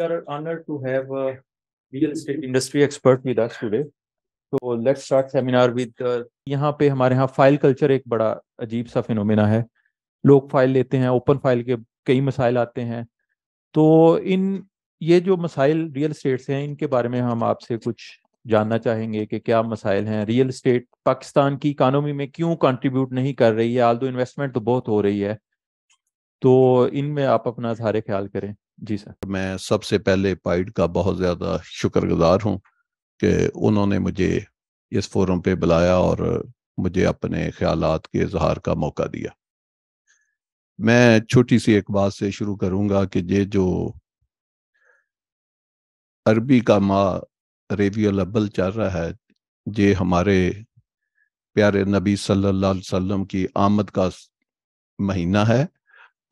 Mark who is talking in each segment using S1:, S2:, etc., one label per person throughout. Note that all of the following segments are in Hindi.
S1: are honored to have a real estate industry expert with us today. So तो लेट्स स्टार्ट सेमिनार विद यहाँ पे हमारे यहाँ फाइल कल्चर एक बड़ा अजीब सा फिनोमेना है लोग फाइल लेते हैं ओपन फाइल के कई मसाइल आते हैं तो इन ये जो मसाइल रियल स्टेट हैं इनके बारे में हम आपसे कुछ जानना चाहेंगे कि क्या मसाइल हैं रियल स्टेट पाकिस्तान की इकानोमी में क्यों कंट्रीब्यूट नहीं कर रही है आल दो इन्वेस्टमेंट तो बहुत हो रही है तो इनमें आप अपना सारे ख्याल करें
S2: जी सर मैं सबसे पहले पाइड का बहुत ज़्यादा शुक्रगुजार हूँ कि उन्होंने मुझे इस फोरम पे बुलाया और मुझे अपने ख्याल के इजहार का मौका दिया मैं छोटी सी एक बात से शुरू करूँगा कि ये जो अरबी का माँ रेवियल अब्बल चल रहा है ये हमारे प्यारे नबी सल्लल्लाहु अलैहि वसल्लम की आमद का महीना है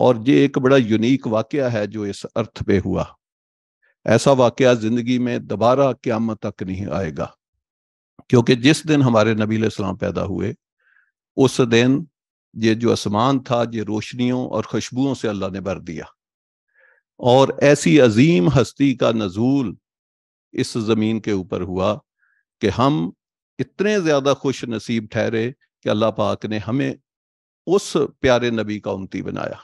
S2: और ये एक बड़ा यूनिक वाक्य है जो इस अर्थ पे हुआ ऐसा वाक्य जिंदगी में दोबारा क्यामत तक नहीं आएगा क्योंकि जिस दिन हमारे नबी इस्लाम पैदा हुए उस दिन ये जो आसमान था ये रोशनियों और खुशबुओं से अल्लाह ने भर दिया और ऐसी अजीम हस्ती का नजूल इस ज़मीन के ऊपर हुआ कि हम इतने ज़्यादा खुश नसीब ठहरे कि अल्लाह पाक ने हमें उस प्यारे नबी का उमती बनाया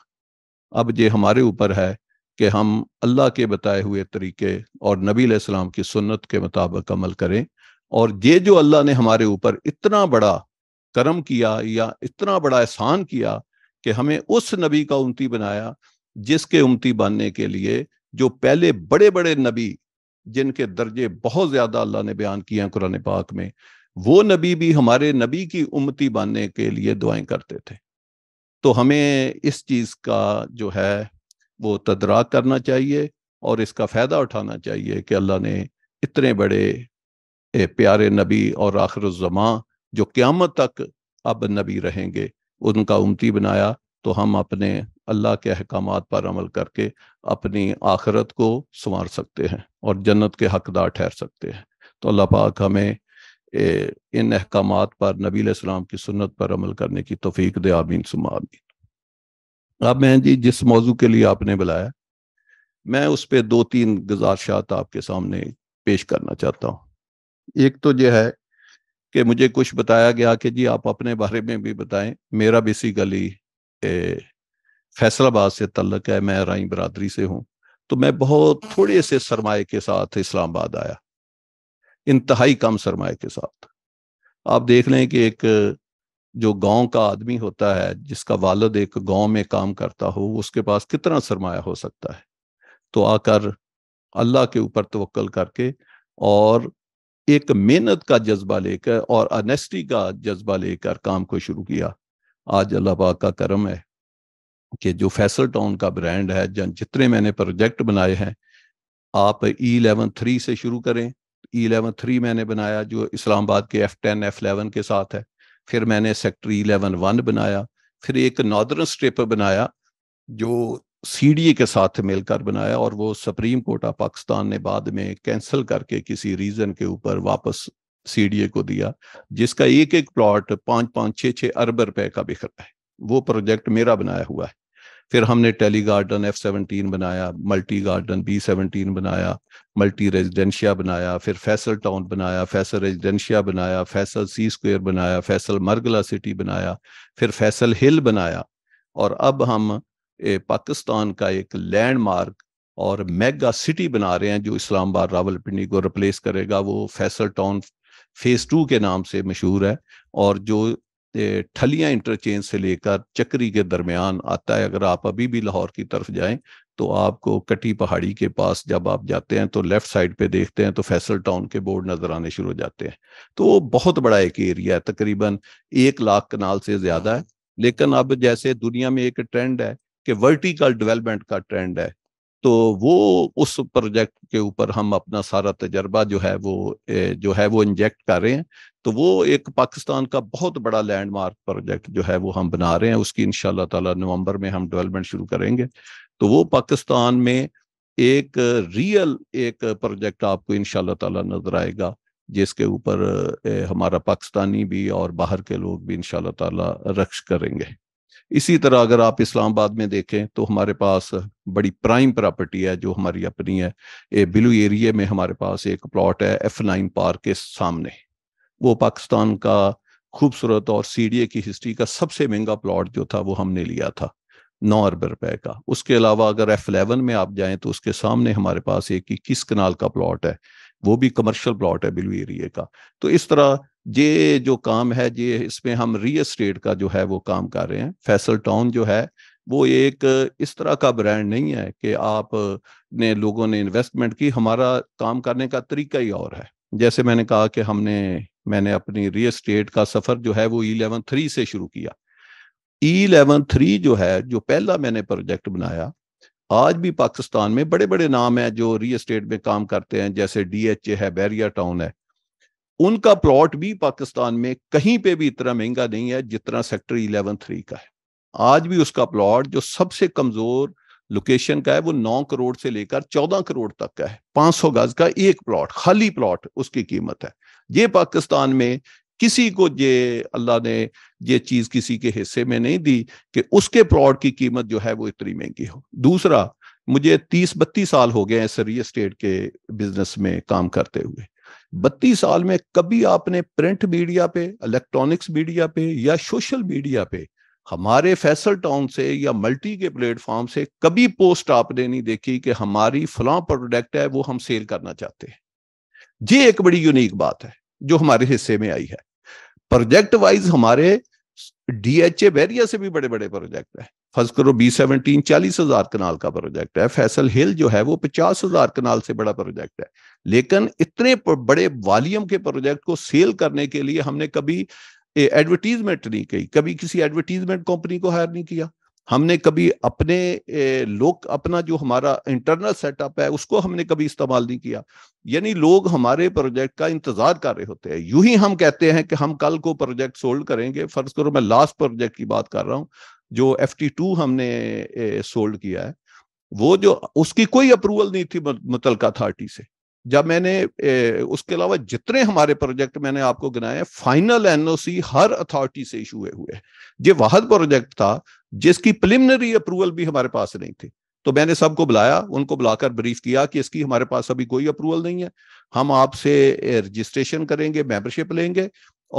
S2: अब ये हमारे ऊपर है कि हम अल्लाह के बताए हुए तरीके और नबी सलाम की सुन्नत के मुताबिक अमल करें और ये जो अल्लाह ने हमारे ऊपर इतना बड़ा करम किया या इतना बड़ा एहसान किया कि हमें उस नबी का उमती बनाया जिसके उमती बनने के लिए जो पहले बड़े बड़े नबी जिनके दर्जे बहुत ज़्यादा अल्लाह ने बयान किया कुरान पाक में वो नबी भी हमारे नबी की उमती बनने के लिए दुआएं करते थे तो हमें इस चीज़ का जो है वो तदराक करना चाहिए और इसका फ़ायदा उठाना चाहिए कि अल्लाह ने इतने बड़े प्यारे नबी और आखिर जमां जो क़्यामत तक अब नबी रहेंगे उनका उमती बनाया तो हम अपने अल्लाह के अहकाम पर अमल करके अपनी आखरत को संवार सकते हैं और जन्नत के हकदार ठहर सकते हैं तो अल्लाह पाक हमें इन अहकाम पर नबी सलाम की सुनत पर अमल करने की तोफ़ीक दे आमीन सुमा आमीन अब मैं जी जिस मौजू के लिए आपने बुलाया मैं उस पर दो तीन गुजारशात आपके सामने पेश करना चाहता हूँ एक तो यह है कि मुझे कुछ बताया गया कि जी आप अपने बारे में भी बताएं मेरा बेसिकली फैसलाबाद से तल्लक है मैं राई बरदरी से हूँ तो मैं बहुत थोड़े से सरमाए के साथ इस्लामाबाद आया इंतहाई कम सरमाए के साथ आप देख लें कि एक जो गांव का आदमी होता है जिसका वालद एक गांव में काम करता हो उसके पास कितना सरमाया हो सकता है तो आकर अल्लाह के ऊपर तवक्ल करके और एक मेहनत का जज्बा लेकर और अनेस्टी का जज्बा लेकर काम को शुरू किया आज अल्लाह पाक का करम है कि जो फैसल टाउन का ब्रांड है जन जितने मैंने प्रोजेक्ट बनाए हैं आप ई इलेवन थ्री से शुरू करें ई एलेवन थ्री मैंने बनाया जो इस्लामाबाद के एफ टेन एफ एलेवन के साथ है फिर मैंने सेक्टर इलेवन e वन बनाया फिर एक नॉर्दर्न स्ट्रिप बनाया जो सी डी ए के साथ मिलकर बनाया और वो सुप्रीम कोर्ट ऑफ पाकिस्तान ने बाद में कैंसिल करके किसी रीजन के ऊपर वापस सी डी ए को दिया जिसका एक एक प्लॉट पाँच पाँच छः छः अरब रुपए का बिखरा है वो प्रोजेक्ट मेरा बनाया हुआ है फिर हमने टेली गार्डन एफ सेवनटीन बनाया मल्टी गार्डन बी सेवनटीन बनाया मल्टी रेजिडेंशिया बनाया फिर फैसल टाउन बनाया फैसल रेजिडेंशिया बनाया फैसल सी स्क्वेयर बनाया फैसल मरगला सिटी बनाया फिर फैसल हिल बनाया और अब हम पाकिस्तान का एक लैंडमार्क और मेगा सिटी बना रहे हैं जो इस्लामाबाद रावलपिंडी को रिप्लेस करेगा वो फैसल टाउन फेज टू के नाम से मशहूर है और जो ठलिया इंटरचेंज से लेकर चक्री के दरमियान आता है अगर आप अभी भी लाहौर की तरफ जाएं तो आपको कटी पहाड़ी के पास जब आप जाते हैं तो लेफ्ट साइड पे देखते हैं तो फैसल टाउन के बोर्ड नजर आने शुरू हो जाते हैं तो वो बहुत बड़ा एक एरिया है तकरीबन एक लाख कनाल से ज्यादा है लेकिन अब जैसे दुनिया में एक ट्रेंड है कि वर्टिकल डेवलपमेंट का ट्रेंड है तो वो उस प्रोजेक्ट के ऊपर हम अपना सारा तजर्बा जो है वो जो है वो इंजेक्ट कर रहे हैं तो वो एक पाकिस्तान का बहुत बड़ा लैंडमार्क प्रोजेक्ट जो है वो हम बना रहे हैं उसकी इन ताला नवंबर में हम डेवलपमेंट शुरू करेंगे तो वो पाकिस्तान में एक रियल एक प्रोजेक्ट आपको इन ताला नजर आएगा जिसके ऊपर हमारा पाकिस्तानी भी और बाहर के लोग भी इन ताला रक्ष करेंगे इसी तरह अगर आप इस्लामाबाद में देखें तो हमारे पास बड़ी प्राइम प्रॉपर्टी है जो हमारी अपनी है ए बिलू एरिए में हमारे पास एक प्लॉट है एफ नाइन पार्क के सामने वो पाकिस्तान का खूबसूरत और सी की हिस्ट्री का सबसे महंगा प्लॉट जो था वो हमने लिया था नौ अरब रुपए का उसके अलावा अगर एफ एलेवन में आप जाएं तो उसके सामने हमारे पास एक इक्कीस कनाल का प्लॉट है वो भी कमर्शियल प्लॉट है बिलू एरिए का तो इस तरह ये जो काम है ये इसमें हम रियल स्टेट का जो है वो काम कर रहे हैं फैसल टाउन जो है वो एक इस तरह का ब्रांड नहीं है कि आप ने लोगों ने इन्वेस्टमेंट की हमारा काम करने का तरीका ही और है जैसे मैंने कहा कि हमने मैंने अपनी री एस्टेट का सफर जो है वो ई इलेवन थ्री से शुरू किया ई इलेवन थ्री जो है जो पहला मैंने प्रोजेक्ट बनाया आज भी पाकिस्तान में बड़े बड़े नाम हैं जो रियल स्टेट में काम करते हैं जैसे डी एच ए है बैरिया टाउन है उनका प्लॉट भी पाकिस्तान में कहीं पे भी इतना महंगा नहीं है जितना सेक्टर इलेवन थ्री का है आज भी उसका प्लॉट जो सबसे कमजोर लोकेशन का है वो नौ करोड़ से लेकर चौदह करोड़ तक का है पांच सौ गज का एक प्लॉट खाली प्लॉट उसकी कीमत है ये पाकिस्तान में किसी को ये अल्लाह ने ये चीज किसी के हिस्से में नहीं दी कि उसके प्लॉट की कीमत जो है वो इतनी महंगी हो दूसरा मुझे तीस बत्तीस साल हो गए हैं रियल स्टेट के बिजनेस में काम करते हुए बत्तीस साल में कभी आपने प्रिंट मीडिया पे इलेक्ट्रॉनिक्स मीडिया पे या सोशल मीडिया पे हमारे फैसल टाउन से या मल्टी के प्लेटफॉर्म से कभी पोस्ट आपने नहीं देखी कि हमारी फला प्रोडक्ट है वो हम सेल करना चाहते हैं ये एक बड़ी यूनिक बात है जो हमारे हिस्से में आई है प्रोजेक्ट वाइज हमारे डीएचए बैरिया से भी बड़े बड़े प्रोजेक्ट है फर्ज करो बी सेवनटीन चालीस हजार कनाल का प्रोजेक्ट है फैसल हिल जो है वो पचास हजार कनाल से बड़ा प्रोजेक्ट है लेकिन इतने बड़े वॉल्यूम के प्रोजेक्ट को सेल करने के लिए हमने कभी एडवर्टीजमेंट नहीं की कभी किसी एडवर्टीजमेंट कंपनी को हायर नहीं किया हमने कभी अपने लोग अपना जो हमारा इंटरनल सेटअप है उसको हमने कभी इस्तेमाल नहीं किया यानी लोग हमारे प्रोजेक्ट का इंतजार कर रहे होते हैं यूं ही हम कहते हैं कि हम कल को प्रोजेक्ट सोल्ड करेंगे फर्ज करो मैं लास्ट प्रोजेक्ट की बात कर रहा हूँ जो एफ टू हमने सोल्ड किया है वो जो उसकी कोई अप्रूवल नहीं थी मुतल अथॉरिटी से जब मैंने ए, उसके अलावा जितने हमारे प्रोजेक्ट मैंने आपको गिनाए फाइनल एनओसी हर अथॉरिटी से इशू हुए हुए ये वाहद प्रोजेक्ट था जिसकी प्रिलिमिनरी अप्रूवल भी हमारे पास नहीं थी तो मैंने सबको बुलाया उनको बुलाकर ब्रीफ किया कि इसकी हमारे पास अभी कोई अप्रूवल नहीं है हम आपसे रजिस्ट्रेशन करेंगे मेंबरशिप लेंगे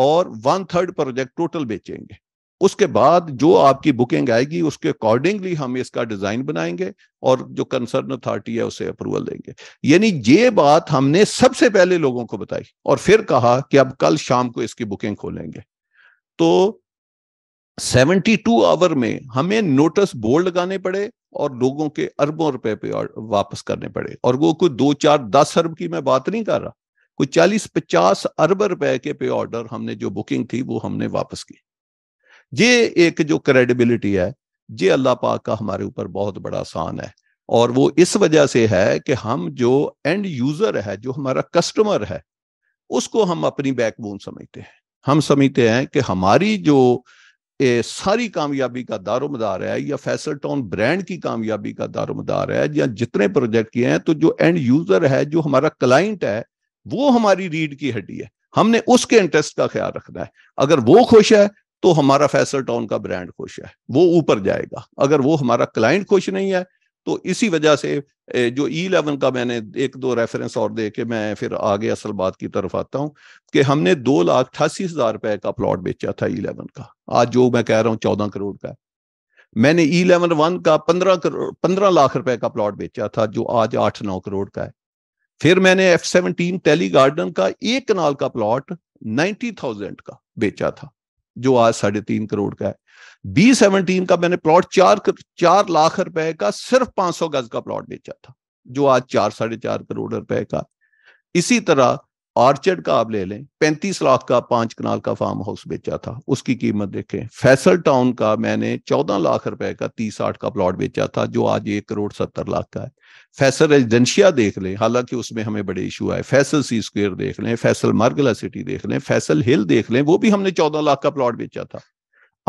S2: और वन थर्ड प्रोजेक्ट टोटल बेचेंगे उसके बाद जो आपकी बुकिंग आएगी उसके अकॉर्डिंगली हम इसका डिजाइन बनाएंगे और जो कंसर्न अथॉरिटी है उसे अप्रूवल देंगे यानी ये बात हमने सबसे पहले लोगों को बताई और फिर कहा कि अब कल शाम को इसकी बुकिंग खोलेंगे तो सेवेंटी टू आवर में हमें नोटिस बोर्ड लगाने पड़े और लोगों के अरबों रुपए पे वापस करने पड़े और वो कोई दो चार दस अरब की मैं बात नहीं कर रहा कोई चालीस पचास अरब रुपए के पे ऑर्डर हमने जो बुकिंग थी वो हमने वापस की ये एक जो क्रेडिबिलिटी है ये अल्लाह पाक का हमारे ऊपर बहुत बड़ा आसान है और वो इस वजह से है कि हम जो एंड यूजर है जो हमारा कस्टमर है उसको हम अपनी बैकबोन समझते हैं हम समझते हैं कि हमारी जो ये सारी कामयाबी का दारोमदार है या फैसल टाउन ब्रांड की कामयाबी का दारोमदार है या जितने प्रोजेक्ट किए हैं तो जो एंड यूजर है जो हमारा क्लाइंट है वो हमारी रीड की हड्डी है हमने उसके इंटरेस्ट का ख्याल रखना है अगर वो खुश है तो हमारा फैसल टाउन का ब्रांड खुश है वो ऊपर जाएगा अगर वो हमारा क्लाइंट खुश नहीं है तो इसी वजह से जो ई e इलेवन का मैंने एक दो रेफरेंस और दे के मैं फिर आगे असल बात की तरफ आता हूँ कि हमने दो लाख अठासी हजार रुपए का प्लॉट बेचा था ई e इलेवन का आज जो मैं कह रहा हूँ चौदह करोड़ का मैंने ई इलेवन वन का पंद्रह करोड़ पंद्रह लाख रुपए का प्लॉट बेचा था जो आज आठ नौ करोड़ का है फिर मैंने एफ सेवनटीन टेली गार्डन का एक कनाल का प्लॉट नाइन्टी थाउजेंड का बेचा था जो आज साढ़े तीन करोड़ का है बी सेवनटीन का मैंने प्लॉट चार चार लाख रुपए का सिर्फ पांच सौ गज का प्लॉट बेचा था जो आज चार साढ़े चार करोड़ रुपए का इसी तरह ऑर्चर्ड का आप ले लें पैंतीस लाख का पांच कनाल का फार्म हाउस बेचा था उसकी कीमत देखें फैसल टाउन का मैंने चौदह लाख रुपए का तीस आठ का प्लॉट बेचा था जो आज एक करोड़ सत्तर लाख का है फैसल रेजिडेंशिया देख लें हालांकि उसमें हमें बड़े इशू आए फैसल सी स्क्वेयर देख लें फैसल मार्गला सिटी देख लें फैसल हिल देख लें वो भी हमने चौदह लाख का प्लॉट बेचा था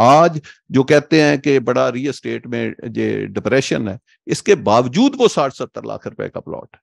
S2: आज जो कहते हैं कि बड़ा रियल स्टेट में ये डिप्रेशन है इसके बावजूद वो साठ सत्तर लाख रुपए का प्लॉट है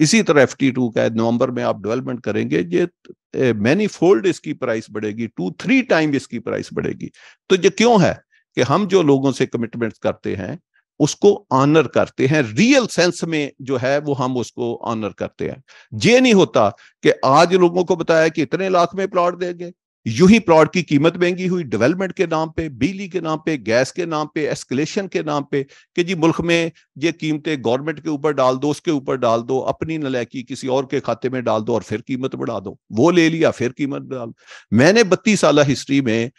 S2: इसी तरह एफ टी टू का नवंबर में आप डेवलपमेंट करेंगे ये मैनी फोल्ड इसकी प्राइस बढ़ेगी टू थ्री टाइम इसकी प्राइस बढ़ेगी तो ये क्यों है कि हम जो लोगों से कमिटमेंट करते हैं उसको ऑनर करते हैं रियल सेंस में जो है वो हम उसको ऑनर करते हैं ये नहीं होता कि आज लोगों को बताया कि इतने लाख में प्लॉट देंगे यूं ही प्लॉट की कीमत महंगी हुई डेवलपमेंट के नाम पे बिजली के नाम पे गैस के नाम पे एस्केलेशन के नाम पे कि जी मुल्क में ये कीमतें गवर्नमेंट के ऊपर डाल दो उसके ऊपर डाल दो अपनी नलैकी किसी और के खाते में डाल दो और फिर कीमत बढ़ा दो वो ले लिया फिर कीमत डाल मैंने बत्तीस साल हिस्ट्री में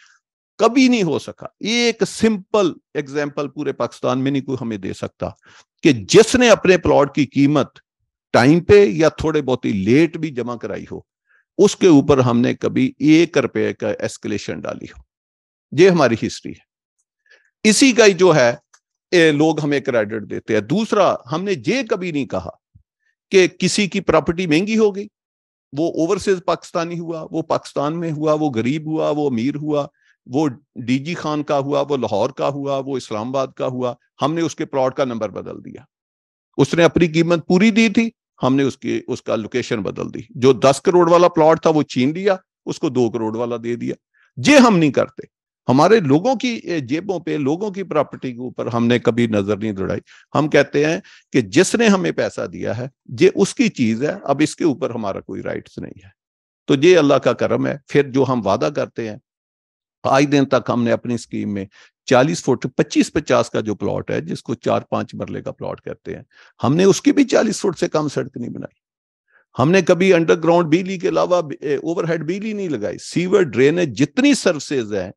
S2: कभी नहीं हो सका एक सिंपल एग्जाम्पल पूरे पाकिस्तान में नहीं कोई हमें दे सकता कि जिसने अपने प्लॉट की कीमत टाइम पे या थोड़े बहुत ही लेट भी जमा कराई हो उसके ऊपर हमने कभी एक रुपये का एस्केलेशन डाली हो ये हमारी हिस्ट्री है इसी का ही जो है ए, लोग हमें क्रेडिट देते हैं दूसरा हमने ये कभी नहीं कहा कि किसी की प्रॉपर्टी महंगी हो गई वो ओवरसीज पाकिस्तानी हुआ वो पाकिस्तान में हुआ वो गरीब हुआ वो अमीर हुआ वो डीजी खान का हुआ वो लाहौर का हुआ वो इस्लामाबाद का हुआ हमने उसके प्लॉट का नंबर बदल दिया उसने अपनी कीमत पूरी दी थी हमने उसकी उसका लोकेशन बदल दी जो दस करोड़ वाला प्लॉट था वो छीन लिया उसको दो करोड़ वाला दे दिया ये हम नहीं करते हमारे लोगों की जेबों पे लोगों की प्रॉपर्टी के ऊपर हमने कभी नजर नहीं दौड़ाई हम कहते हैं कि जिसने हमें पैसा दिया है ये उसकी चीज है अब इसके ऊपर हमारा कोई राइट्स नहीं है तो ये अल्लाह का करम है फिर जो हम वादा करते हैं आज दिन तक हमने अपनी स्कीम में चालीस फुट पच्चीस पचास का जो प्लॉट है जिसको चार पांच मरले का प्लॉट कहते हैं हमने उसकी भी चालीस फुट से कम सड़क नहीं बनाई हमने कभी अंडरग्राउंड बिजली के अलावा ओवरहेड बिजली नहीं लगाई सीवर ड्रेनेज जितनी सर्विसेज हैं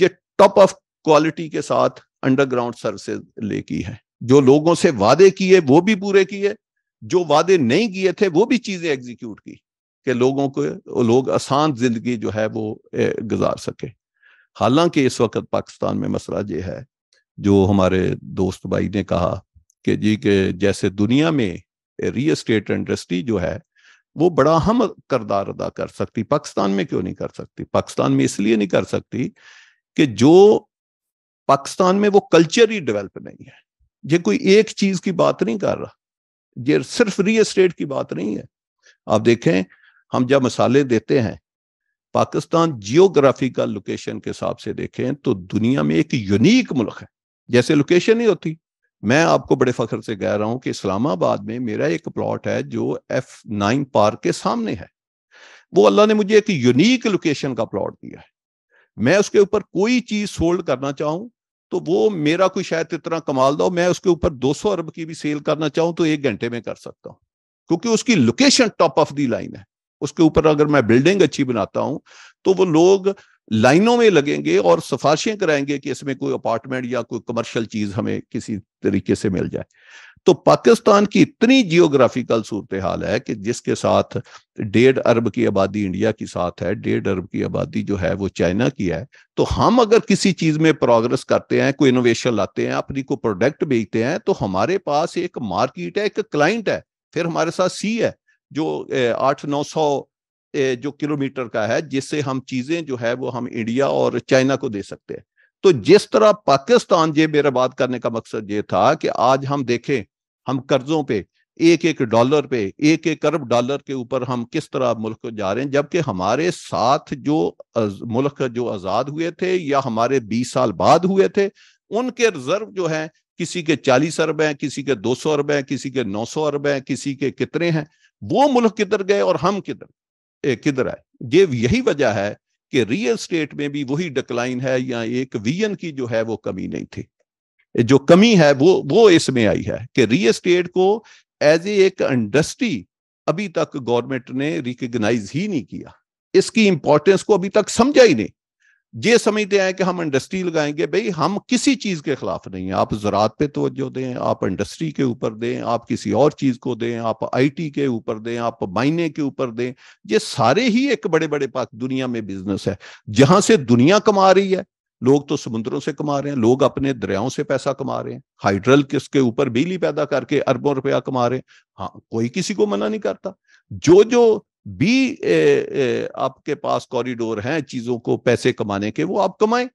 S2: ये टॉप ऑफ क्वालिटी के साथ अंडरग्राउंड सर्विसेज ले की है जो लोगों से वादे किए वो भी पूरे किए जो वादे नहीं किए थे वो भी चीजें एग्जीक्यूट की के लोगों को लोग आसान जिंदगी जो है वो गुजार सके हालांकि इस वक्त पाकिस्तान में मसला ये है जो हमारे दोस्त भाई ने कहा कि जी के जैसे दुनिया में रियल स्टेट इंडस्ट्री जो है वो बड़ा अहम करदार अदा कर सकती पाकिस्तान में क्यों नहीं कर सकती पाकिस्तान में इसलिए नहीं कर सकती कि जो पाकिस्तान में वो कल्चर ही डेवलप नहीं है ये कोई एक चीज की बात नहीं कर रहा ये सिर्फ रियल स्टेट की बात नहीं है आप देखें हम जब मसाले देते हैं पाकिस्तान जियोग्राफिकल लोकेशन के हिसाब से देखें तो दुनिया में एक यूनिक मुल्क है जैसे लोकेशन नहीं होती मैं आपको बड़े फख्र से कह रहा हूं कि इस्लामाबाद में मेरा एक प्लॉट है जो एफ नाइन पार्क के सामने है वो अल्लाह ने मुझे एक यूनिक लोकेशन का प्लॉट दिया है मैं उसके ऊपर कोई चीज सोल्ड करना चाहूं तो वो मेरा कोई शायद इतना कमाल दो मैं उसके ऊपर 200 अरब की भी सेल करना चाहूं तो एक घंटे में कर सकता हूं क्योंकि उसकी location top of the line है उसके ऊपर अगर मैं बिल्डिंग अच्छी बनाता हूं तो वो लोग लाइनों में लगेंगे और सिफारिशें कराएंगे कि इसमें कोई अपार्टमेंट या कोई कमर्शियल चीज हमें किसी तरीके से मिल जाए तो पाकिस्तान की इतनी जियोग्राफिकल सूरत हाल है कि जिसके साथ डेढ़ अरब की आबादी इंडिया की साथ है डेढ़ अरब की आबादी जो है वो चाइना की है तो हम अगर किसी चीज में प्रोग्रेस करते हैं कोई इनोवेशन लाते हैं अपनी को प्रोडक्ट बेचते हैं तो हमारे पास एक मार्केट है एक क्लाइंट है फिर हमारे साथ सी है जो आठ नौ सौ जो किलोमीटर का है जिससे हम चीजें जो है वो हम इंडिया और चाइना को दे सकते हैं तो जिस तरह पाकिस्तान ये मेरा बात करने का मकसद ये था कि आज हम देखें हम कर्जों पे एक एक डॉलर पे एक एक अरब डॉलर के ऊपर हम किस तरह मुल्क जा रहे हैं जबकि हमारे साथ जो मुल्क जो आजाद हुए थे या हमारे 20 साल बाद हुए थे उनके रिजर्व जो है किसी के 40 अरब हैं किसी के 200 अरब हैं किसी के 900 अरब हैं किसी के कितने हैं वो मुल्क किधर गए और हम किधर किधर आए ये यही वजह है कि रियल स्टेट में भी वही डिक्लाइन है या एक वीएन की जो है वो कमी नहीं थी जो कमी है वो वो इसमें आई है कि रियल स्टेट को एज ए एक इंडस्ट्री अभी तक गवर्नमेंट ने रिकग्नाइज ही नहीं किया इसकी इंपॉर्टेंस को अभी तक समझा ही नहीं ये समझते हैं कि हम इंडस्ट्री लगाएंगे भाई हम किसी चीज के खिलाफ नहीं है आप ज़रात पे तोज्जो दें आप इंडस्ट्री के ऊपर दें आप किसी और चीज को दें आप आईटी के ऊपर दें आप माइने के ऊपर दें ये सारे ही एक बड़े बड़े पाक दुनिया में बिजनेस है जहां से दुनिया कमा रही है लोग तो समुद्रों से कमा रहे हैं लोग अपने दरियाओं से पैसा कमा रहे हैं हाइड्रल किसके ऊपर बिजली पैदा करके अरबों रुपया कमा रहे हैं हाँ कोई किसी को मना नहीं करता जो जो भी ए, ए, आपके पास कॉरिडोर हैं चीजों को पैसे कमाने के वो आप कमाएं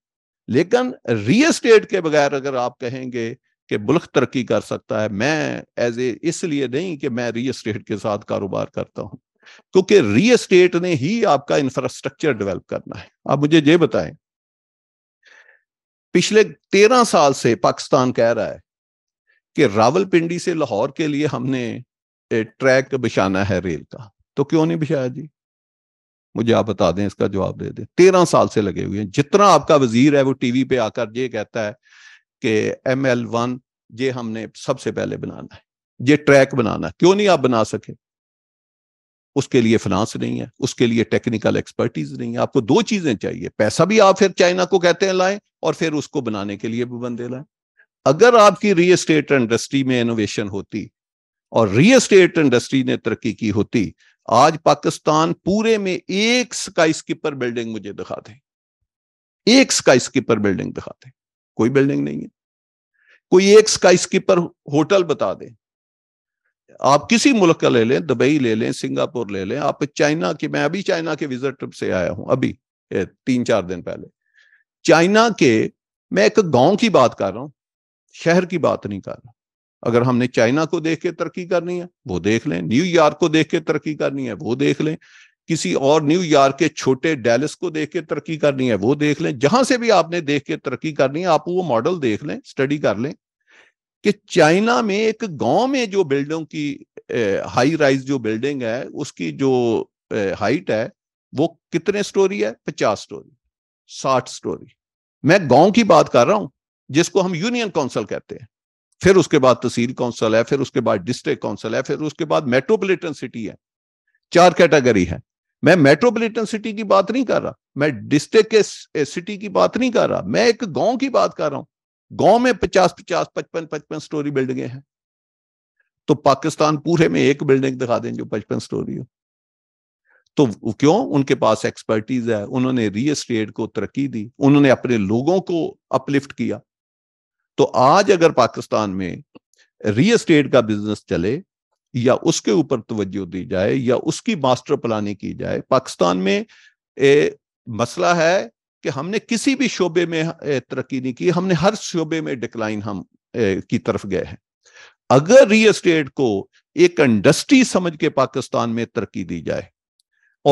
S2: लेकिन रियल स्टेट के बगैर अगर आप कहेंगे कि मुल्क तरक्की कर सकता है मैं एज ए इसलिए नहीं कि मैं रियल स्टेट के साथ कारोबार करता हूं क्योंकि रियल स्टेट ने ही आपका इंफ्रास्ट्रक्चर डेवलप करना है आप मुझे ये बताएं पिछले तेरह साल से पाकिस्तान कह रहा है कि रावलपिंडी से लाहौर के लिए हमने ट्रैक बिछाना है रेल का तो क्यों नहीं बिछाया जी मुझे आप बता दें इसका जवाब दे दें तेरह साल से लगे हुए हैं जितना आपका वजीर है वो टीवी पे आकर ये कहता है कि एम एल वन ये हमने सबसे पहले बनाना है ये ट्रैक बनाना है क्यों नहीं आप बना सके उसके लिए फिनांस नहीं है उसके लिए टेक्निकल एक्सपर्टीज नहीं है आपको दो चीजें चाहिए पैसा भी आप फिर चाइना को कहते हैं लाएं और फिर उसको बनाने के लिए भी बंदे लाएं अगर आपकी रियल एस्टेट इंडस्ट्री में इनोवेशन होती और रियल एस्टेट इंडस्ट्री ने तरक्की की होती आज पाकिस्तान पूरे में एक स्काई स्कीपर बिल्डिंग मुझे दिखा दे एक स्काई स्कीपर बिल्डिंग दिखा दे कोई बिल्डिंग नहीं है कोई एक स्काई स्कीपर होटल बता दे आप किसी मुल्क का ले लें दुबई ले लें सिंगापुर ले लें आप चाइना के मैं अभी चाइना के विजिट ट्रिप से आया हूं अभी तीन चार दिन पहले चाइना के मैं एक गांव की बात कर रहा हूं शहर की बात नहीं कर रहा अगर हमने चाइना को देख के तरक्की करनी है वो देख लें न्यूयॉर्क को देख के तरक्की करनी है वो देख लें किसी और न्यूयॉर्क के छोटे डेलिस को देख के तरक्की करनी है वो देख लें जहां से भी आपने देख के तरक्की करनी है आप वो मॉडल देख लें स्टडी कर लें कि चाइना में एक गांव में जो बिल्डिंग की ए, हाई राइज जो बिल्डिंग है उसकी जो ए, हाइट है वो कितने स्टोरी है पचास स्टोरी साठ स्टोरी मैं गांव की बात कर रहा हूं जिसको हम यूनियन काउंसिल कहते हैं फिर उसके बाद तहसील काउंसिल है फिर उसके बाद डिस्ट्रिक्ट काउंसिल है फिर उसके बाद मेट्रोपोलिटन सिटी है चार कैटेगरी है मैं मेट्रोपोलिटन सिटी की बात नहीं कर रहा मैं डिस्ट्रिक्ट के सिटी की बात नहीं कर रहा मैं एक गांव की बात कर रहा हूं गांव में पचास पचास पचपन पचपन स्टोरी बिल्डिंगें हैं तो पाकिस्तान पूरे में एक बिल्डिंग दिखा दें जो पचपन स्टोरी हो तो क्यों उनके पास एक्सपर्टीज है उन्होंने रियल स्टेट को तरक्की दी उन्होंने अपने लोगों को अपलिफ्ट किया तो आज अगर पाकिस्तान में रियल स्टेट का बिजनेस चले या उसके ऊपर तवज्जो दी जाए या उसकी मास्टर प्लानिंग की जाए पाकिस्तान में ए, मसला है कि हमने किसी भी शोबे में तरक्की नहीं की हमने हर शोबे में डिक्लाइन हम ए, की तरफ गए हैं अगर रियल स्टेट को एक इंडस्ट्री समझ के पाकिस्तान में तरक्की दी जाए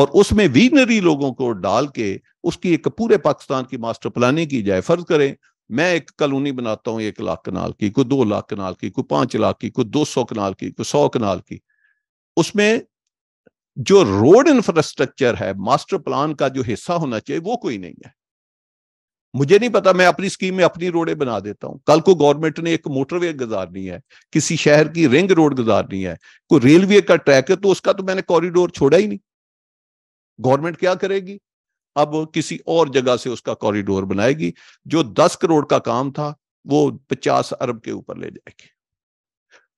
S2: और उसमें वीनरी लोगों को डाल के उसकी एक पूरे पाकिस्तान की मास्टर प्लानिंग की जाए फर्ज करें मैं एक कॉलोनी बनाता हूँ एक लाख कनाल की कोई दो लाख कनाल की कोई पांच लाख की कोई दो सौ कनाल की कोई सौ कनाल की उसमें जो रोड इंफ्रास्ट्रक्चर है मास्टर प्लान का जो हिस्सा होना चाहिए वो कोई नहीं है मुझे नहीं पता मैं अपनी स्कीम में अपनी रोडें बना देता हूं कल को गवर्नमेंट ने एक मोटरवे गुजारनी है किसी शहर की रिंग रोड गुजारनी है कोई रेलवे का ट्रैक है तो उसका तो मैंने कॉरिडोर छोड़ा ही नहीं गवर्नमेंट क्या करेगी अब किसी और जगह से उसका कॉरिडोर बनाएगी जो दस करोड़ का काम था वो पचास अरब के ऊपर ले जाएगी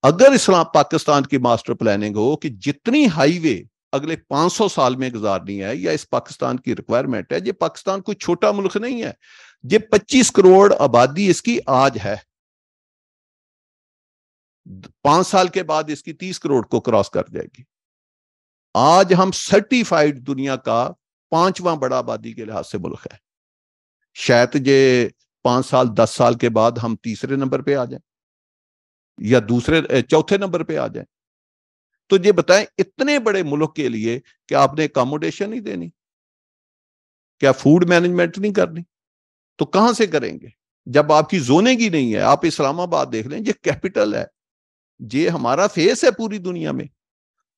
S2: अगर इस्लाम पाकिस्तान की मास्टर प्लानिंग हो कि जितनी हाईवे अगले 500 साल में गुजारनी है या इस पाकिस्तान की रिक्वायरमेंट है ये पाकिस्तान कोई छोटा मुल्क नहीं है ये 25 करोड़ आबादी इसकी आज है पांच साल के बाद इसकी 30 करोड़ को क्रॉस कर जाएगी आज हम सर्टिफाइड दुनिया का पांचवा बड़ा आबादी के लिहाज से मुल्क है शायद ये पांच साल दस साल के बाद हम तीसरे नंबर पे आ जाए या दूसरे चौथे नंबर पे आ जाए तो ये बताएं इतने बड़े मुल्क के लिए क्या आपने अकोमोडेशन नहीं देनी क्या फूड मैनेजमेंट नहीं करनी तो कहां से करेंगे जब आपकी जोने की नहीं है आप इस्लामाबाद देख लें ये कैपिटल है ये हमारा फेस है पूरी दुनिया में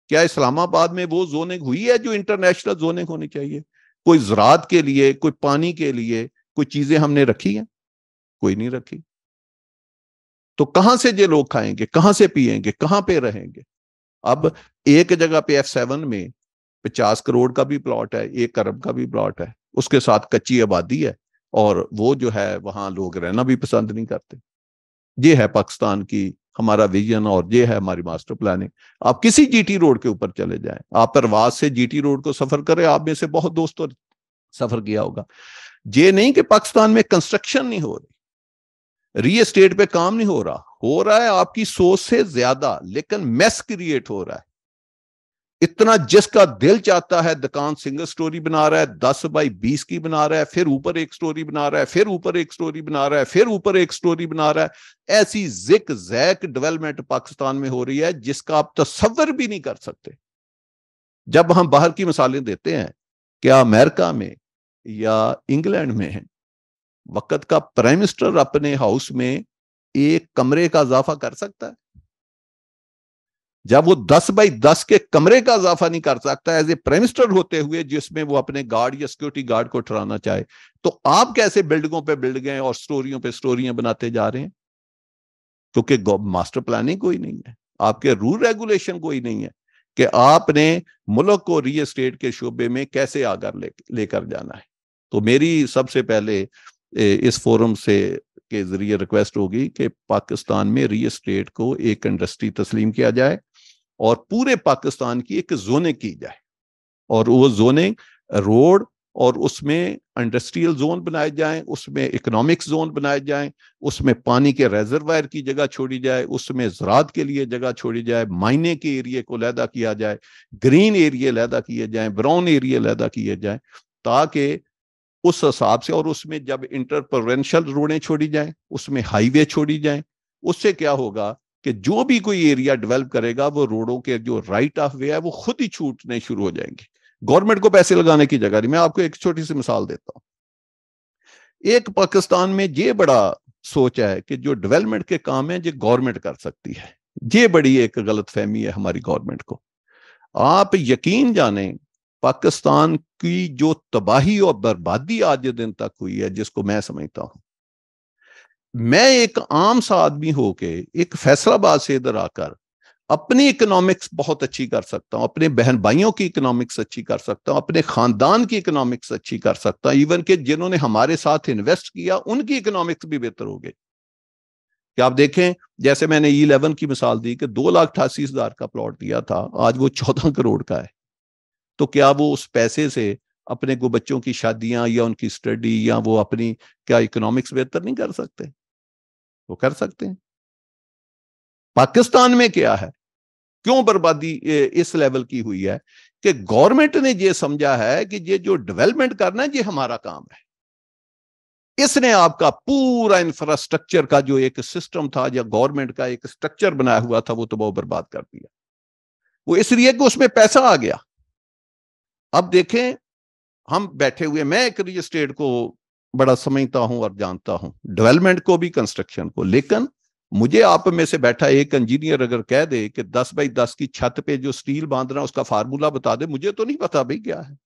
S2: क्या इस्लामाबाद में वो जोनिंग हुई है जो इंटरनेशनल जोनिंग होनी चाहिए कोई ज़रात के लिए कोई पानी के लिए कोई चीजें हमने रखी हैं कोई नहीं रखी तो कहां से ये लोग खाएंगे कहां से पिएंगे कहां पे रहेंगे अब एक जगह पे एफ सेवन में पचास करोड़ का भी प्लॉट है एक अरब का भी प्लॉट है उसके साथ कच्ची आबादी है और वो जो है वहां लोग रहना भी पसंद नहीं करते ये है पाकिस्तान की हमारा विजन और ये है हमारी मास्टर प्लानिंग आप किसी जीटी रोड के ऊपर चले जाएं आप प्रवास से जीटी रोड को सफर करें आप में से बहुत दोस्तों सफर किया होगा ये नहीं कि पाकिस्तान में कंस्ट्रक्शन नहीं हो रही रियल स्टेट पे काम नहीं हो रहा हो रहा है आपकी सोच से ज्यादा लेकिन मेस क्रिएट हो रहा है इतना जिसका दिल चाहता है दुकान सिंगल स्टोरी बना रहा है दस बाई बीस की बना रहा है फिर ऊपर एक स्टोरी बना रहा है फिर ऊपर एक स्टोरी बना रहा है फिर ऊपर एक स्टोरी बना रहा है ऐसी जिक जैक डेवलपमेंट पाकिस्तान में हो रही है जिसका आप तस्वर भी नहीं कर सकते जब हम बाहर की मिसालें देते हैं क्या अमेरिका में या इंग्लैंड में है वक्त का प्राइम मिनिस्टर अपने हाउस में एक कमरे का इजाफा कर सकता है जब वो दस बाई दस के कमरे का इजाफा नहीं कर सकता एज ए प्राइमिस्टर होते हुए जिसमें वो अपने गार्ड या सिक्योरिटी गार्ड को ठहराना चाहे तो आप कैसे बिल्डिंगों पे गए और स्टोरियों पे स्टोरियां बनाते जा रहे हैं क्योंकि मास्टर प्लानिंग कोई नहीं है आपके रूल रेगुलेशन कोई नहीं है कि आपने मुल्क को रियल स्टेट के शोबे में कैसे आगर ले लेकर जाना है तो मेरी सबसे पहले इस फोरम से के जरिए रिक्वेस्ट होगी कि पाकिस्तान में रियल स्टेट को एक इंडस्ट्री तस्लीम किया जाए और पूरे पाकिस्तान की एक जोने की जाए और वो जोने रोड और उसमें इंडस्ट्रियल जोन बनाए जाएं उसमें इकोनॉमिक जोन बनाए जाएं उसमें पानी के रेजरवायर की जगह छोड़ी जाए उसमें ज़रात के लिए जगह छोड़ी जाए मायने के एरिए को लैदा किया जाए ग्रीन एरिए लैदा किए जाएं ब्राउन एरिए लैदा किए जाएं ताकि उस हिसाब से और उसमें जब इंटरप्रेंशल रोडें छोड़ी जाएं उसमें हाईवे छोड़ी जाएं उससे क्या होगा कि जो भी कोई एरिया डेवलप करेगा वो रोडों के जो राइट ऑफ वे है वो खुद ही छूटने शुरू हो जाएंगे गवर्नमेंट को पैसे लगाने की जगह नहीं मैं आपको एक छोटी सी मिसाल देता हूं एक पाकिस्तान में ये बड़ा सोच है कि जो डेवलपमेंट के काम है ये गवर्नमेंट कर सकती है ये बड़ी एक गलत फहमी है हमारी गवर्नमेंट को आप यकीन जाने पाकिस्तान की जो तबाही और बर्बादी आज दिन तक हुई है जिसको मैं समझता हूं मैं एक आम सा आदमी होके एक फैसलाबाद से इधर आकर अपनी इकोनॉमिक्स बहुत अच्छी कर सकता हूँ अपने बहन भाइयों की इकोनॉमिक्स अच्छी कर सकता हूँ अपने खानदान की इकोनॉमिक्स अच्छी कर सकता हूँ इवन के जिन्होंने हमारे साथ इन्वेस्ट किया उनकी इकोनॉमिक्स भी बेहतर हो गई कि आप देखें जैसे मैंने ई e इलेवन की मिसाल दी कि दो लाख अठासी हजार का प्लॉट दिया था आज वो चौदह करोड़ का है तो क्या वो उस पैसे से अपने को बच्चों की शादियां या उनकी स्टडी या वो अपनी क्या इकोनॉमिक्स बेहतर नहीं कर सकते वो कर सकते हैं पाकिस्तान में क्या है क्यों बर्बादी इस लेवल की हुई है कि गवर्नमेंट ने ये समझा है कि ये जो डेवलपमेंट करना है ये हमारा काम है इसने आपका पूरा इंफ्रास्ट्रक्चर का जो एक सिस्टम था या गवर्नमेंट का एक स्ट्रक्चर बनाया हुआ था वो तो बहुत बर्बाद कर दिया वो इसलिए कि उसमें पैसा आ गया अब देखें हम बैठे हुए मैं एक रियल स्टेट को बड़ा समझता हूं और जानता हूं डेवलपमेंट को भी कंस्ट्रक्शन को लेकिन मुझे आप में से बैठा एक इंजीनियर अगर कह दे कि दस बाई दस की छत पे जो स्टील बांध रहा है उसका फार्मूला बता दे मुझे तो नहीं पता भाई क्या है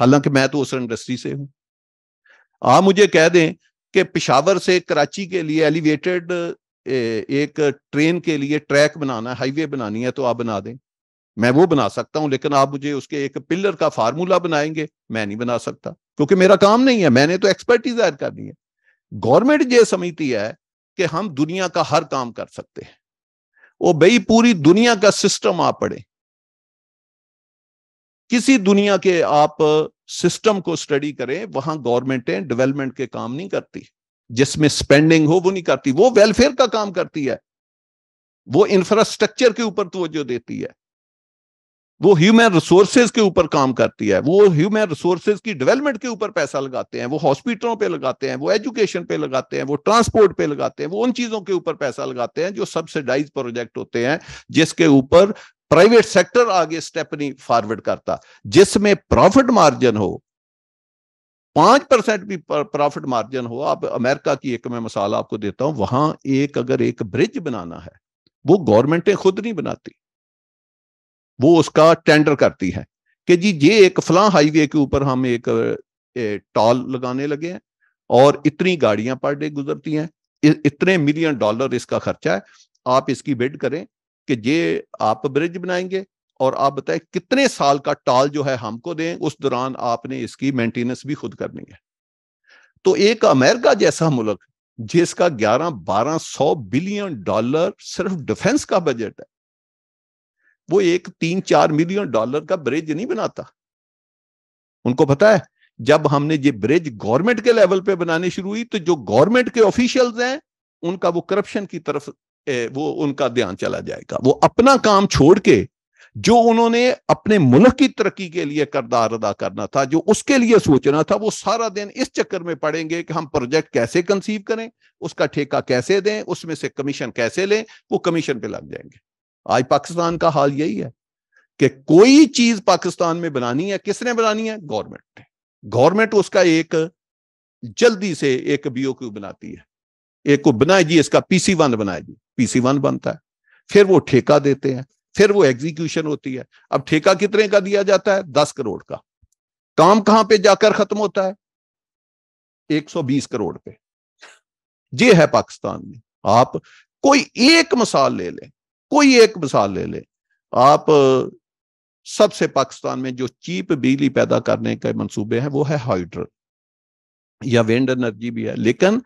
S2: हालांकि मैं तो उस इंडस्ट्री से हूं आप मुझे कह दें कि पिशावर से कराची के लिए एलिवेटेड एक ट्रेन के लिए ट्रैक बनाना है हाईवे बनानी है तो आप बना दें मैं वो बना सकता हूं लेकिन आप मुझे उसके एक पिलर का फार्मूला बनाएंगे मैं नहीं बना सकता क्योंकि मेरा काम नहीं है मैंने तो एक्सपर्टीज ऐड करनी है गवर्नमेंट ये समझती है कि हम दुनिया का हर काम कर सकते हैं वो भाई पूरी दुनिया का सिस्टम आप पढ़े किसी दुनिया के आप सिस्टम को स्टडी करें वहां गवर्नमेंटें डेवलपमेंट के काम नहीं करती जिसमें स्पेंडिंग हो वो नहीं करती वो वेलफेयर का काम करती है वो इंफ्रास्ट्रक्चर के ऊपर तो जो देती है वो ह्यूमन रिसोर्सेज के ऊपर काम करती है वो ह्यूमन रिसोर्सेज की डेवलपमेंट के ऊपर पैसा लगाते हैं वो हॉस्पिटलों पे लगाते हैं वो एजुकेशन पे लगाते हैं वो ट्रांसपोर्ट पे लगाते हैं वो उन चीजों के ऊपर पैसा लगाते हैं जो सब्सिडाइज प्रोजेक्ट होते हैं जिसके ऊपर प्राइवेट सेक्टर आगे स्टेप नहीं फॉरवर्ड करता जिसमें प्रॉफिट मार्जिन हो पांच परसेंट भी प्रॉफिट मार्जिन हो आप अमेरिका की एक मैं मिसाल आपको देता हूं वहां एक अगर एक ब्रिज बनाना है वो गवर्नमेंटें खुद नहीं बनाती वो उसका टेंडर करती है कि जी ये एक फला हाईवे के ऊपर हम एक टॉल लगाने लगे हैं और इतनी गाड़ियां पर डे गुजरती हैं इतने मिलियन डॉलर इसका खर्चा है आप इसकी बिड करें कि ये आप ब्रिज बनाएंगे और आप बताएं कितने साल का टॉल जो है हमको दें उस दौरान आपने इसकी मेंटेनेंस भी खुद करनी है तो एक अमेरिका जैसा मुल्क जिसका 11 1200 बिलियन डॉलर सिर्फ डिफेंस का बजट है वो एक तीन चार मिलियन डॉलर का ब्रिज नहीं बनाता उनको पता है जब हमने ये ब्रिज गवर्नमेंट के लेवल पे बनाने शुरू हुई तो जो गवर्नमेंट के ऑफिशियल्स हैं उनका वो करप्शन की तरफ वो उनका ध्यान चला जाएगा वो अपना काम छोड़ के जो उन्होंने अपने मुल्क की तरक्की के लिए करदार अदा करना था जो उसके लिए सोचना था वो सारा दिन इस चक्कर में पड़ेंगे कि हम प्रोजेक्ट कैसे कंसीव करें उसका ठेका कैसे दें उसमें से कमीशन कैसे लें वो कमीशन पे लग जाएंगे आज पाकिस्तान का हाल यही है कि कोई चीज पाकिस्तान में बनानी है किसने बनानी है गवर्नमेंट ने गवर्नमेंट उसका एक जल्दी से एक बीओक्यू बनाती है एक को बनाए जी इसका पीसी वन बनाए जी पीसी वन बनता है फिर वो ठेका देते हैं फिर वो एग्जीक्यूशन होती है अब ठेका कितने का दिया जाता है दस करोड़ का काम कहां पे जाकर खत्म होता है एक सौ बीस करोड़ पे ये है पाकिस्तान में आप कोई एक मिसाल ले लें कोई एक मिसाल ले ले आप सबसे पाकिस्तान में जो चीप बिजली पैदा करने के मंसूबे हैं वो है हाइड्रल या वेंड एनर्जी भी है लेकिन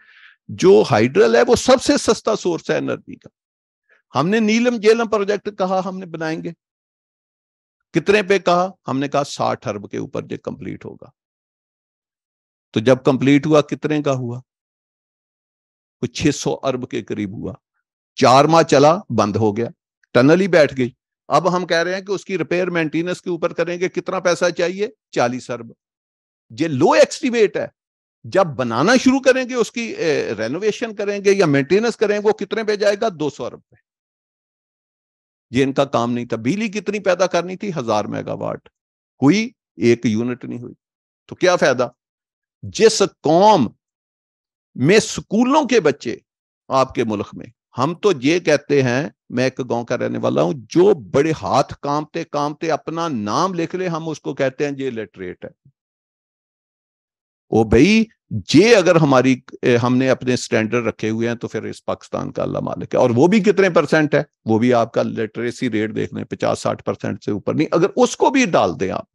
S2: जो हाइड्रल है वो सबसे सस्ता सोर्स है एनर्जी का हमने नीलम जेलम प्रोजेक्ट कहा हमने बनाएंगे कितने पे कहा हमने कहा साठ अरब के ऊपर जो कंप्लीट होगा तो जब कंप्लीट हुआ कितने का हुआ कुछ छह सौ अरब के करीब हुआ चार माह चला बंद हो गया टनल ही बैठ गई अब हम कह रहे हैं कि उसकी रिपेयर मेंटेनेंस के ऊपर करेंगे कितना पैसा चाहिए चालीस अरब ये लो एक्सटीमेट है जब बनाना शुरू करेंगे उसकी रेनोवेशन करेंगे या मेंटेनेंस करेंगे वो कितने पे जाएगा दो सौ अरब पे ये इनका काम नहीं था बिजली कितनी पैदा करनी थी हजार मेगावाट हुई एक यूनिट नहीं हुई तो क्या फायदा जिस कौम में स्कूलों के बच्चे आपके मुल्क में हम तो ये कहते हैं मैं एक गांव का रहने वाला हूं जो बड़े हाथ कामते कामते अपना नाम लिख ले हम उसको कहते हैं ये लिटरेट है ओ भाई ये अगर हमारी हमने अपने स्टैंडर्ड रखे हुए हैं तो फिर इस पाकिस्तान का अल्लाह मालिक है और वो भी कितने परसेंट है वो भी आपका लिटरेसी रेट देख लें पचास साठ परसेंट से ऊपर नहीं अगर उसको भी डाल दें आप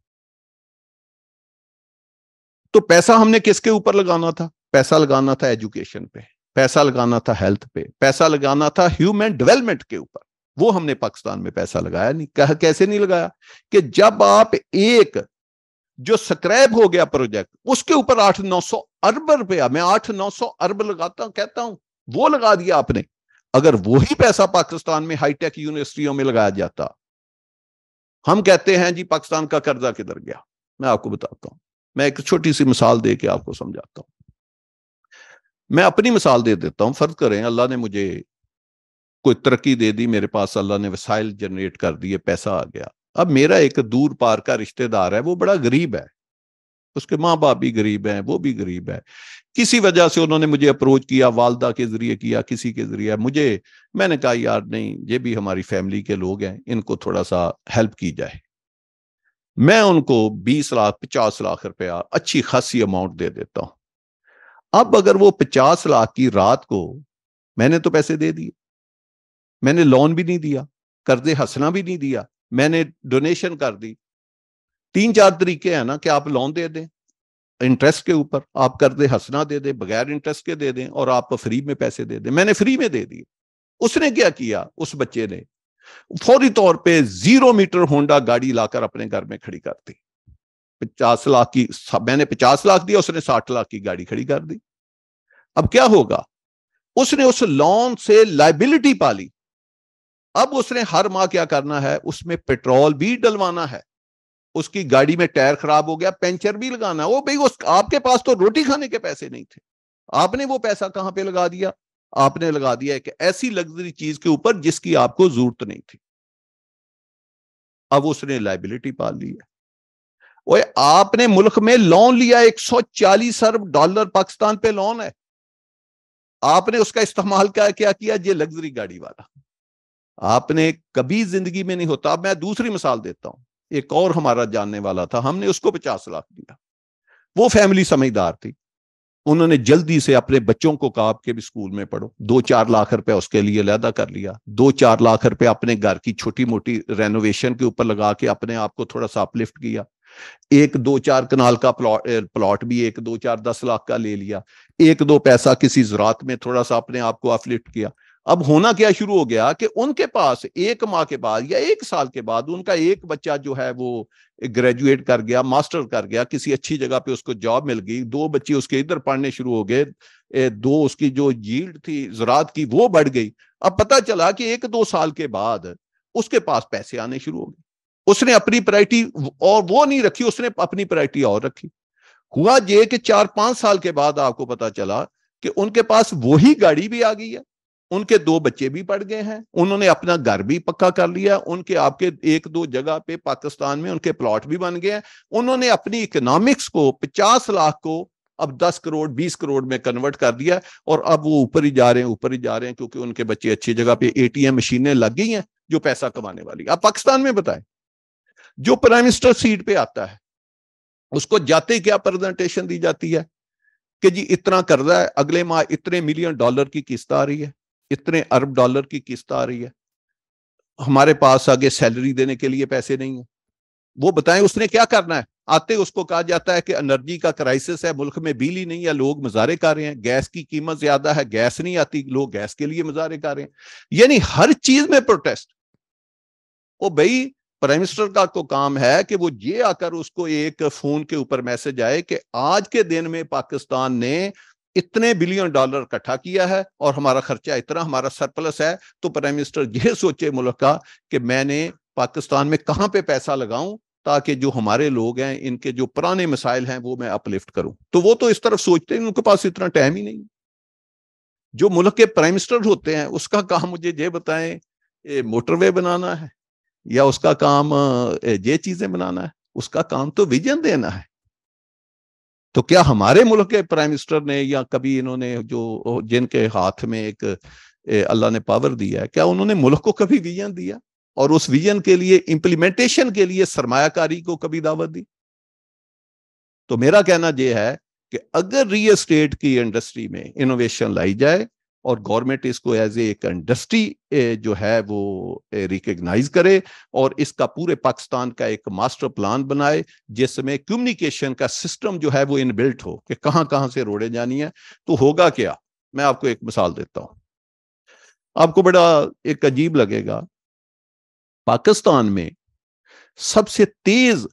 S2: तो पैसा हमने किसके ऊपर लगाना था पैसा लगाना था एजुकेशन पे पैसा लगाना था हेल्थ पे पैसा लगाना था ह्यूमन डेवलपमेंट के ऊपर वो हमने पाकिस्तान में पैसा लगाया नहीं कह कैसे नहीं लगाया कि जब आप एक जो स्क्रैप हो गया प्रोजेक्ट उसके ऊपर आठ नौ सौ अरब रुपया मैं आठ नौ सौ अरब लगाता कहता हूं वो लगा दिया आपने अगर वही पैसा पाकिस्तान में हाईटेक यूनिवर्सिटियों में लगाया जाता हम कहते हैं जी पाकिस्तान का कर्जा किधर गया मैं आपको बताता हूं मैं एक छोटी सी मिसाल दे के आपको समझाता हूं मैं अपनी मिसाल दे देता हूं फर्ज करें अल्लाह ने मुझे कोई तरक्की दे दी मेरे पास अल्लाह ने वसाइल जनरेट कर दिए पैसा आ गया अब मेरा एक दूर पार का रिश्तेदार है वो बड़ा गरीब है उसके माँ बाप भी गरीब हैं वो भी गरीब है किसी वजह से उन्होंने मुझे अप्रोच किया वालदा के जरिए किया किसी के जरिए मुझे मैंने कहा यार नहीं ये भी हमारी फैमिली के लोग हैं इनको थोड़ा सा हेल्प की जाए मैं उनको बीस लाख पचास लाख रुपया अच्छी खासी अमाउंट दे देता हूँ अब अगर वो पचास लाख की रात को मैंने तो पैसे दे दिए मैंने लोन भी नहीं दिया कर्जे हंसना भी नहीं दिया मैंने डोनेशन कर दी तीन चार तरीके हैं ना कि आप लोन दे दें इंटरेस्ट के ऊपर आप कर्जे हंसना दे दें बगैर इंटरेस्ट के दे दें और आप फ्री में पैसे दे दें मैंने फ्री में दे दिए उसने क्या किया उस बच्चे ने फौरी तौर पे जीरो मीटर होंडा गाड़ी लाकर अपने घर में खड़ी कर दी पचास लाख की मैंने पचास लाख दिया उसने साठ लाख की गाड़ी खड़ी कर दी अब क्या होगा उसने उस लोन से लाइबिलिटी पाली अब उसने हर माह क्या करना है उसमें पेट्रोल भी डलवाना है उसकी गाड़ी में टायर खराब हो गया पंचर भी लगाना वो भाई उस आपके पास तो रोटी खाने के पैसे नहीं थे आपने वो पैसा कहां पे लगा दिया आपने लगा दिया एक ऐसी लग्जरी चीज के ऊपर जिसकी आपको जरूरत नहीं थी अब उसने लाइबिलिटी पाल ली है वो आपने मुल्क में लोन लिया 140 अरब डॉलर पाकिस्तान पे लोन है आपने उसका इस्तेमाल क्या क्या किया ये लग्जरी गाड़ी वाला आपने कभी जिंदगी में नहीं होता मैं दूसरी मिसाल देता हूं एक और हमारा जानने वाला था हमने उसको पचास लाख दिया वो फैमिली समझदार थी उन्होंने जल्दी से अपने बच्चों को कहा के भी स्कूल में पढ़ो दो चार लाख रुपया उसके लिए लैदा कर लिया दो चार लाख रुपया अपने घर की छोटी मोटी रेनोवेशन के ऊपर लगा के अपने आप को थोड़ा सा अपलिफ्ट किया एक दो चार कनाल का प्लॉट प्लॉट भी एक दो चार दस लाख का ले लिया एक दो पैसा किसी जरात में थोड़ा सा अपने आप को अफ्लिट किया अब होना क्या शुरू हो गया कि उनके पास एक माह के बाद या एक साल के बाद उनका एक बच्चा जो है वो ग्रेजुएट कर गया मास्टर कर गया किसी अच्छी जगह पे उसको जॉब मिल गई दो बच्चे उसके इधर पढ़ने शुरू हो गए दो उसकी जो यील्ड थी जरात की वो बढ़ गई अब पता चला कि एक दो साल के बाद उसके पास पैसे आने शुरू हो गए उसने अपनी प्रायोरिटी और वो नहीं रखी उसने अपनी प्रायोरिटी और रखी हुआ ये कि चार पांच साल के बाद आपको पता चला कि उनके पास वही गाड़ी भी आ गई है उनके दो बच्चे भी पड़ गए हैं उन्होंने अपना घर भी पक्का कर लिया उनके आपके एक दो जगह पे पाकिस्तान में उनके प्लॉट भी बन गए हैं उन्होंने अपनी इकोनॉमिक्स को पचास लाख को अब दस करोड़ बीस करोड़ में कन्वर्ट कर दिया और अब वो ऊपर ही जा रहे हैं ऊपर ही जा रहे हैं क्योंकि उनके बच्चे अच्छी जगह पे एटीएम मशीनें लग गई हैं जो पैसा कमाने वाली अब पाकिस्तान में बताएं जो प्राइम मिनिस्टर सीट पे आता है उसको जाते क्या प्रेजेंटेशन दी जाती है कि जी इतना कर रहा है अगले माह इतने मिलियन डॉलर की किस्त आ रही है इतने अरब डॉलर की किस्त आ रही है हमारे पास आगे सैलरी देने के लिए पैसे नहीं है वो बताएं उसने क्या करना है आते उसको कहा जाता है कि एनर्जी का क्राइसिस है मुल्क में बिजली नहीं है लोग मजारे कर रहे हैं गैस की कीमत ज्यादा है गैस नहीं आती लोग गैस के लिए मजारे कर रहे हैं यानी हर चीज में प्रोटेस्ट ओ भाई प्राइम मिनिस्टर का तो काम है कि वो ये आकर उसको एक फोन के ऊपर मैसेज आए कि आज के दिन में पाकिस्तान ने इतने बिलियन डॉलर इकट्ठा किया है और हमारा खर्चा इतना हमारा सरप्लस है तो प्राइम मिनिस्टर ये सोचे मुल्क का कि मैंने पाकिस्तान में कहाँ पे पैसा लगाऊं ताकि जो हमारे लोग हैं इनके जो पुराने मिसाइल हैं वो मैं अपलिफ्ट करूं तो वो तो इस तरफ सोचते हैं उनके पास इतना टाइम ही नहीं जो मुल्क के प्राइम मिनिस्टर होते हैं उसका काम मुझे ये बताएं मोटरवे बनाना है या उसका काम ये चीजें बनाना है उसका काम तो विजन देना है तो क्या हमारे मुल्क के प्राइम मिनिस्टर ने या कभी इन्होंने जो जिनके हाथ में एक अल्लाह ने पावर दिया है क्या उन्होंने मुल्क को कभी विजन दिया और उस विजन के लिए इम्प्लीमेंटेशन के लिए सरमाकारी को कभी दावत दी तो मेरा कहना यह है कि अगर रियल स्टेट की इंडस्ट्री में इनोवेशन लाई जाए और गवर्नमेंट इसको एज ए एक इंडस्ट्री जो है वो रिकग्नाइज करे और इसका पूरे पाकिस्तान का एक मास्टर प्लान बनाए जिसमें कम्युनिकेशन का सिस्टम जो है वो इनबिल्ट हो कि कहाँ कहाँ से रोड़े जानी है तो होगा क्या मैं आपको एक मिसाल देता हूँ आपको बड़ा एक अजीब लगेगा पाकिस्तान में सबसे तेज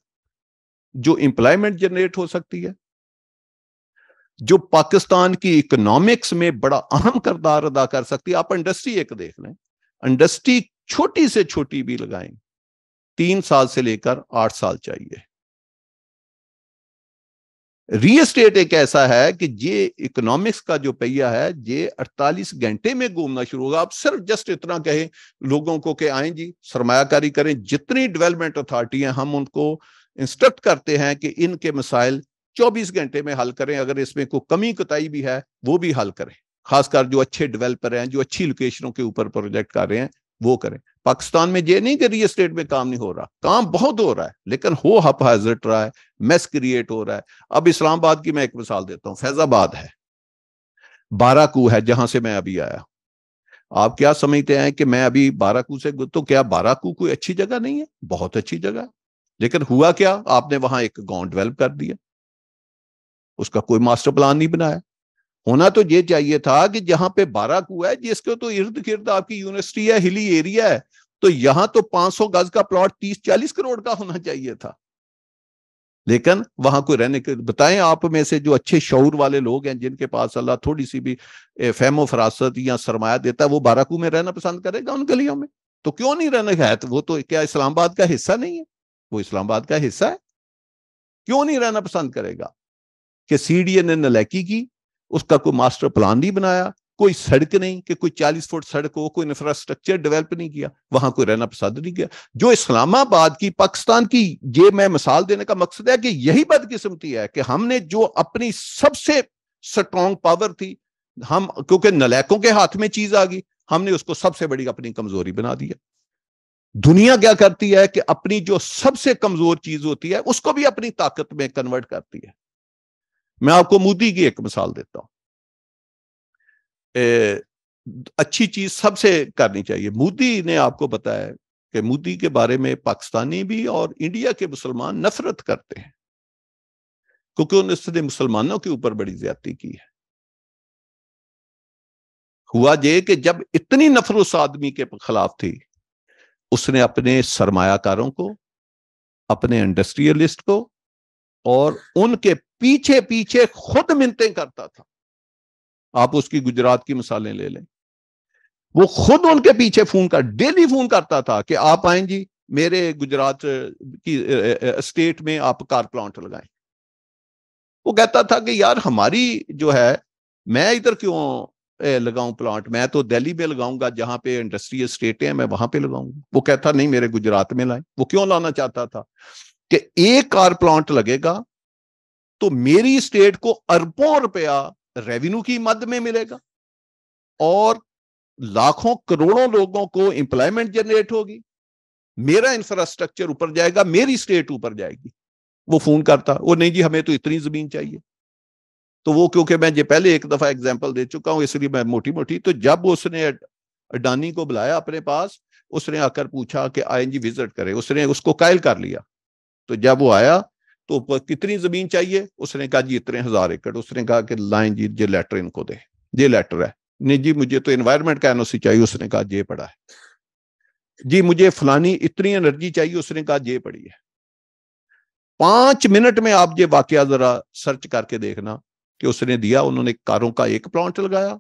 S2: जो इंप्लायमेंट जनरेट हो सकती है जो पाकिस्तान की इकोनॉमिक्स में बड़ा अहम करदार अदा कर सकती है आप इंडस्ट्री एक देख लें इंडस्ट्री छोटी से छोटी भी लगाएं तीन साल से लेकर आठ साल चाहिए रियल स्टेट एक ऐसा है कि ये इकोनॉमिक्स का जो पहिया है ये 48 घंटे में घूमना शुरू होगा आप सिर्फ जस्ट इतना कहें लोगों को कि आए जी सरमाकारी करें जितनी डेवलपमेंट अथॉरिटी है हम उनको इंस्ट्रक्ट करते हैं कि इनके मिसाइल 24 घंटे में हल करें अगर इसमें कोई कमी कताई भी है वो भी हल करें खासकर जो अच्छे डेवलपर हैं जो अच्छी लोकेशनों के ऊपर प्रोजेक्ट कर रहे हैं वो करें पाकिस्तान में ये नहीं कि रियल स्टेट में काम नहीं हो रहा काम बहुत हो रहा है लेकिन हो हप हाजट रहा है मेस क्रिएट हो रहा है अब इस्लामाबाद की मैं एक मिसाल देता हूँ फैजाबाद है बाराकू है जहां से मैं अभी आया आप क्या समझते हैं कि मैं अभी बाराकू से तो क्या बाराकू कोई अच्छी जगह नहीं है बहुत अच्छी जगह लेकिन हुआ क्या आपने वहां एक गांव डेवलप कर दिया उसका कोई मास्टर प्लान नहीं बनाया होना तो ये चाहिए था कि जहां पे बारह कुआ है जिसके तो इर्द गिर्द आपकी यूनिवर्सिटी है हिली एरिया है तो यहां तो 500 गज का प्लॉट 30-40 करोड़ का होना चाहिए था लेकिन वहां कोई रहने के बताएं आप में से जो अच्छे शौर वाले लोग हैं जिनके पास अल्लाह थोड़ी सी भी फेमो फरासत या सरमाया देता है वो बाराकू में रहना पसंद करेगा उन गलियों में तो क्यों नहीं रहने का है तो वो तो क्या इस्लामाबाद का हिस्सा नहीं है वो इस्लामाबाद का हिस्सा है क्यों नहीं रहना पसंद करेगा कि सीडीए ने नलैकी की उसका कोई मास्टर प्लान नहीं बनाया कोई सड़क नहीं कि कोई चालीस फुट सड़क हो कोई इंफ्रास्ट्रक्चर डेवलप नहीं किया वहां कोई रहना पसंद नहीं किया जो इस्लामाबाद की पाकिस्तान की ये मैं मिसाल देने का मकसद है कि यही बदकिस्मती है कि हमने जो अपनी सबसे स्ट्रॉन्ग पावर थी हम क्योंकि नलैकों के हाथ में चीज आ गई हमने उसको सबसे बड़ी अपनी कमजोरी बना दिया दुनिया क्या करती है कि अपनी जो सबसे कमजोर चीज होती है उसको भी अपनी ताकत में कन्वर्ट करती है मैं आपको मोदी की एक मिसाल देता हूं अच्छी चीज सबसे करनी चाहिए मोदी ने आपको बताया कि मोदी के बारे में पाकिस्तानी भी और इंडिया के मुसलमान नफरत करते हैं क्योंकि उन्होंने मुसलमानों के ऊपर बड़ी ज्यादा की है हुआ ये कि जब इतनी नफर उस आदमी के खिलाफ थी उसने अपने सरमायाकारों को अपने इंडस्ट्रियलिस्ट को और उनके पीछे पीछे खुद मिनते करता था आप उसकी गुजरात की मिसालें ले लें वो खुद उनके पीछे फोन कर डेली फोन करता था कि आप आए जी मेरे गुजरात की स्टेट में आप कार प्लांट लगाए वो कहता था कि यार हमारी जो है मैं इधर क्यों लगाऊं प्लांट मैं तो दिल्ली में लगाऊंगा जहां पे इंडस्ट्रियल स्टेट है मैं वहां पे लगाऊंगा वो कहता नहीं मेरे गुजरात में लाए वो क्यों लाना चाहता था कि एक कार प्लांट लगेगा तो मेरी स्टेट को अरबों रुपया रेवेन्यू की मद में मिलेगा और लाखों करोड़ों लोगों को एम्प्लॉयमेंट जनरेट होगी मेरा इंफ्रास्ट्रक्चर ऊपर जाएगा मेरी स्टेट ऊपर जाएगी वो फोन करता वो नहीं जी हमें तो इतनी जमीन चाहिए तो वो क्योंकि मैं ये पहले एक दफा एग्जाम्पल दे चुका हूं इसलिए मैं मोटी मोटी तो जब उसने अडानी को बुलाया अपने पास उसने आकर पूछा कि जी विजिट करे उसने उसको कायल कर लिया तो जब वो आया तो कितनी जमीन चाहिए उसने कहा जी इतने हजार एकड़ उसने कहा कि लाइन जी ये लेटर इनको दे ये लेटर है नहीं जी मुझे तो एनवायरमेंट का एनओसी चाहिए उसने कहा जे पड़ा है जी मुझे फलानी इतनी एनर्जी चाहिए उसने कहा जे पड़ी है पांच मिनट में आप ये वाक्य जरा सर्च करके देखना कि उसने दिया उन्होंने कारों का एक प्लांट लगाया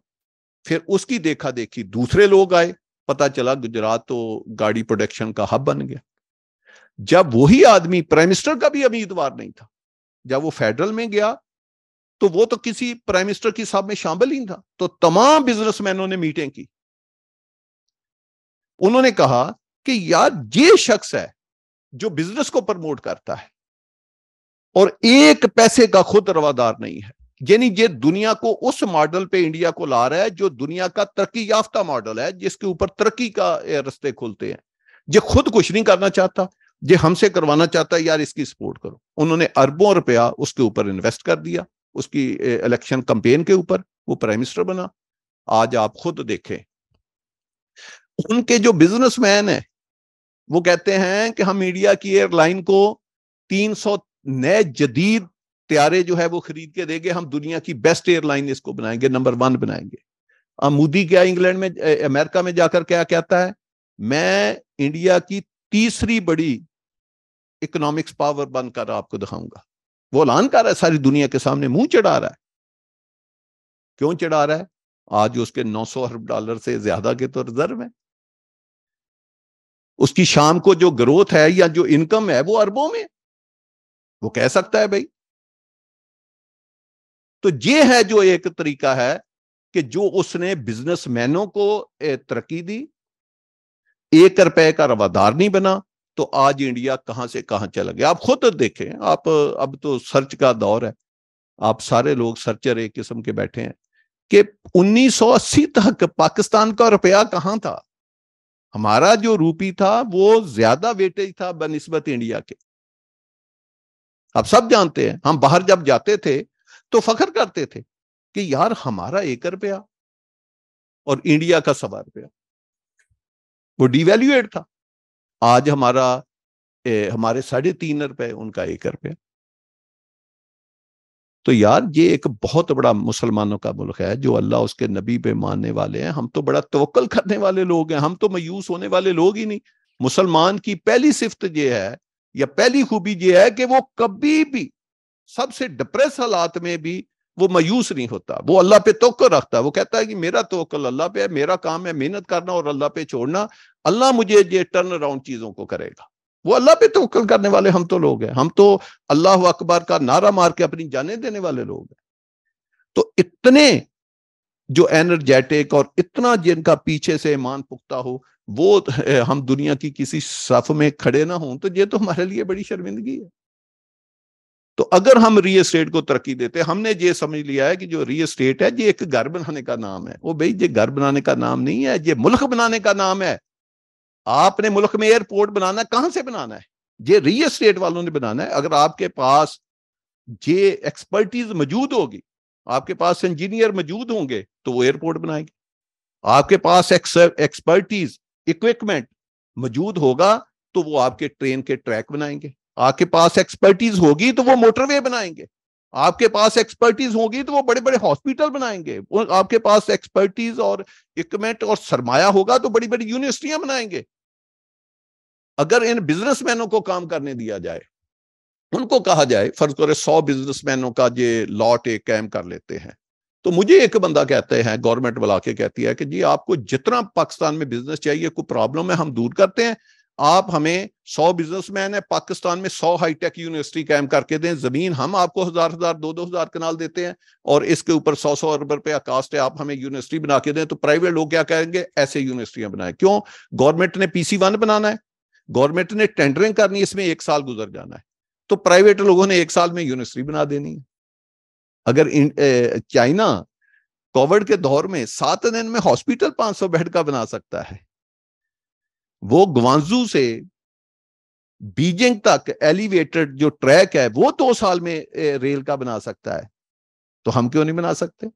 S2: फिर उसकी देखा देखी दूसरे लोग आए पता चला गुजरात तो गाड़ी प्रोडक्शन का हब बन गया जब वही आदमी प्राइम मिनिस्टर का भी उम्मीदवार नहीं था जब वो फेडरल में गया तो वो तो किसी प्राइम मिनिस्टर की साहब में शामिल ही था तो तमाम बिजनेसमैनों ने मीटिंग की उन्होंने कहा कि यार ये शख्स है जो बिजनेस को प्रमोट करता है और एक पैसे का खुद रवादार नहीं है यानी ये दुनिया को उस मॉडल पे इंडिया को ला रहा है जो दुनिया का तरक्की याफ्ता मॉडल है जिसके ऊपर तरक्की का रास्ते खुलते हैं ये खुद कुछ नहीं करना चाहता ये हमसे करवाना चाहता है यार इसकी सपोर्ट करो उन्होंने अरबों रुपया उसके ऊपर इन्वेस्ट कर दिया उसकी इलेक्शन कंपेन के ऊपर वो प्राइम मिनिस्टर बना आज आप खुद देखें उनके जो बिजनेसमैन है वो कहते हैं कि हम इंडिया की एयरलाइन को 300 नए जदीद त्यारे जो है वो खरीद के देंगे हम दुनिया की बेस्ट एयरलाइन इसको बनाएंगे नंबर वन बनाएंगे अब मोदी क्या इंग्लैंड में अमेरिका में जाकर क्या कहता है मैं इंडिया की तीसरी बड़ी इकोनॉमिक्स पावर बनकर आपको दिखाऊंगा वो ऐलान कर रहा है सारी दुनिया के सामने मुंह चढ़ा रहा है क्यों चढ़ा रहा है आज उसके 900 अरब डॉलर से ज्यादा के तो रिजर्व है उसकी शाम को जो ग्रोथ है या जो इनकम है वो अरबों में वो कह सकता है भाई तो ये है जो एक तरीका है कि जो उसने बिजनेसमैनों को तरक्की दी एक रुपए का रवादार नहीं बना तो आज इंडिया कहां से कहां चला गया आप खुद देखें आप अब तो सर्च का दौर है आप सारे लोग सर्चर एक किस्म के बैठे हैं कि 1980 तक पाकिस्तान का रुपया कहां था हमारा जो रूपी था वो ज्यादा वेटेज था बनस्बत इंडिया के आप सब जानते हैं हम बाहर जब जाते थे तो फख्र करते थे कि यार हमारा एक रुपया और इंडिया का सवा रुपया वो डिवेल्यूएट था आज हमारा ए, हमारे साढ़े तीन रुपए उनका एक रुपया तो यार ये एक बहुत बड़ा मुसलमानों का मुल्क है जो अल्लाह उसके नबी पे मानने वाले हैं हम तो बड़ा तवक्ल करने वाले लोग हैं हम तो मायूस होने वाले लोग ही नहीं मुसलमान की पहली सिफत ये है या पहली खूबी ये है कि वो कभी भी सबसे डिप्रेस हालात में भी वो मायूस नहीं होता वो अल्लाह पे तो रखता है वो कहता है कि मेरा तो अल्लाह पे है मेरा काम है मेहनत करना और अल्लाह पे छोड़ना अल्लाह मुझे ये टर्न अराउंड चीज़ों को करेगा वो अल्लाह पे तो करने वाले हम तो लोग हैं हम तो अल्लाह अकबर का नारा मार के अपनी जाने देने वाले लोग हैं तो इतने जो एनर्जेटिक और इतना जिनका पीछे से ईमान पुख्ता हो वो हम दुनिया की किसी सफ में खड़े ना हों तो ये तो हमारे लिए बड़ी शर्मिंदगी है तो अगर हम रियल स्टेट को तरक्की देते हमने ये समझ लिया है कि जो रियल स्टेट है ये एक घर बनाने का नाम है वो भाई ये घर बनाने का नाम नहीं है ये मुल्क बनाने का नाम है आपने मुल्क में एयरपोर्ट बनाना कहां से बनाना है ये रियल एस्टेट वालों ने बनाना है अगर आपके पास ये एक्सपर्टीज मौजूद होगी आपके पास इंजीनियर मौजूद होंगे तो वो एयरपोर्ट बनाएंगे आपके पास एक्सपर्टीज इक्विपमेंट मौजूद होगा तो वो आपके ट्रेन के ट्रैक बनाएंगे आपके पास एक्सपर्टीज होगी तो वो मोटरवे बनाएंगे आपके पास एक्सपर्टीज होगी तो वो बड़े बड़े हॉस्पिटल बनाएंगे आपके पास एक्सपर्टीज और इक्विपमेंट और सरमाया होगा तो बड़ी बड़ी यूनिवर्सिटियां बनाएंगे अगर इन बिजनेसमैनों को काम करने दिया जाए उनको कहा जाए फर्ज करे सौ बिजनेसमैनों का ये लॉट एक कैम कर लेते हैं तो मुझे एक बंदा कहते हैं गवर्नमेंट बुला के कहती है कि जी आपको जितना पाकिस्तान में बिजनेस चाहिए कोई प्रॉब्लम है हम दूर करते हैं आप हमें सौ बिजनेसमैन है पाकिस्तान में सौ हाईटेक यूनिवर्सिटी कायम करके दें जमीन हम आपको हजार हजार दो दो हजार कनाल देते हैं और इसके ऊपर सौ सौ अरब रुपये कास्ट है आप हमें यूनिवर्सिटी बना के दें तो प्राइवेट लोग क्या कहेंगे ऐसे यूनिवर्सिटियां बनाए क्यों गवर्नमेंट ने पीसी वन बनाना है गवर्नमेंट ने टेंडरिंग करनी इसमें एक साल गुजर जाना है तो प्राइवेट लोगों ने एक साल में यूनिवर्सिटी बना देनी है अगर चाइना कोविड के दौर में सात दिन में हॉस्पिटल सौ बेड का बना सकता है वो ग्वांजू से बीजिंग तक एलिवेटेड जो ट्रैक है वो दो साल में रेल का बना सकता है तो हम क्यों नहीं बना सकते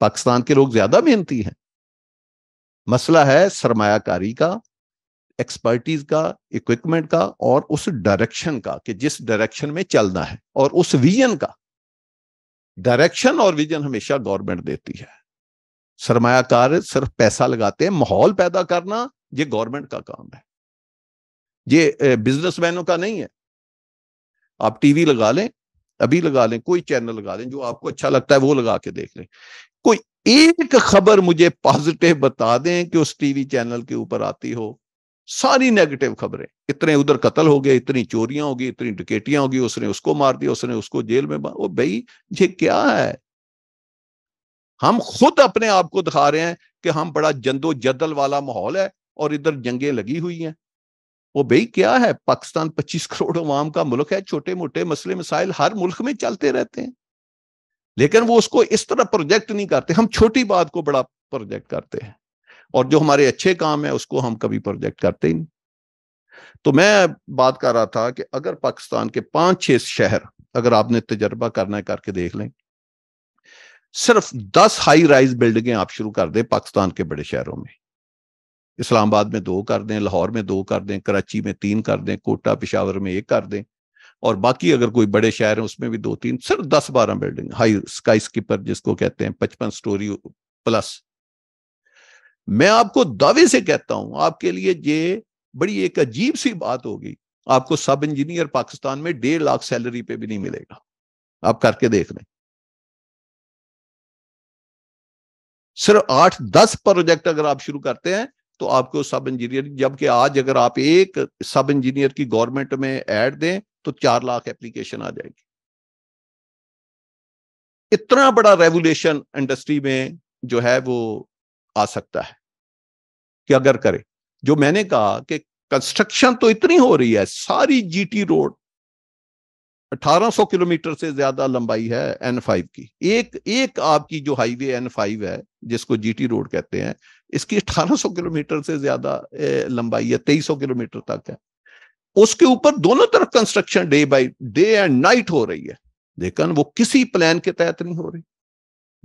S2: पाकिस्तान के लोग ज्यादा मेहनती हैं मसला है सरमायाकारी का एक्सपर्टीज का इक्विपमेंट का और उस डायरेक्शन का कि जिस डायरेक्शन में चलना है और उस विजन का डायरेक्शन और विजन हमेशा गवर्नमेंट देती है सरमायाकार सिर्फ पैसा लगाते हैं माहौल पैदा करना ये गवर्नमेंट का काम है ये बिजनेसमैनों का नहीं है आप टीवी लगा लें अभी लगा लें कोई चैनल लगा लें जो आपको अच्छा लगता है वो लगा के देख लें कोई एक खबर मुझे पॉजिटिव बता दें कि उस टीवी चैनल के ऊपर आती हो सारी नेगेटिव खबरें इतने उधर कत्ल हो गए इतनी चोरियां होगी इतनी डकेटियां होगी उसने उसको मार दिया उसने उसको जेल में मार वो भाई ये क्या है हम खुद अपने आप को दिखा रहे हैं कि हम बड़ा जंदो जदल वाला माहौल है और इधर जंगें लगी हुई हैं वो भाई क्या है पाकिस्तान 25 करोड़ अवाम का मुल्क है छोटे मोटे मसले मिसाइल हर मुल्क में चलते रहते हैं लेकिन वो उसको इस तरह प्रोजेक्ट नहीं करते हम छोटी बात को बड़ा प्रोजेक्ट करते हैं और जो हमारे अच्छे काम है उसको हम कभी प्रोजेक्ट करते ही नहीं तो मैं बात कर रहा था कि अगर पाकिस्तान के पांच छह शहर अगर आपने तजर्बा करना है करके देख लें सिर्फ दस हाई राइज बिल्डिंगें आप शुरू कर दें पाकिस्तान के बड़े शहरों में इस्लामाबाद में दो कर दें लाहौर में दो कर दें कराची में तीन कर दें कोटा पिशावर में एक कर दें और बाकी अगर कोई बड़े शहर हैं उसमें भी दो तीन सिर्फ दस बारह बिल्डिंग हाई स्काई स्कीपर जिसको कहते हैं पचपन स्टोरी प्लस मैं आपको दावे से कहता हूं आपके लिए ये बड़ी एक अजीब सी बात होगी आपको सब इंजीनियर पाकिस्तान में डेढ़ लाख सैलरी पे भी नहीं मिलेगा आप करके देख लें सिर्फ आठ दस प्रोजेक्ट अगर आप शुरू करते हैं तो आपको सब इंजीनियर जबकि आज अगर आप एक सब इंजीनियर की गवर्नमेंट में ऐड दें तो चार लाख एप्लीकेशन आ जाएगी इतना बड़ा रेवुलेशन इंडस्ट्री में जो है वो आ सकता है कि अगर करे जो मैंने कहा कि कंस्ट्रक्शन तो इतनी हो रही है सारी जीटी रोड 1800 किलोमीटर से ज्यादा लंबाई है एन फाइव की एक एक आपकी जो हाईवे एन फाइव है जिसको जीटी रोड कहते हैं इसकी 1800 किलोमीटर से ज्यादा लंबाई है तेईस किलोमीटर तक है उसके ऊपर दोनों तरफ construction day by day and night हो रही है लेकिन वो किसी प्लान के तहत नहीं हो रही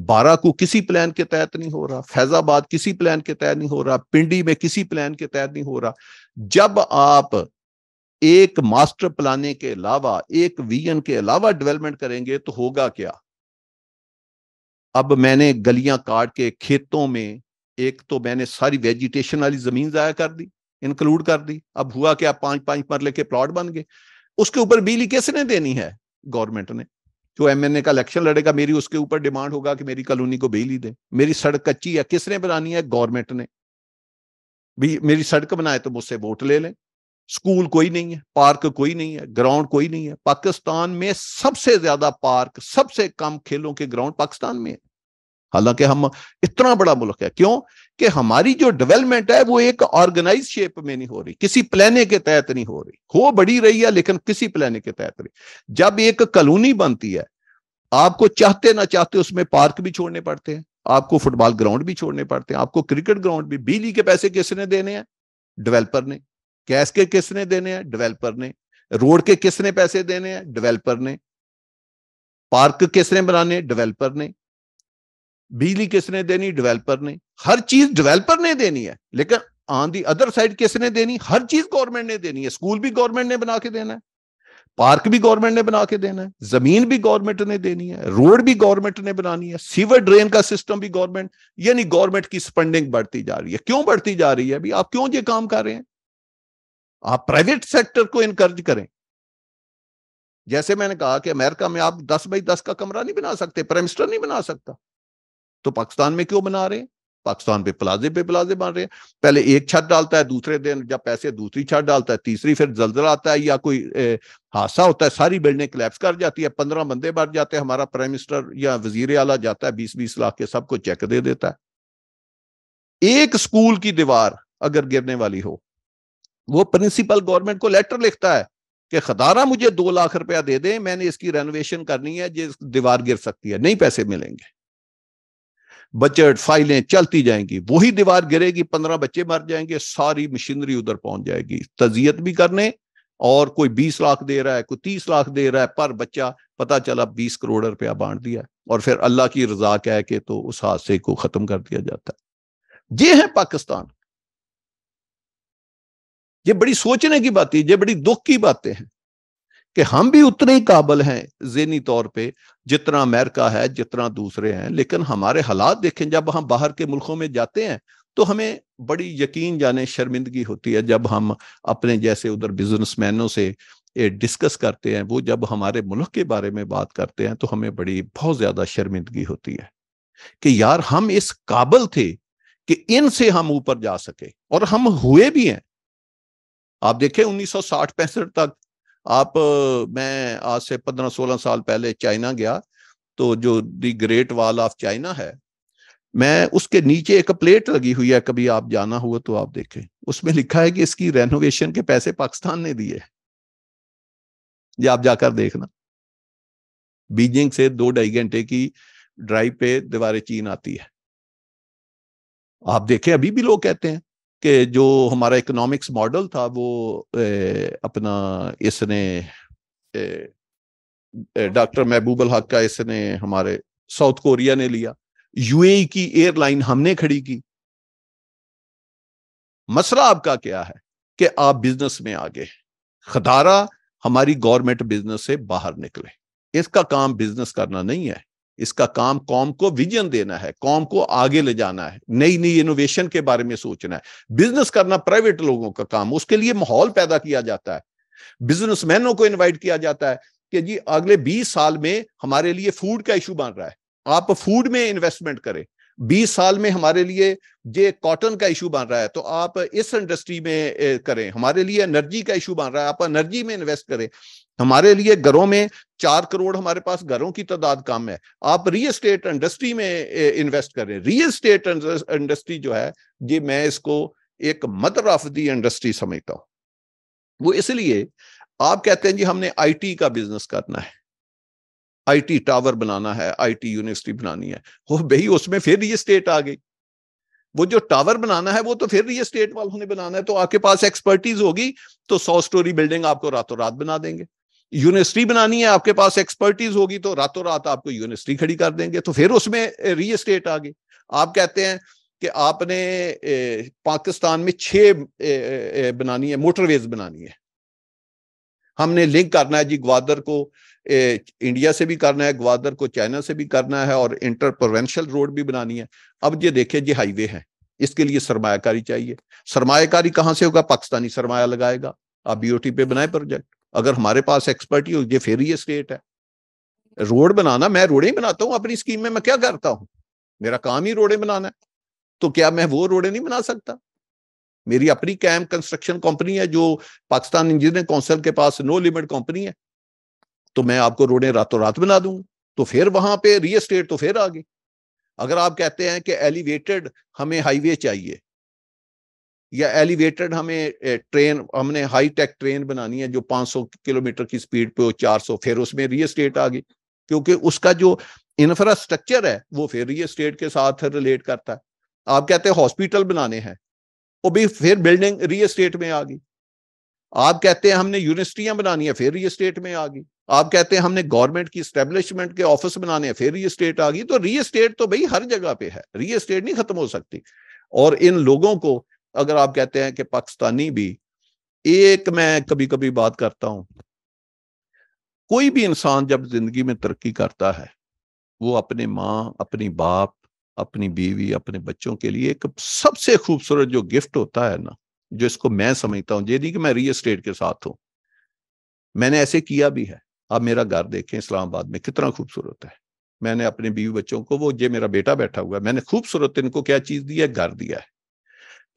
S2: बारा को किसी प्लान के तहत नहीं हो रहा फैजाबाद किसी प्लान के तहत नहीं हो रहा पिंडी में किसी प्लान के तहत नहीं हो रहा जब आप एक मास्टर प्लाने के अलावा एक वीएन के अलावा डेवलपमेंट करेंगे तो होगा क्या अब मैंने गलियां काट के खेतों में एक तो मैंने सारी वेजिटेशन वाली जमीन जाया कर दी इंक्लूड कर दी अब हुआ क्या पांच पांच मरले के प्लॉट बन गए उसके ऊपर बिजली किसने देनी है गवर्नमेंट ने जो ए का इलेक्शन लड़ेगा मेरी उसके ऊपर डिमांड होगा कि मेरी कॉलोनी को बिजली दे मेरी सड़क कच्ची है किसने बनानी है गवर्नमेंट ने भी मेरी सड़क बनाए तो मुझसे वोट ले लें स्कूल कोई नहीं है पार्क कोई नहीं है ग्राउंड कोई नहीं है पाकिस्तान में सबसे ज्यादा पार्क सबसे कम खेलों के ग्राउंड पाकिस्तान में है हालांकि हम इतना बड़ा मुल्क है क्यों कि हमारी जो डेवलपमेंट है वो एक ऑर्गेनाइज शेप में नहीं हो रही किसी प्लेने के तहत नहीं हो रही हो बढ़ी रही है लेकिन किसी प्लेने के तहत नहीं जब एक कलोनी बनती है आपको चाहते ना चाहते उसमें पार्क भी छोड़ने पड़ते हैं आपको फुटबॉल ग्राउंड भी छोड़ने पड़ते हैं आपको क्रिकेट ग्राउंड भी बिजली के पैसे किसने देने हैं डेवलपर ने गैस के किसने देने हैं डेवलपर ने रोड के किसने पैसे देने हैं डेवलपर ने पार्क किसने बनाने डेवलपर ने बिजली किसने देनी डेवलपर ने हर चीज डेवलपर ने देनी है लेकिन ऑन दी अदर साइड किसने देनी हर चीज गवर्नमेंट ने देनी है स्कूल भी गवर्नमेंट ने बना के देना है पार्क भी गवर्नमेंट ने बना के देना है जमीन भी गवर्नमेंट ने देनी है रोड भी गवर्नमेंट ने बनानी है सीवर ड्रेन का सिस्टम भी गवर्नमेंट यानी गवर्नमेंट की स्पेंडिंग बढ़ती जा रही है क्यों बढ़ती जा रही है अभी आप क्यों ये काम कर रहे हैं आप प्राइवेट सेक्टर को इनकर्ज करें जैसे मैंने कहा कि अमेरिका में आप दस बाई दस का कमरा नहीं बना सकते प्राइम मिनिस्टर नहीं बना सकता तो पाकिस्तान में क्यों बना रहे हैं पाकिस्तान पे प्लाजे पे प्लाजे बन रहे हैं पहले एक छत डालता है दूसरे दिन जब पैसे दूसरी छत डालता है तीसरी फिर जलजला आता है या कोई हादसा होता है सारी बिल्डिंग क्लैप्स कर जाती है पंद्रह बंदे बढ़ जाते हैं हमारा प्राइम मिनिस्टर या वजीर आला जाता है बीस बीस लाख के सबको चेक दे देता है एक स्कूल की दीवार अगर गिरने वाली हो वो प्रिंसिपल गवर्नमेंट को लेटर लिखता है कि खदारा मुझे दो लाख रुपया दे दे मैंने इसकी रेनोवेशन करनी है जिस दीवार गिर सकती है नहीं पैसे मिलेंगे बजट फाइलें चलती जाएंगी वही दीवार गिरेगी पंद्रह बच्चे मर जाएंगे सारी मशीनरी उधर पहुंच जाएगी तजियत भी करने और कोई बीस लाख दे रहा है कोई तीस लाख दे रहा है पर बच्चा पता चला बीस करोड़ रुपया बांट दिया और फिर अल्लाह की रजा कह के तो उस हादसे को खत्म कर दिया जाता है ये है पाकिस्तान ये बड़ी सोचने की बात है ये बड़ी दुख की बातें हैं कि हम भी उतने ही काबिल हैं जहनी तौर पे जितना अमेरिका है जितना दूसरे हैं लेकिन हमारे हालात देखें जब हम बाहर के मुल्कों में जाते हैं तो हमें बड़ी यकीन जाने शर्मिंदगी होती है जब हम अपने जैसे उधर बिजनेसमैनों से डिस्कस करते हैं वो जब हमारे मुल्क के बारे में बात करते हैं तो हमें बड़ी बहुत ज़्यादा शर्मिंदगी होती है कि यार हम इस काबल थे कि इनसे हम ऊपर जा सके और हम हुए भी हैं आप देखें 1960 सौ पैंसठ तक आप मैं आज से पंद्रह सोलह साल पहले चाइना गया तो जो the great wall of China है मैं उसके नीचे एक प्लेट लगी हुई है कभी आप जाना हुआ तो आप देखें उसमें लिखा है कि इसकी रेनोवेशन के पैसे पाकिस्तान ने दिए ये आप जाकर देखना बीजिंग से दो ढाई घंटे की ड्राइव पे दीवारें चीन आती है आप देखें अभी भी लोग कहते हैं कि जो हमारा इकोनॉमिक्स मॉडल था वो ए, अपना इसने डॉक्टर महबूब हक का इसने हमारे साउथ कोरिया ने लिया यूएई e की एयरलाइन हमने खड़ी की मसला आपका क्या है कि आप बिजनेस में आगे खदारा हमारी गवर्नमेंट बिजनेस से बाहर निकले इसका काम बिजनेस करना नहीं है इसका काम कौम को विजन देना है कौम को आगे ले जाना है नई नई इनोवेशन के बारे में सोचना है बिजनेस करना प्राइवेट लोगों का काम उसके लिए माहौल पैदा किया जाता है बिजनेसमैनों को इनवाइट किया जाता है कि जी अगले 20 साल में हमारे लिए फूड का इशू बन रहा है आप फूड में इन्वेस्टमेंट करें बीस साल में हमारे लिए ये कॉटन का इशू बन रहा है तो आप इस इंडस्ट्री में करें हमारे लिए एनर्जी का इशू बन रहा है आप एनर्जी में इन्वेस्ट करें हमारे लिए घरों में चार करोड़ हमारे पास घरों की तादाद कम है आप रियल स्टेट इंडस्ट्री में इन्वेस्ट करें रियल स्टेट इंडस्ट्री जो है ये मैं इसको एक मदर ऑफ दी इंडस्ट्री समझता हूं वो इसलिए आप कहते हैं जी हमने आईटी का बिजनेस करना है आईटी टावर बनाना है आईटी यूनिवर्सिटी बनानी है वो भाई उसमें फिर ये स्टेट आ गई वो जो टावर बनाना है वो तो फिर ये स्टेट वालों ने बनाना है तो आपके पास एक्सपर्टीज होगी तो सौ स्टोरी बिल्डिंग आपको रातों रात बना देंगे यूनिवर्सिटी बनानी है आपके पास एक्सपर्टीज होगी तो रातों रात आपको यूनिवर्सिटी खड़ी कर देंगे तो फिर उसमें री स्टेट आ गई आप कहते हैं कि आपने पाकिस्तान में छह बनानी है मोटरवेज बनानी है हमने लिंक करना है जी ग्वादर को ए, इंडिया से भी करना है ग्वादर को चाइना से भी करना है और इंटर प्रोवेंशल रोड भी बनानी है अब ये देखिए जी हाईवे है इसके लिए सरमाकारी चाहिए सरमाकारी कहाँ से होगा पाकिस्तानी सरमाया लगाएगा आप बीओटी पे बनाए प्रोजेक्ट अगर हमारे पास एक्सपर्ट ही हो ये फिर ये स्टेट है रोड बनाना मैं रोडें ही बनाता हूँ अपनी स्कीम में मैं क्या करता हूँ मेरा काम ही रोडें बनाना है तो क्या मैं वो रोडें नहीं बना सकता मेरी अपनी कैम कंस्ट्रक्शन कंपनी है जो पाकिस्तान इंजीनियरिंग काउंसिल के पास नो लिमिट कंपनी है तो मैं आपको रोडें रातों रात बना दूंगा तो फिर वहां पे रियल स्टेट तो फिर आ गई अगर आप कहते हैं कि एलिवेटेड हमें हाईवे चाहिए या एलिवेटेड हमें ट्रेन हमने हाई टेक ट्रेन बनानी है जो 500 किलोमीटर की स्पीड पे हो 400 फिर उसमें रियल स्टेट आ गई क्योंकि उसका जो इंफ्रास्ट्रक्चर है वो फिर रियल स्टेट के साथ रिलेट करता है आप कहते हैं हॉस्पिटल बनाने हैं वो भी फिर बिल्डिंग री स्टेट में आ गई आप कहते हैं हमने यूनिवर्सिटियां बनानी है फिर रियल स्टेट में आ गई आप कहते हैं हमने गवर्नमेंट की स्टेब्लिशमेंट के ऑफिस बनाने हैं फिर री स्टेट आ गई तो री स्टेट तो भाई हर जगह पे है रियल स्टेट नहीं खत्म हो सकती और इन लोगों को अगर आप कहते हैं कि पाकिस्तानी भी एक मैं कभी कभी बात करता हूं कोई भी इंसान जब जिंदगी में तरक्की करता है वो अपने माँ अपनी बाप अपनी बीवी अपने बच्चों के लिए एक सबसे खूबसूरत जो गिफ्ट होता है ना जो इसको मैं समझता हूँ ये नहीं कि मैं रियल स्टेट के साथ हूँ मैंने ऐसे किया भी है आप मेरा घर देखें इस्लामाबाद में कितना खूबसूरत है मैंने अपने बीवी बच्चों को वो ये मेरा बेटा बैठा हुआ है मैंने खूबसूरत इनको क्या चीज दी है घर दिया है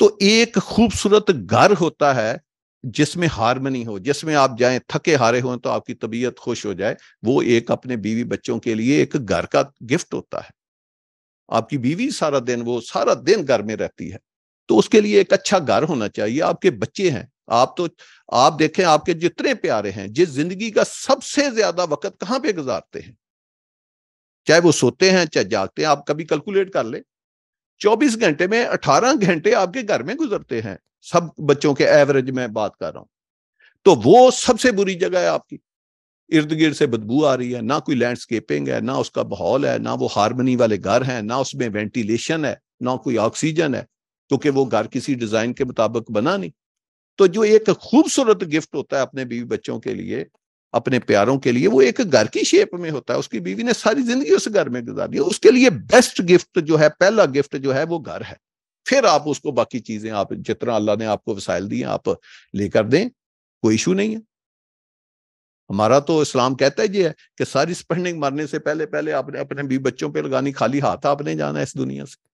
S2: तो एक खूबसूरत घर होता है जिसमें हारमनी हो जिसमें आप जाए थके हारे हों तो आपकी तबीयत खुश हो जाए वो एक अपने बीवी बच्चों के लिए एक घर का गिफ्ट होता है आपकी बीवी सारा दिन वो सारा दिन घर में रहती है तो उसके लिए एक अच्छा घर होना चाहिए आपके बच्चे हैं आप तो आप देखें आपके जितने प्यारे हैं जिस जिंदगी का सबसे ज्यादा वक्त कहाँ पे गुजारते हैं चाहे वो सोते हैं चाहे जागते हैं आप कभी कैलकुलेट कर ले 24 घंटे में 18 घंटे आपके घर में गुजरते हैं सब बच्चों के एवरेज में बात कर रहा हूं तो वो सबसे बुरी जगह है आपकी इर्द गिर्द से बदबू आ रही है ना कोई लैंडस्केपिंग है ना उसका माहौल है ना वो हारमनी वाले घर हैं ना उसमें वेंटिलेशन है ना कोई ऑक्सीजन है क्योंकि तो वो घर किसी डिजाइन के मुताबिक बना नहीं तो जो एक खूबसूरत गिफ्ट होता है अपने बीवी बच्चों के लिए अपने प्यारों के लिए वो एक घर की शेप में होता है उसकी बीवी ने सारी जिंदगी उस घर में गुजारी है उसके लिए बेस्ट गिफ्ट जो है पहला गिफ्ट जो है वो घर है फिर आप उसको बाकी चीजें आप जितना अल्लाह ने आपको वसाइल दिए आप लेकर दें कोई इशू नहीं है हमारा तो इस्लाम कहता ही है कि सारी स्पेंडिंग मरने से पहले पहले आपने अपने भी बच्चों पे लगानी खाली हाथ आपने जाना इस दुनिया से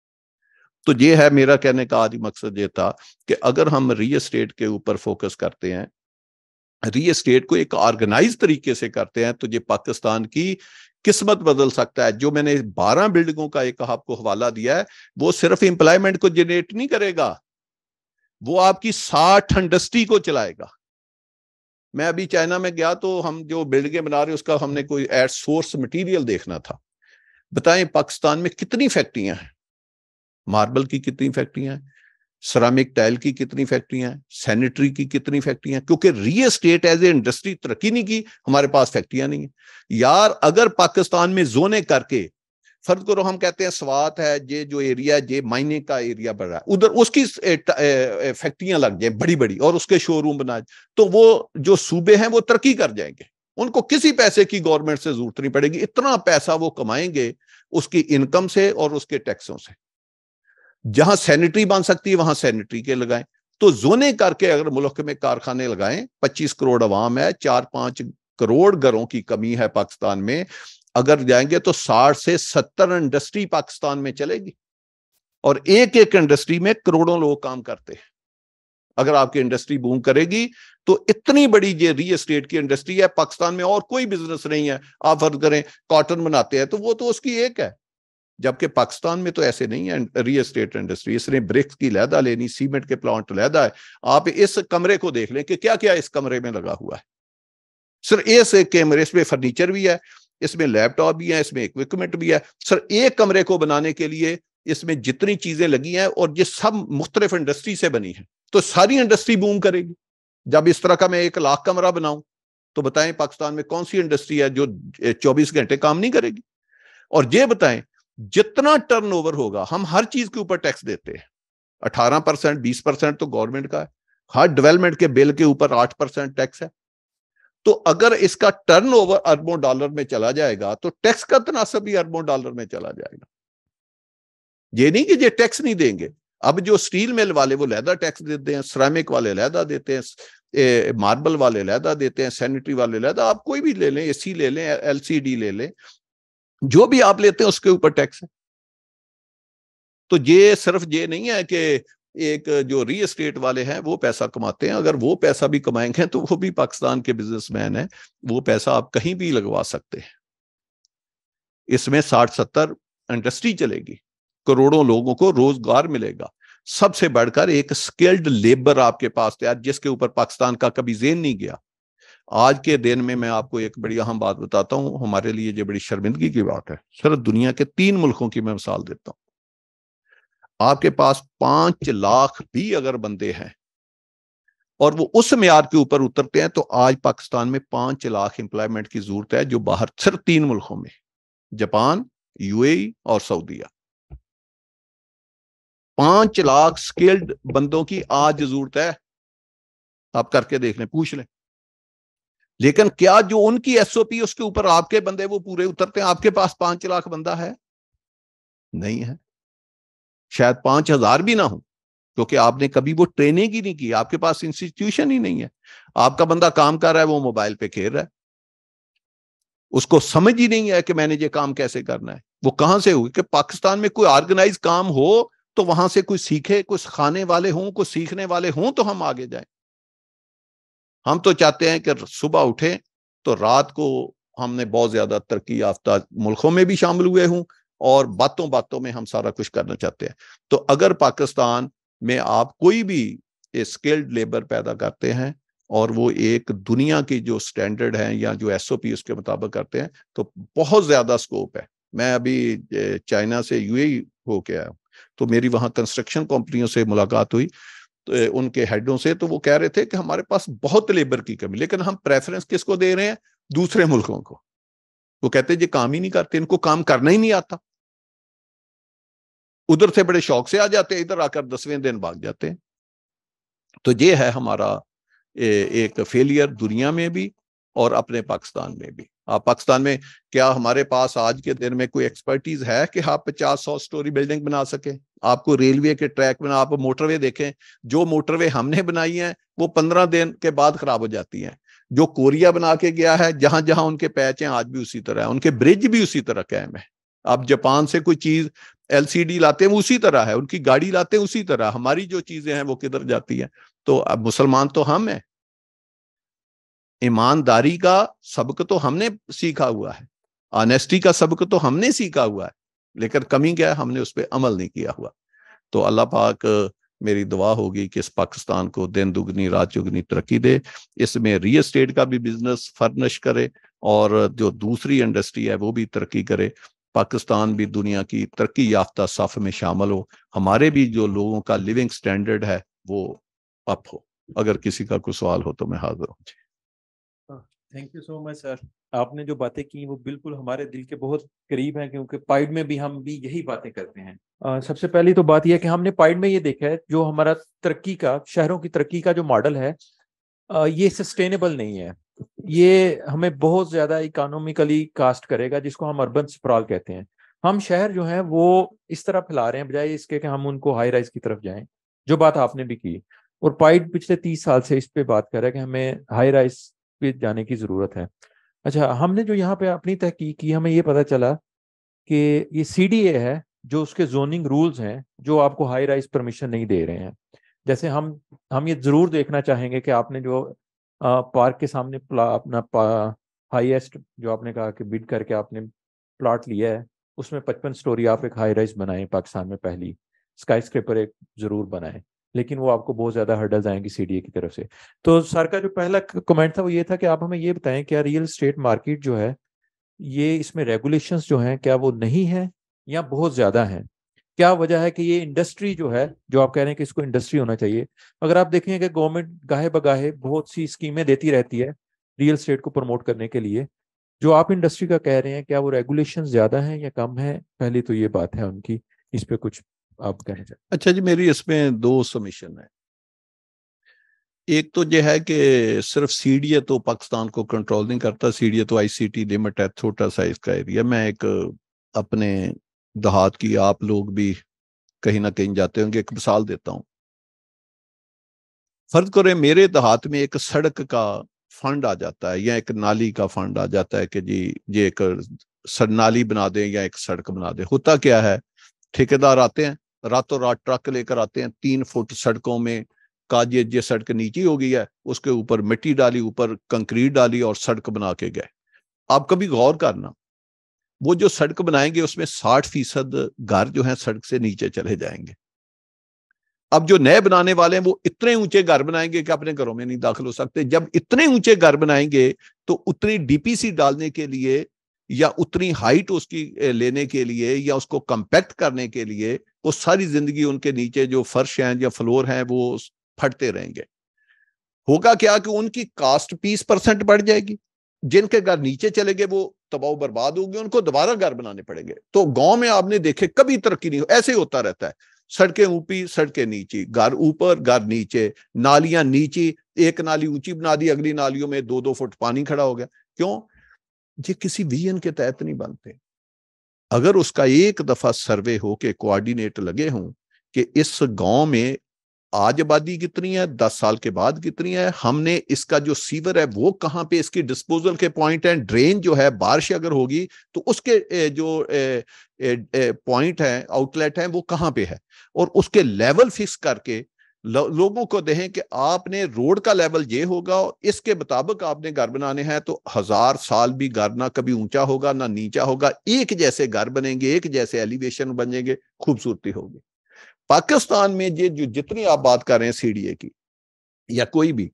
S2: तो ये है मेरा कहने का आदि मकसद ये था कि अगर हम रियल स्टेट के ऊपर फोकस करते हैं रियल स्टेट को एक ऑर्गेनाइज तरीके से करते हैं तो ये पाकिस्तान की किस्मत बदल सकता है जो मैंने बारह बिल्डिंगों का एक आपको हवाला दिया है वो सिर्फ एम्प्लॉयमेंट को जनरेट नहीं करेगा वो आपकी साठ इंडस्ट्री को चलाएगा मैं अभी चाइना में गया तो हम जो बिल्डिंगें बना रहे उसका हमने कोई एड सोर्स मटेरियल देखना था बताएं पाकिस्तान में कितनी फैक्ट्रियां हैं मार्बल की कितनी फैक्ट्रियां हैं सरामिक टाइल की कितनी फैक्ट्रियां हैं सैनिटरी की कितनी फैक्ट्रियां क्योंकि real estate as a industry तरक्की नहीं की हमारे पास फैक्ट्रियां नहीं है यार अगर पाकिस्तान में जोने करके फर्ज करो हम कहते हैं स्वात है ये जो एरिया ये मायने का एरिया बढ़ रहा है उधर उसकी फैक्ट्रियां लग जाए बड़ी बड़ी और उसके शोरूम बना तो वो जो सूबे हैं वो तरक्की कर जाएंगे उनको किसी पैसे की गवर्नमेंट से जरूरत नहीं पड़ेगी इतना पैसा वो कमाएंगे उसकी इनकम से और उसके टैक्सों से जहां सैनिटरी बन सकती है वहां सैनिटरी के लगाएं तो जोने करके अगर मुल्क में कारखाने लगाएं 25 करोड़ अवाम है चार पांच करोड़ घरों की कमी है पाकिस्तान में अगर जाएंगे तो साठ से सत्तर इंडस्ट्री पाकिस्तान में चलेगी और एक एक इंडस्ट्री में करोड़ों लोग काम करते हैं अगर आपकी इंडस्ट्री बूम करेगी तो इतनी बड़ी ये रियल एस्टेट की इंडस्ट्री है पाकिस्तान में और कोई बिजनेस नहीं है आप फर्ज करें कॉटन बनाते हैं तो वो तो उसकी एक है जबकि पाकिस्तान में तो ऐसे नहीं है रियल एस्टेट इंडस्ट्री इसने ब्रिक्स की लहदा लेनी सीमेंट के प्लांट लहदा है आप इस कमरे को देख लें कि क्या क्या इस कमरे में लगा हुआ है सिर्फ इस कैमरे इसमें फर्नीचर भी है इसमें लैपटॉप भी है इसमें इक्विपमेंट भी है सर एक कमरे को बनाने के लिए इसमें जितनी चीजें लगी हैं और ये सब मुख्तलिफ इंडस्ट्री से बनी है तो सारी इंडस्ट्री बूम करेगी जब इस तरह का मैं एक लाख कमरा बनाऊं तो बताएं पाकिस्तान में कौन सी इंडस्ट्री है जो 24 घंटे काम नहीं करेगी और ये बताएं जितना टर्नओवर होगा हम हर चीज के ऊपर टैक्स देते हैं 18 परसेंट बीस परसेंट तो गवर्नमेंट का है हर डेवलपमेंट के बिल के ऊपर आठ परसेंट टैक्स है तो अगर इसका टर्नओवर अरबों डॉलर में चला जाएगा तो टैक्स का तनासब भी अरबों डॉलर में चला जाएगा ये नहीं कि ये टैक्स नहीं देंगे अब जो स्टील मिल वाले वो लहदा टैक्स देते हैं सरामिक वाले लहदा देते हैं ए, मार्बल वाले लहदा देते हैं सैनिटरी वाले लहदा आप कोई भी ले लें सी ले लें एलसीडी ले लें जो भी आप लेते हैं उसके ऊपर टैक्स है तो ये सिर्फ ये नहीं है कि एक जो री एस्टेट वाले हैं वो पैसा कमाते हैं अगर वो पैसा भी कमाएंगे तो वो भी पाकिस्तान के बिजनेसमैन हैं वो पैसा आप कहीं भी लगवा सकते हैं इसमें साठ सत्तर इंडस्ट्री चलेगी करोड़ों लोगों को रोजगार मिलेगा सबसे बढ़कर एक स्किल्ड लेबर आपके पास तैयार जिसके ऊपर पाकिस्तान का कभी जेन नहीं गया आज के दिन में मैं आपको एक बड़ी अहम बात बताता हूं हमारे लिए ये बड़ी शर्मिंदगी की बात है सर दुनिया के तीन मुल्कों की मैं मिसाल देता हूं आपके पास पांच लाख भी अगर बंदे हैं और वो उस मैार के ऊपर उतरते हैं तो आज पाकिस्तान में पांच लाख एम्प्लॉयमेंट की जरूरत है जो बाहर सिर्फ तीन मुल्कों में जापान यूएई e और सऊदीया पांच लाख स्किल्ड बंदों की आज जरूरत है आप करके देख लें पूछ लें लेकिन क्या जो उनकी एसओपी उसके ऊपर आपके बंदे वो पूरे उतरते हैं आपके पास पांच लाख बंदा है नहीं है शायद पांच हजार भी ना हो क्योंकि आपने कभी वो ट्रेनिंग ही नहीं की आपके पास इंस्टीट्यूशन ही नहीं है आपका बंदा काम कर रहा है वो मोबाइल पे खेल रहा है उसको समझ ही नहीं है कि मैंने ये काम कैसे करना है वो कहां से हुई कि पाकिस्तान में कोई ऑर्गेनाइज काम हो तो वहां से कोई सीखे कुछ खाने वाले हों को सीखने वाले हों तो हम आगे जाए हम तो चाहते हैं कि सुबह उठे तो रात को हमने बहुत ज्यादा तरक्की याफ्ता मुल्कों में भी शामिल हुए हूं और बातों बातों में हम सारा कुछ करना चाहते हैं तो अगर पाकिस्तान में आप कोई भी स्किल्ड लेबर पैदा करते हैं और वो एक दुनिया की जो स्टैंडर्ड है या जो एस उसके मुताबिक करते हैं तो बहुत ज्यादा स्कोप है मैं अभी चाइना से यू e हो होके आया तो मेरी वहां कंस्ट्रक्शन कंपनियों से मुलाकात हुई तो उनके हेडों से तो वो कह रहे थे कि हमारे पास बहुत लेबर की कमी लेकिन हम प्रेफरेंस किसको दे रहे हैं दूसरे मुल्कों को वो कहते जी काम ही नहीं करते इनको काम करना ही नहीं आता उधर से बड़े शौक से आ जाते हैं इधर आकर दसवें दिन भाग जाते हैं तो ये है हमारा एक फेलियर दुनिया में भी और अपने पाकिस्तान में भी आप पाकिस्तान में क्या हमारे पास आज के दिन में कोई एक्सपर्टीज है कि आप पचास सौ स्टोरी बिल्डिंग बना सके आपको रेलवे के ट्रैक में आप मोटरवे देखें जो मोटरवे हमने बनाई है वो पंद्रह दिन के बाद खराब हो जाती है जो कोरिया बना के गया है जहां जहां उनके पैच हैं आज भी उसी तरह है उनके ब्रिज भी उसी तरह कायम है आप जापान से कोई चीज एलसीडी लाते हैं उसी तरह है उनकी गाड़ी लाते हैं उसी तरह हमारी जो चीजें हैं वो किधर जाती हैं तो अब मुसलमान तो हम हैं ईमानदारी का सबक तो हमने सीखा हुआ है ऑनेस्टी का सबक तो हमने सीखा हुआ है लेकिन कमी क्या है हमने उस पर अमल नहीं किया हुआ तो अल्लाह पाक मेरी दुआ होगी कि इस पाकिस्तान को दिन दुगनी रात चुगनी तरक्की दे इसमें रियल स्टेट का भी बिजनेस फर्निश करे और जो दूसरी इंडस्ट्री है वो भी तरक्की करे पाकिस्तान भी दुनिया की तरक्की याफ्ता सफ में शामिल हो हमारे भी जो लोगों का लिविंग स्टैंडर्ड है वो अप हो अगर किसी का कोई सवाल हो तो मैं
S1: हाजिर हूँ thank you so much sir आपने जो बातें की वो बिल्कुल हमारे दिल के बहुत करीब हैं क्योंकि पाइड में भी हम भी यही बातें करते हैं आ, सबसे पहली तो बात यह कि हमने पाइड में ये देखा है जो हमारा तरक्की का शहरों की तरक्की का जो मॉडल है आ, ये सस्टेनेबल नहीं है ये हमें बहुत ज्यादा इकोनॉमिकली कास्ट करेगा जिसको हम अर्बन स्प्रॉल कहते हैं हम शहर जो है वो इस तरह फैला रहे हैं बजाय इसके कि हम उनको हाई राइज की तरफ जाएं जो बात आपने भी की और पाइट पिछले तीस साल से इस पे बात कर रहा है कि हमें हाई राइज पे जाने की जरूरत है अच्छा हमने जो यहाँ पे अपनी तहकीक की हमें ये पता चला कि ये सी है जो उसके जोनिंग रूल्स हैं जो आपको हाई राइज परमिशन नहीं दे रहे हैं जैसे हम हम ये जरूर देखना चाहेंगे कि आपने जो पार्क के सामने अपना हाईएस्ट जो आपने कहा कि बिड करके आपने प्लाट लिया है उसमें पचपन स्टोरी आप एक हाई राइज बनाएं पाकिस्तान में पहली स्काई स्क्रेपर एक जरूर बनाएं लेकिन वो आपको बहुत ज्यादा हर्डल्स आएंगी सीडीए की तरफ से तो सर का जो पहला कमेंट था वो ये था कि आप हमें ये बताएं क्या रियल स्टेट मार्केट जो है ये इसमें रेगुलेशंस जो हैं क्या वो नहीं है या बहुत ज्यादा हैं क्या वजह है कि ये इंडस्ट्री जो है जो आप कह रहे हैं कि इसको इंडस्ट्री होना चाहिए अगर आप देखें कि गवर्नमेंट गाहे बगाहे बहुत सी स्कीमें देती रहती है रियल स्टेट को प्रमोट करने के लिए जो आप इंडस्ट्री का कह रहे हैं क्या वो रेगुलेशन ज्यादा है या कम है पहले तो ये बात है उनकी इस पर कुछ आप कहना चाहते अच्छा जी मेरी इसमें दो समीशन है
S2: एक तो यह है कि सिर्फ सी तो पाकिस्तान को कंट्रोल नहीं करता सी तो आईसीटी लिमिट है छोटा सा इसका एरिया मैं एक अपने दहात की आप लोग भी कहीं ना कहीं जाते होंगे एक मिसाल देता हूं फर्ज करें मेरे दहात में एक सड़क का फंड आ जाता है या एक नाली का फंड आ जाता है कि जी ये एक नाली बना दें या एक सड़क बना दें होता क्या है ठेकेदार आते हैं रातों रात ट्रक लेकर आते हैं तीन फुट सड़कों में का जे सड़क नीची हो गई है उसके ऊपर मिट्टी डाली ऊपर कंक्रीट डाली और सड़क बना के गए आप कभी गौर करना वो जो सड़क बनाएंगे उसमें साठ फीसद घर जो है सड़क से नीचे चले जाएंगे अब जो नए बनाने वाले हैं वो इतने ऊंचे घर बनाएंगे कि अपने घरों में नहीं दाखिल हो सकते जब इतने ऊंचे घर बनाएंगे तो उतनी डीपीसी डालने के लिए या उतनी हाइट उसकी लेने के लिए या उसको कंपैक्ट करने के लिए वो सारी जिंदगी उनके नीचे जो फर्श हैं या फ्लोर हैं वो फटते रहेंगे होगा क्या कि उनकी कास्ट बीस परसेंट बढ़ जाएगी जिनके घर नीचे चले गए वो तबाह बर्बाद हो गए उनको दोबारा घर बनाने पड़ेंगे तो गांव में आपने देखे कभी तरक्की नहीं हो ऐसे ही होता रहता है सड़कें ऊपी सड़कें नीची घर ऊपर घर नीचे नालियां नीची एक नाली ऊंची बना दी अगली नालियों में दो दो फुट पानी खड़ा हो गया क्यों ये किसी विजन के तहत नहीं बनते अगर उसका एक दफा सर्वे हो के कोऑर्डिनेट लगे हों कि इस गांव में आज आबादी कितनी है दस साल के बाद कितनी है हमने इसका जो सीवर है वो कहाँ पे इसकी डिस्पोजल के पॉइंट है ड्रेन जो है बारिश अगर होगी तो उसके जो पॉइंट है आउटलेट है वो कहाँ पे है और उसके लेवल फिक्स करके लोगों को दें कि आपने रोड का लेवल ये होगा और इसके मुताबिक आपने घर बनाने हैं तो हजार साल भी घर ना कभी ऊंचा होगा ना नीचा होगा एक जैसे घर बनेंगे एक जैसे एलिवेशन बनेंगे खूबसूरती होगी पाकिस्तान में ये जो जितनी आप बात कर रहे हैं सीडीए की या कोई भी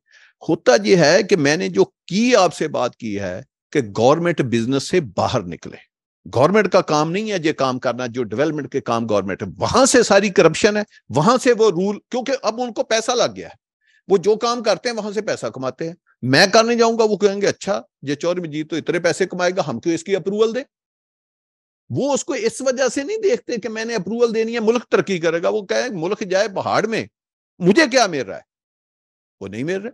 S2: होता ये है कि मैंने जो की आपसे बात की है कि गवर्नमेंट बिजनेस से बाहर निकले गवर्नमेंट का काम नहीं है ये काम करना जो डेवलपमेंट के काम गवर्नमेंट है वहां से सारी करप्शन है वहां से वो रूल क्योंकि अब उनको पैसा लग गया है वो जो काम करते हैं वहां से पैसा कमाते हैं मैं करने जाऊंगा वो कहेंगे अच्छा ये चौर जी तो इतने पैसे कमाएगा हम क्यों इसकी अप्रूवल दे वो उसको इस वजह से नहीं देखते कि मैंने अप्रूवल देनी है मुल्क तरक्की करेगा वो कहे मुल्क जाए पहाड़ में मुझे क्या मिल रहा है वो नहीं मिल रहा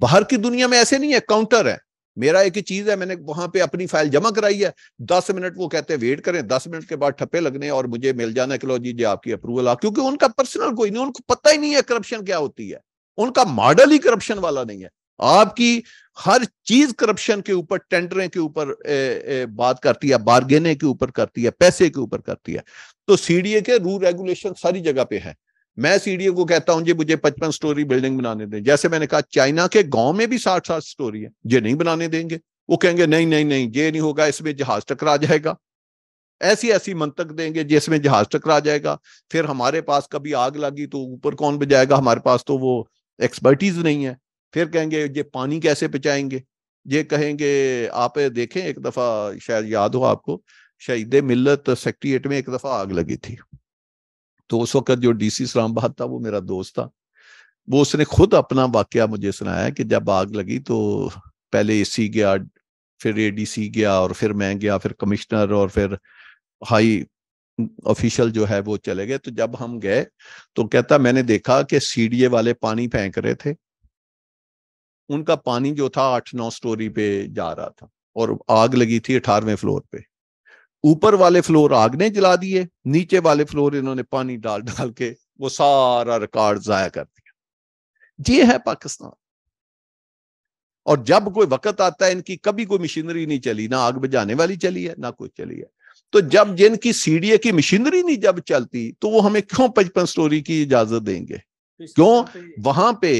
S2: बाहर की दुनिया में ऐसे नहीं है काउंटर है मेरा एक ही चीज है मैंने वहां पे अपनी फाइल जमा कराई है दस मिनट वो कहते हैं वेट करें दस मिनट के बाद ठप्पे लगने और मुझे मिल जाना कि लो जी जी आपकी अप्रूवल आ क्योंकि उनका पर्सनल कोई नहीं उनको पता ही नहीं है करप्शन क्या होती है उनका मॉडल ही करप्शन वाला नहीं है आपकी हर चीज करप्शन के ऊपर टेंडरें के ऊपर बात करती है बारगेने के ऊपर करती है पैसे के ऊपर करती है तो सीडीए के रूल रेगुलेशन सारी जगह पे है मैं सीडीए को कहता हूं जी मुझे पचपन स्टोरी बिल्डिंग बनाने दें जैसे मैंने कहा चाइना के गांव में भी साठ साठ स्टोरी है ये नहीं बनाने देंगे वो कहेंगे नहीं नहीं नहीं ये नहीं होगा इसमें जहाज टकरा जाएगा ऐसी ऐसी मंतक देंगे जिसमें जहाज टकरा जाएगा फिर हमारे पास कभी आग लगी तो ऊपर कौन बजाएगा हमारे पास तो वो एक्सपर्टीज नहीं है फिर कहेंगे ये पानी कैसे पिचाएंगे ये कहेंगे आप देखें एक दफा शायद याद हो आपको शहीद मिलत सेक्ट्रिएट में एक दफा आग लगी थी तो उस वक्त जो डीसी इस्लामाबाद था वो मेरा दोस्त था वो उसने खुद अपना वाक्य मुझे सुनाया कि जब आग लगी तो पहले सी गया फिर सी गया और फिर मैं गया फिर कमिश्नर और फिर हाई ऑफिशियल जो है वो चले गए तो जब हम गए तो कहता मैंने देखा कि सीडीए वाले पानी फेंक रहे थे उनका पानी जो था आठ नौ स्टोरी पे जा रहा था और आग लगी थी अठारवें फ्लोर पे ऊपर वाले फ्लोर आग ने जला दिए नीचे वाले फ्लोर इन्होंने पानी डाल डाल के वो सारा रिकॉर्ड जाया कर दिया ये है पाकिस्तान और जब कोई वक्त आता है इनकी कभी कोई मशीनरी नहीं चली ना आग बजाने वाली चली है ना कोई चली है तो जब जिनकी सीडीए की मशीनरी नहीं जब चलती तो वो हमें क्यों पचपन स्टोरी की इजाजत देंगे क्यों वहां पे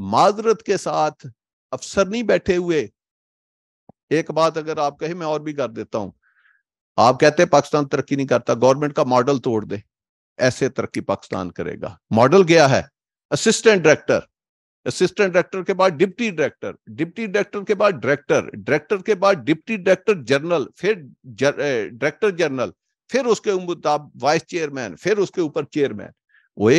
S2: माजरत के साथ अफसर नहीं बैठे हुए एक बात अगर आप कहे मैं और भी कर देता हूं आप कहते हैं पाकिस्तान तरक्की नहीं करता गवर्नमेंट का मॉडल तोड़ दे ऐसे तरक्की पाकिस्तान करेगा मॉडल गया है असिस्टेंट डायरेक्टर असिस्टेंट डायरेक्टर के बाद डिप्टी डायरेक्टर डिप्टी डायरेक्टर के बाद डायरेक्टर डायरेक्टर के बाद डिप्टी डायरेक्टर जनरल फिर डायरेक्टर जनरल फिर उसके मुताबिक वाइस चेयरमैन फिर उसके ऊपर चेयरमैन वो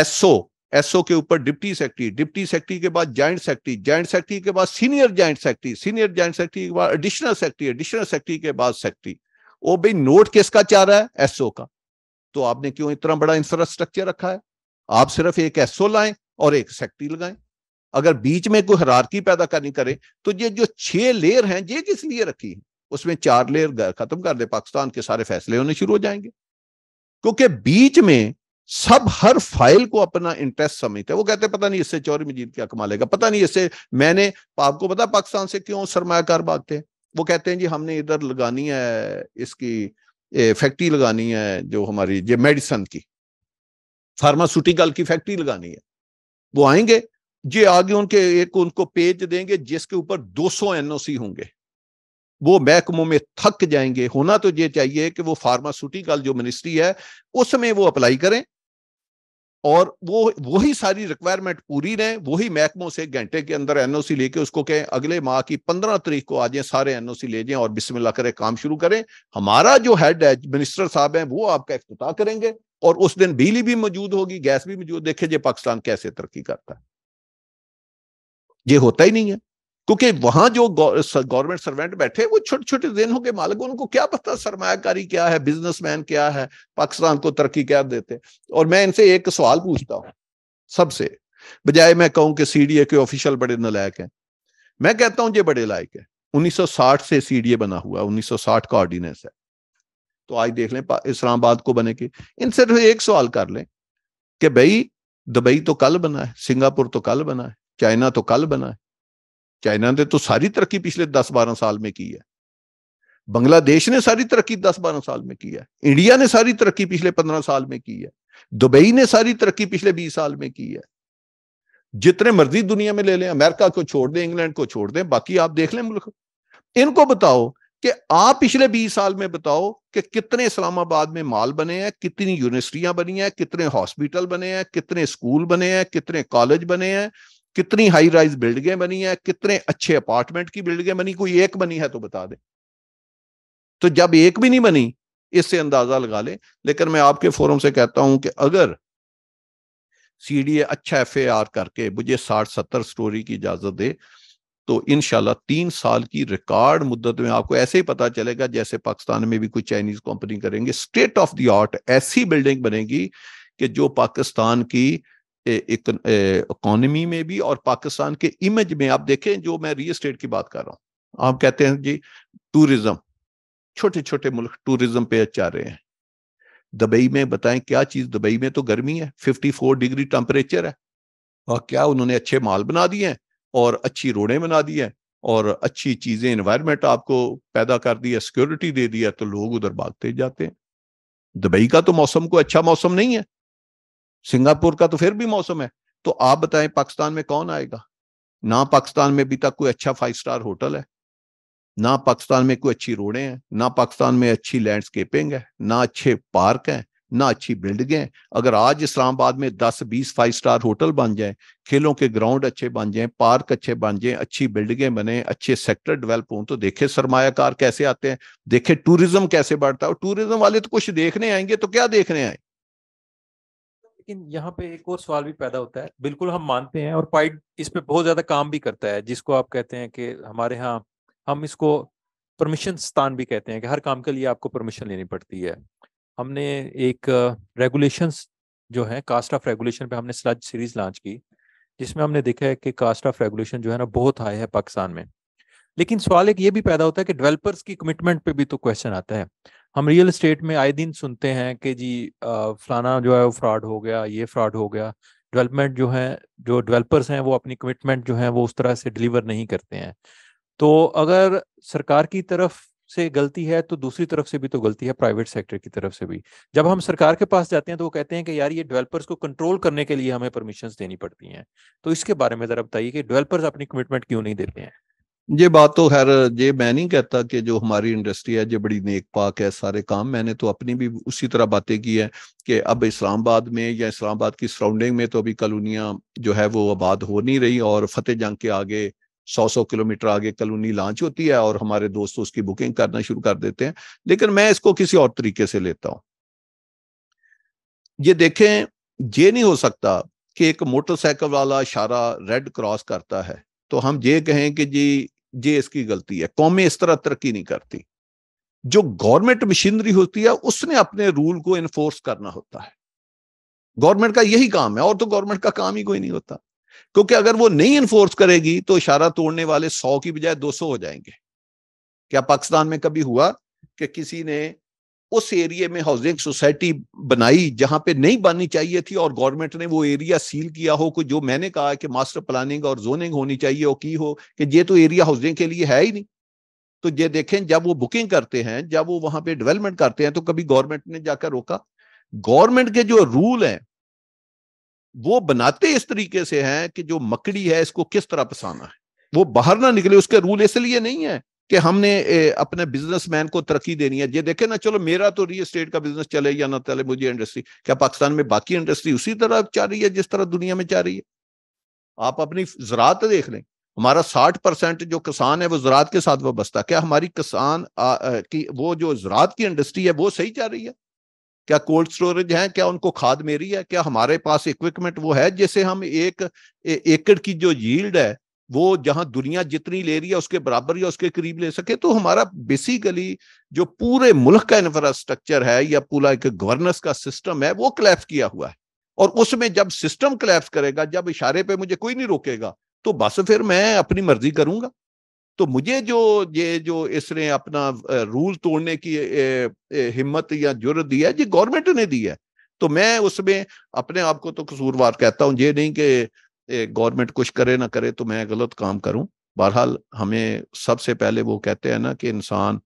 S2: एसओ एसओ के ऊपर डिप्टी सेक्रेटरी डिप्टी सेक्रेटरी के बाद जॉइंट सेक्रेटरी जॉइंट सेक्रेटरी के बाद senior joint secretary senior joint secretary के बाद एडिशनल सेक्रेटरी एडिशनल सेक्रेटरी के बाद सेक्रेटरी वो भाई नोट किसका चाह रहा है एसओ का तो आपने क्यों इतना बड़ा इंफ्रास्ट्रक्चर रखा है आप सिर्फ एक एसओ लाएं और एक सेक्रेटरी लगाएं अगर बीच में कोई हरारकी पैदा करनी करे तो ये जो छह लेयर हैं ये किस लिए रखी है उसमें चार लेयर खत्म कर दे पाकिस्तान के सारे फैसले होने शुरू हो जाएंगे क्योंकि बीच में सब हर फाइल को अपना इंटरेस्ट समझते हैं वो कहते हैं पता नहीं इससे चौरी मजीद क्या कमा लेगा पता नहीं इससे मैंने आपको पता पाकिस्तान से क्यों सरमाकार भागते हैं वो कहते हैं जी हमने इधर लगानी है इसकी फैक्ट्री लगानी है जो हमारी ये मेडिसन की फार्मास्यूटिकल की फैक्ट्री लगानी है वो आएंगे जे आगे उनके एक उनको पेज देंगे जिसके ऊपर 200 सौ होंगे वो महकमों में थक जाएंगे होना तो ये चाहिए कि वो फार्मास्यूटिकल जो मिनिस्ट्री है उसमें वो अप्लाई करें और वो वही सारी रिक्वायरमेंट पूरी रहे वही महकमों से घंटे के अंदर एनओसी लेके उसको कहें अगले माह की पंद्रह तारीख को आ जाए सारे एनओसी ले जाए और बिस्मिल्ला करें काम शुरू करें हमारा जो हेड है मिनिस्टर साहब है वो आपका इफ्तः करेंगे और उस दिन बिजली भी मौजूद होगी गैस भी मौजूद देखे जे पाकिस्तान कैसे तरक्की करता है ये होता ही नहीं है क्योंकि वहां जो गवर्नमेंट सर्वेंट बैठे वो छोटे छोटे जेनों के मालिक उनको क्या पता सरमाकारी क्या है बिजनेसमैन क्या है पाकिस्तान को तरक्की क्या देते और मैं इनसे एक सवाल पूछता हूँ सबसे बजाय मैं कहूं कि सीडीए के ऑफिशियल बड़े नलायक हैं मैं कहता हूं ये बड़े लायक है 1960 से सीडीए बना हुआ है साठ का ऑर्डिनेंस है तो आज देख लें इस्लामाबाद को बने के इनसे तो एक सवाल कर लें कि भाई दुबई तो कल बना है सिंगापुर तो कल बना है चाइना तो कल बना है चाइना ने तो सारी तरक्की पिछले दस बारह साल में की है बांग्लादेश ने सारी तरक्की दस बारह साल में की है इंडिया ने सारी तरक्की पिछले पंद्रह साल में की है दुबई ने सारी तरक्की पिछले बीस साल में की है जितने मर्जी दुनिया में ले लें अमेरिका को छोड़ दें इंग्लैंड को छोड़ दें बाकी आप देख लें मुल्क इनको बताओ कि आप पिछले बीस साल में बताओ कि कितने इस्लामाबाद में माल बने हैं कितनी यूनिवर्सिटियां बनी हैं कितने हॉस्पिटल बने हैं कितने स्कूल बने हैं कितने कॉलेज बने हैं कितनी हाई राइज बिल्डिंगें बनी है कितने अच्छे अपार्टमेंट की बिल्डिंगें बनी कोई एक बनी है तो बता दे तो जब एक भी नहीं बनी इससे अंदाजा लगा ले। लेकिन मैं आपके फोरम से कहता हूं कि अगर सी डी ए अच्छा एफ ए आर करके मुझे साठ सत्तर स्टोरी की इजाजत दे तो इनशाला तीन साल की रिकॉर्ड मुद्दत में आपको ऐसे ही पता चलेगा जैसे पाकिस्तान में भी कोई चाइनीज कंपनी करेंगे स्टेट ऑफ द आर्ट ऐसी बिल्डिंग बनेगी कि जो पाकिस्तान की इकोनॉमी में भी और पाकिस्तान के इमेज में आप देखें जो मैं रियल स्टेट की बात कर रहा हूँ आप कहते हैं जी टूरिज्म छोटे छोटे मुल्क टूरिज्म पे अच्छा रहे हैं दुबई में बताएं क्या चीज दुबई में तो गर्मी है 54 डिग्री टेम्परेचर है और क्या उन्होंने अच्छे माल बना दिए हैं और अच्छी रोडें बना दी हैं और अच्छी चीजें इन्वायरमेंट आपको पैदा कर दी है सिक्योरिटी दे दिया तो लोग उधर भागते जाते हैं दुबई का तो मौसम को अच्छा मौसम नहीं है सिंगापुर का तो फिर भी मौसम है तो आप बताएं पाकिस्तान में कौन आएगा ना पाकिस्तान में अभी तक कोई अच्छा फाइव स्टार होटल है ना पाकिस्तान में कोई अच्छी रोडें हैं ना पाकिस्तान में अच्छी लैंडस्केपिंग है ना अच्छे पार्क हैं ना अच्छी बिल्डिंगें हैं अगर आज इस्लामाबाद में 10-20 फाइव स्टार होटल बन जाएं खेलों के ग्राउंड अच्छे बन जाएं पार्क अच्छे बन जाएं अच्छी बिल्डिंगें बने अच्छे सेक्टर डेवलप हों तो देखे सरमाकार कैसे आते हैं देखे टूरिज्म कैसे बढ़ता है और टूरिज्म वाले तो कुछ देखने आएंगे तो क्या देखने आए
S1: लेकिन यहाँ पे एक और सवाल भी पैदा होता है बिल्कुल हम मानते हैं और पाइड इस पे बहुत ज्यादा काम भी करता है जिसको आप कहते हैं कि हमारे यहाँ हम इसको परमिशन स्थान भी कहते हैं कि हर काम के लिए आपको परमिशन लेनी पड़ती है हमने एक रेगुलेशन जो है कास्ट ऑफ रेगुलेशन पे हमने स्लज सीरीज लॉन्च की जिसमें हमने देखा है कि कास्ट ऑफ रेगुलेशन जो है ना बहुत हाई है पाकिस्तान में लेकिन सवाल एक ये भी पैदा होता है कि डेवलपर्स की कमिटमेंट पे भी तो क्वेश्चन आता है हम रियल इस्टेट में आए दिन सुनते हैं कि जी फलाना जो है वो फ्रॉड हो गया ये फ्रॉड हो गया डेवलपमेंट जो है जो डेवलपर्स हैं वो अपनी कमिटमेंट जो है वो उस तरह से डिलीवर नहीं करते हैं तो अगर सरकार की तरफ से गलती है तो दूसरी तरफ से भी तो गलती है प्राइवेट सेक्टर की तरफ से भी जब हम सरकार के पास जाते हैं तो वो कहते हैं कि यार ये डेवलपर्स को कंट्रोल करने के लिए हमें परमिशन देनी पड़ती हैं तो इसके बारे में जरा बताइए कि डेवलपर्स अपनी कमिटमेंट क्यों नहीं देते हैं
S2: ये बात तो खैर ये मैं नहीं कहता कि जो हमारी इंडस्ट्री है ये बड़ी नेक पाक है सारे काम मैंने तो अपनी भी उसी तरह बातें की है कि अब इस्लामाबाद में या इस्लामाबाद की सराउंडिंग में तो अभी कलोनिया जो है वो आबाद हो नहीं रही और फतेह जंग के आगे सौ सौ किलोमीटर आगे कलोनी लॉन्च होती है और हमारे दोस्त उसकी बुकिंग करना शुरू कर देते हैं लेकिन मैं इसको किसी और तरीके से लेता हूं ये देखें ये नहीं हो सकता कि एक मोटरसाइकिल वाला इशारा रेड क्रॉस करता है तो हम ये कहें कि जी ये इसकी गलती है कौमें इस तरह तरक्की नहीं करती जो गवर्नमेंट मशीनरी होती है उसने अपने रूल को इन्फोर्स करना होता है गवर्नमेंट का यही काम है और तो गवर्नमेंट का काम ही कोई नहीं होता क्योंकि अगर वो नहीं इन्फोर्स करेगी तो इशारा तोड़ने वाले सौ की बजाय दो सौ हो जाएंगे क्या पाकिस्तान में कभी हुआ कि किसी ने उस एरिया में हाउसिंग सोसाइटी बनाई जहां पे नहीं बननी चाहिए थी और गवर्नमेंट ने वो एरिया सील किया हो को जो मैंने कहा कि मास्टर प्लानिंग और जोनिंग होनी चाहिए और की हो कि ये तो एरिया हाउसिंग के लिए है ही नहीं तो ये देखें जब वो बुकिंग करते हैं जब वो वहां पे डेवलपमेंट करते हैं तो कभी गवर्नमेंट ने जाकर रोका गवर्नमेंट के जो रूल हैं वो बनाते इस तरीके से हैं कि जो मकड़ी है इसको किस तरह फसाना है वो बाहर ना निकले उसके रूल इसलिए नहीं है कि हमने अपने बिजनेसमैन को तरक्की देनी है ये देखे ना चलो मेरा तो रियल स्टेट का बिजनेस चले या ना चले मुझे इंडस्ट्री क्या पाकिस्तान में बाकी इंडस्ट्री उसी तरह चाह रही है जिस तरह दुनिया में चाह रही है आप अपनी जरात देख लें हमारा साठ परसेंट जो किसान है वो जरात के साथ वाबस्ता क्या हमारी किसान की वो जो जरात की इंडस्ट्री है वो सही चाह रही है क्या कोल्ड स्टोरेज है क्या उनको खाद मेरी है क्या हमारे पास इक्विपमेंट वो है जैसे हम एक एकड़ की जो यील्ड है वो जहां दुनिया जितनी ले रही है उसके बराबर या उसके करीब ले सके तो हमारा बेसिकली जो पूरे मुल्क का इंफ्रास्ट्रक्चर है या पूरा एक गवर्नेंस का सिस्टम है वो क्लैप्स किया हुआ है और उसमें जब सिस्टम क्लैप्स करेगा जब इशारे पे मुझे कोई नहीं रोकेगा तो बस फिर मैं अपनी मर्जी करूंगा तो मुझे जो ये जो इसने अपना रूल तोड़ने की हिम्मत या जरूरत दी है ये गवर्नमेंट ने दी है तो मैं उसमें अपने आप को तो कसूरवार कहता हूँ ये नहीं कि गवर्नमेंट कुछ करे ना करे तो मैं गलत काम करूं बहरहाल हमें सबसे पहले वो कहते हैं ना कि इंसान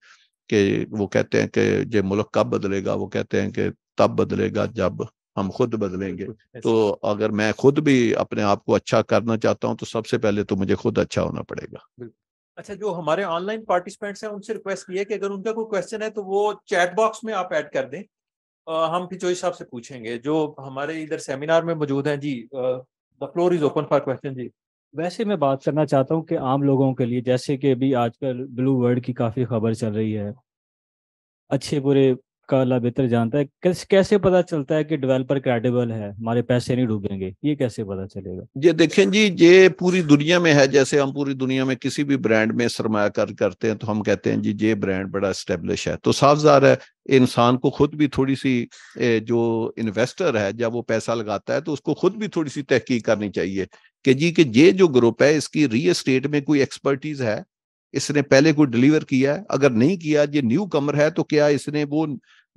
S2: के वो कहते हैं कि ये मुल्क कब बदलेगा वो कहते हैं कि तब बदलेगा जब हम खुद बदलेंगे तो अगर मैं खुद भी अपने आप को अच्छा करना चाहता हूँ तो सबसे पहले तो मुझे खुद अच्छा होना पड़ेगा
S1: अच्छा जो हमारे ऑनलाइन पार्टिसिपेंट्स हैं उनसे रिक्वेस्ट की है कि अगर उनका कोई क्वेश्चन है तो वो चैट बॉक्स में आप ऐड कर दें आ, हम फिचोई साहब से पूछेंगे जो हमारे इधर सेमिनार में मौजूद हैं जी the floor is open for question जी वैसे मैं बात करना चाहता हूँ कि आम लोगों के लिए जैसे कि अभी आजकल ब्लू वर्ल्ड की काफ़ी खबर चल रही है अच्छे बुरे का अल्लाह बेहतर जानता है कैसे कैसे पता चलता है कि डेवलपर क्रेडिबल है हमारे पैसे नहीं डूबेंगे ये कैसे पता चलेगा
S2: ये देखें जी ये पूरी दुनिया में है जैसे हम पूरी दुनिया में किसी भी ब्रांड में सरमाकार करते हैं तो हम कहते हैं जी ये ब्रांड बड़ा स्टेब्लिश है तो साफ जार है इंसान को खुद भी थोड़ी सी जो इन्वेस्टर है जब वो पैसा लगाता है तो उसको खुद भी थोड़ी सी तहकीक करनी चाहिए कि जी कि ये जो ग्रुप है इसकी रियल स्टेट में कोई एक्सपर्टीज है इसने पहले कोई डिलीवर किया है अगर नहीं किया ये न्यू कमर है तो क्या इसने वो